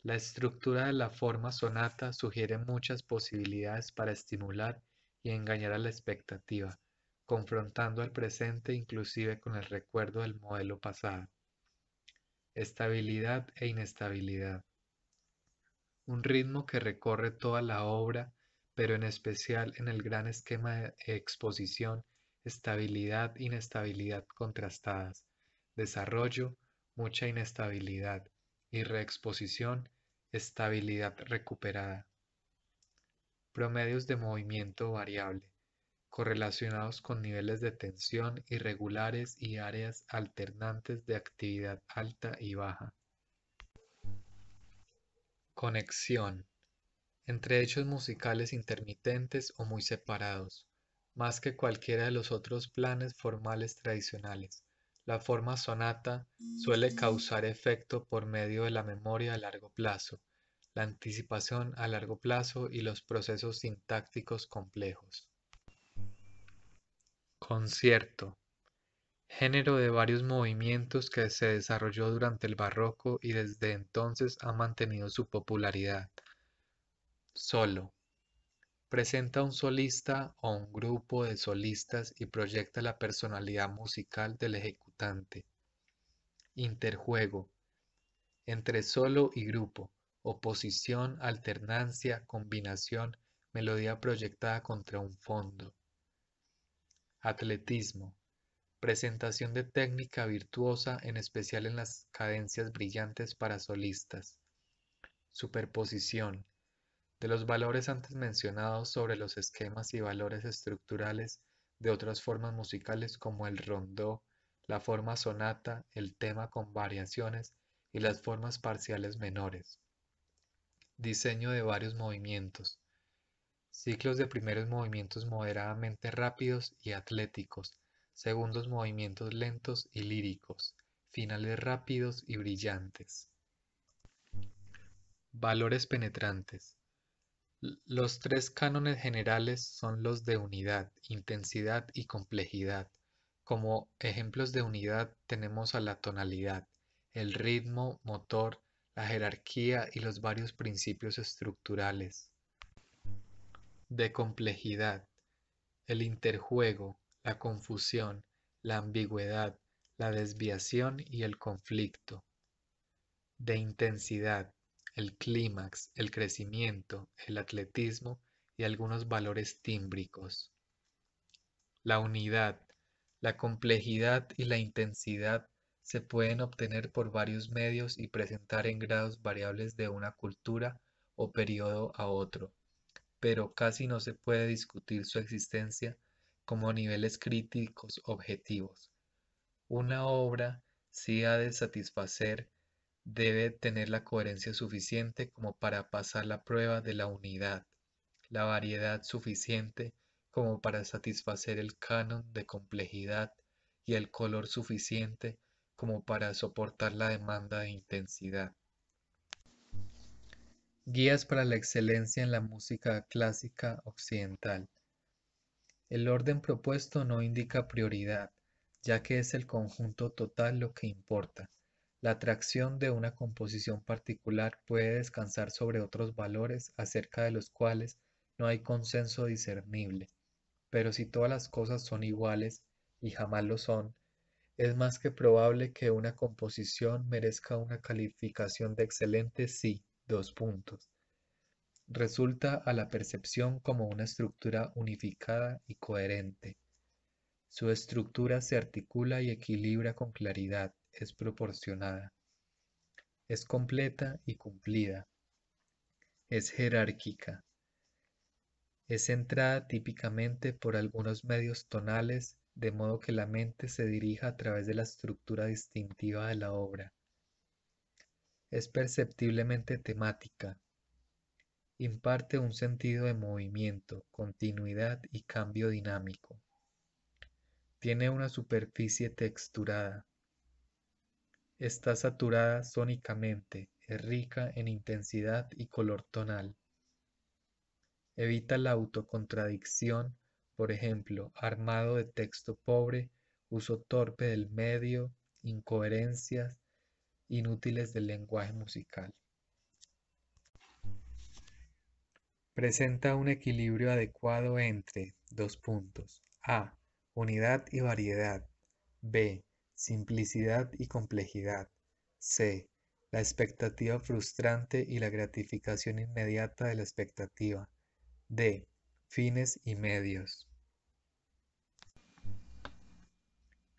La estructura de la forma sonata sugiere muchas posibilidades para estimular y engañar a la expectativa, confrontando al presente inclusive con el recuerdo del modelo pasado. Estabilidad e inestabilidad. Un ritmo que recorre toda la obra pero en especial en el gran esquema de exposición, estabilidad, inestabilidad contrastadas, desarrollo, mucha inestabilidad y reexposición, estabilidad recuperada. Promedios de movimiento variable, correlacionados con niveles de tensión irregulares y áreas alternantes de actividad alta y baja. Conexión entre hechos musicales intermitentes o muy separados, más que cualquiera de los otros planes formales tradicionales. La forma sonata suele mm. causar efecto por medio de la memoria a largo plazo, la anticipación a largo plazo y los procesos sintácticos complejos. Concierto. Género de varios movimientos que se desarrolló durante el barroco y desde entonces ha mantenido su popularidad solo. Presenta un solista o un grupo de solistas y proyecta la personalidad musical del ejecutante. Interjuego. Entre solo y grupo. Oposición, alternancia, combinación, melodía proyectada contra un fondo. Atletismo. Presentación de técnica virtuosa, en especial en las cadencias brillantes para solistas. Superposición de los valores antes mencionados sobre los esquemas y valores estructurales de otras formas musicales como el rondó, la forma sonata, el tema con variaciones y las formas parciales menores. Diseño de varios movimientos. Ciclos de primeros movimientos moderadamente rápidos y atléticos, segundos movimientos lentos y líricos, finales rápidos y brillantes. Valores penetrantes. Los tres cánones generales son los de unidad, intensidad y complejidad. Como ejemplos de unidad tenemos a la tonalidad, el ritmo, motor, la jerarquía y los varios principios estructurales. De complejidad, el interjuego, la confusión, la ambigüedad, la desviación y el conflicto. De intensidad, el clímax, el crecimiento, el atletismo y algunos valores tímbricos. La unidad, la complejidad y la intensidad se pueden obtener por varios medios y presentar en grados variables de una cultura o periodo a otro, pero casi no se puede discutir su existencia como niveles críticos objetivos. Una obra sí ha de satisfacer debe tener la coherencia suficiente como para pasar la prueba de la unidad, la variedad suficiente como para satisfacer el canon de complejidad y el color suficiente como para soportar la demanda de intensidad. Guías para la excelencia en la música clásica occidental. El orden propuesto no indica prioridad, ya que es el conjunto total lo que importa. La atracción de una composición particular puede descansar sobre otros valores acerca de los cuales no hay consenso discernible, pero si todas las cosas son iguales, y jamás lo son, es más que probable que una composición merezca una calificación de excelente sí, dos puntos, resulta a la percepción como una estructura unificada y coherente. Su estructura se articula y equilibra con claridad es proporcionada, es completa y cumplida, es jerárquica, es centrada típicamente por algunos medios tonales de modo que la mente se dirija a través de la estructura distintiva de la obra. Es perceptiblemente temática. Imparte un sentido de movimiento, continuidad y cambio dinámico. Tiene una superficie texturada. Está saturada sónicamente, es rica en intensidad y color tonal. Evita la autocontradicción, por ejemplo, armado de texto pobre, uso torpe del medio, incoherencias inútiles del lenguaje musical. Presenta un equilibrio adecuado entre dos puntos. A. Unidad y variedad. B simplicidad y complejidad. C. La expectativa frustrante y la gratificación inmediata de la expectativa. D. Fines y medios.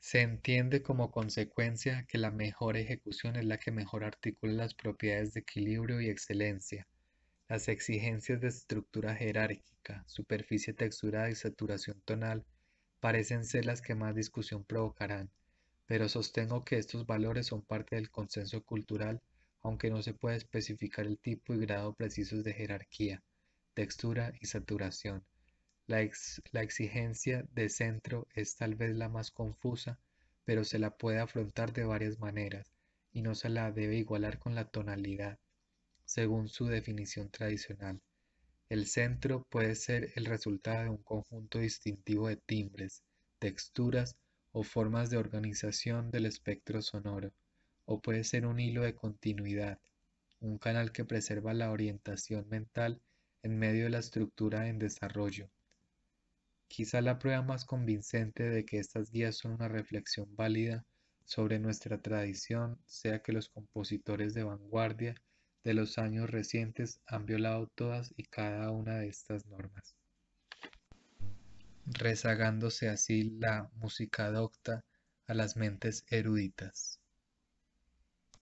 Se entiende como consecuencia que la mejor ejecución es la que mejor articula las propiedades de equilibrio y excelencia, las exigencias de estructura jerárquica, superficie texturada y saturación tonal parecen ser las que más discusión provocarán pero sostengo que estos valores son parte del consenso cultural, aunque no se puede especificar el tipo y grado precisos de jerarquía, textura y saturación. La, exigencia de centro es tal vez la más confusa, pero se la puede afrontar de varias maneras y no se la debe igualar con la tonalidad, según su definición tradicional. El centro puede ser el resultado de un conjunto distintivo de timbres, texturas, o formas de organización del espectro sonoro, o puede ser un hilo de continuidad, un canal que preserva la orientación mental en medio de la estructura en desarrollo. Quizá la prueba más convincente de que estas guías son una reflexión válida sobre nuestra tradición sea que los compositores de vanguardia de los años recientes han violado todas y cada una de estas normas rezagándose así la música docta a las mentes eruditas.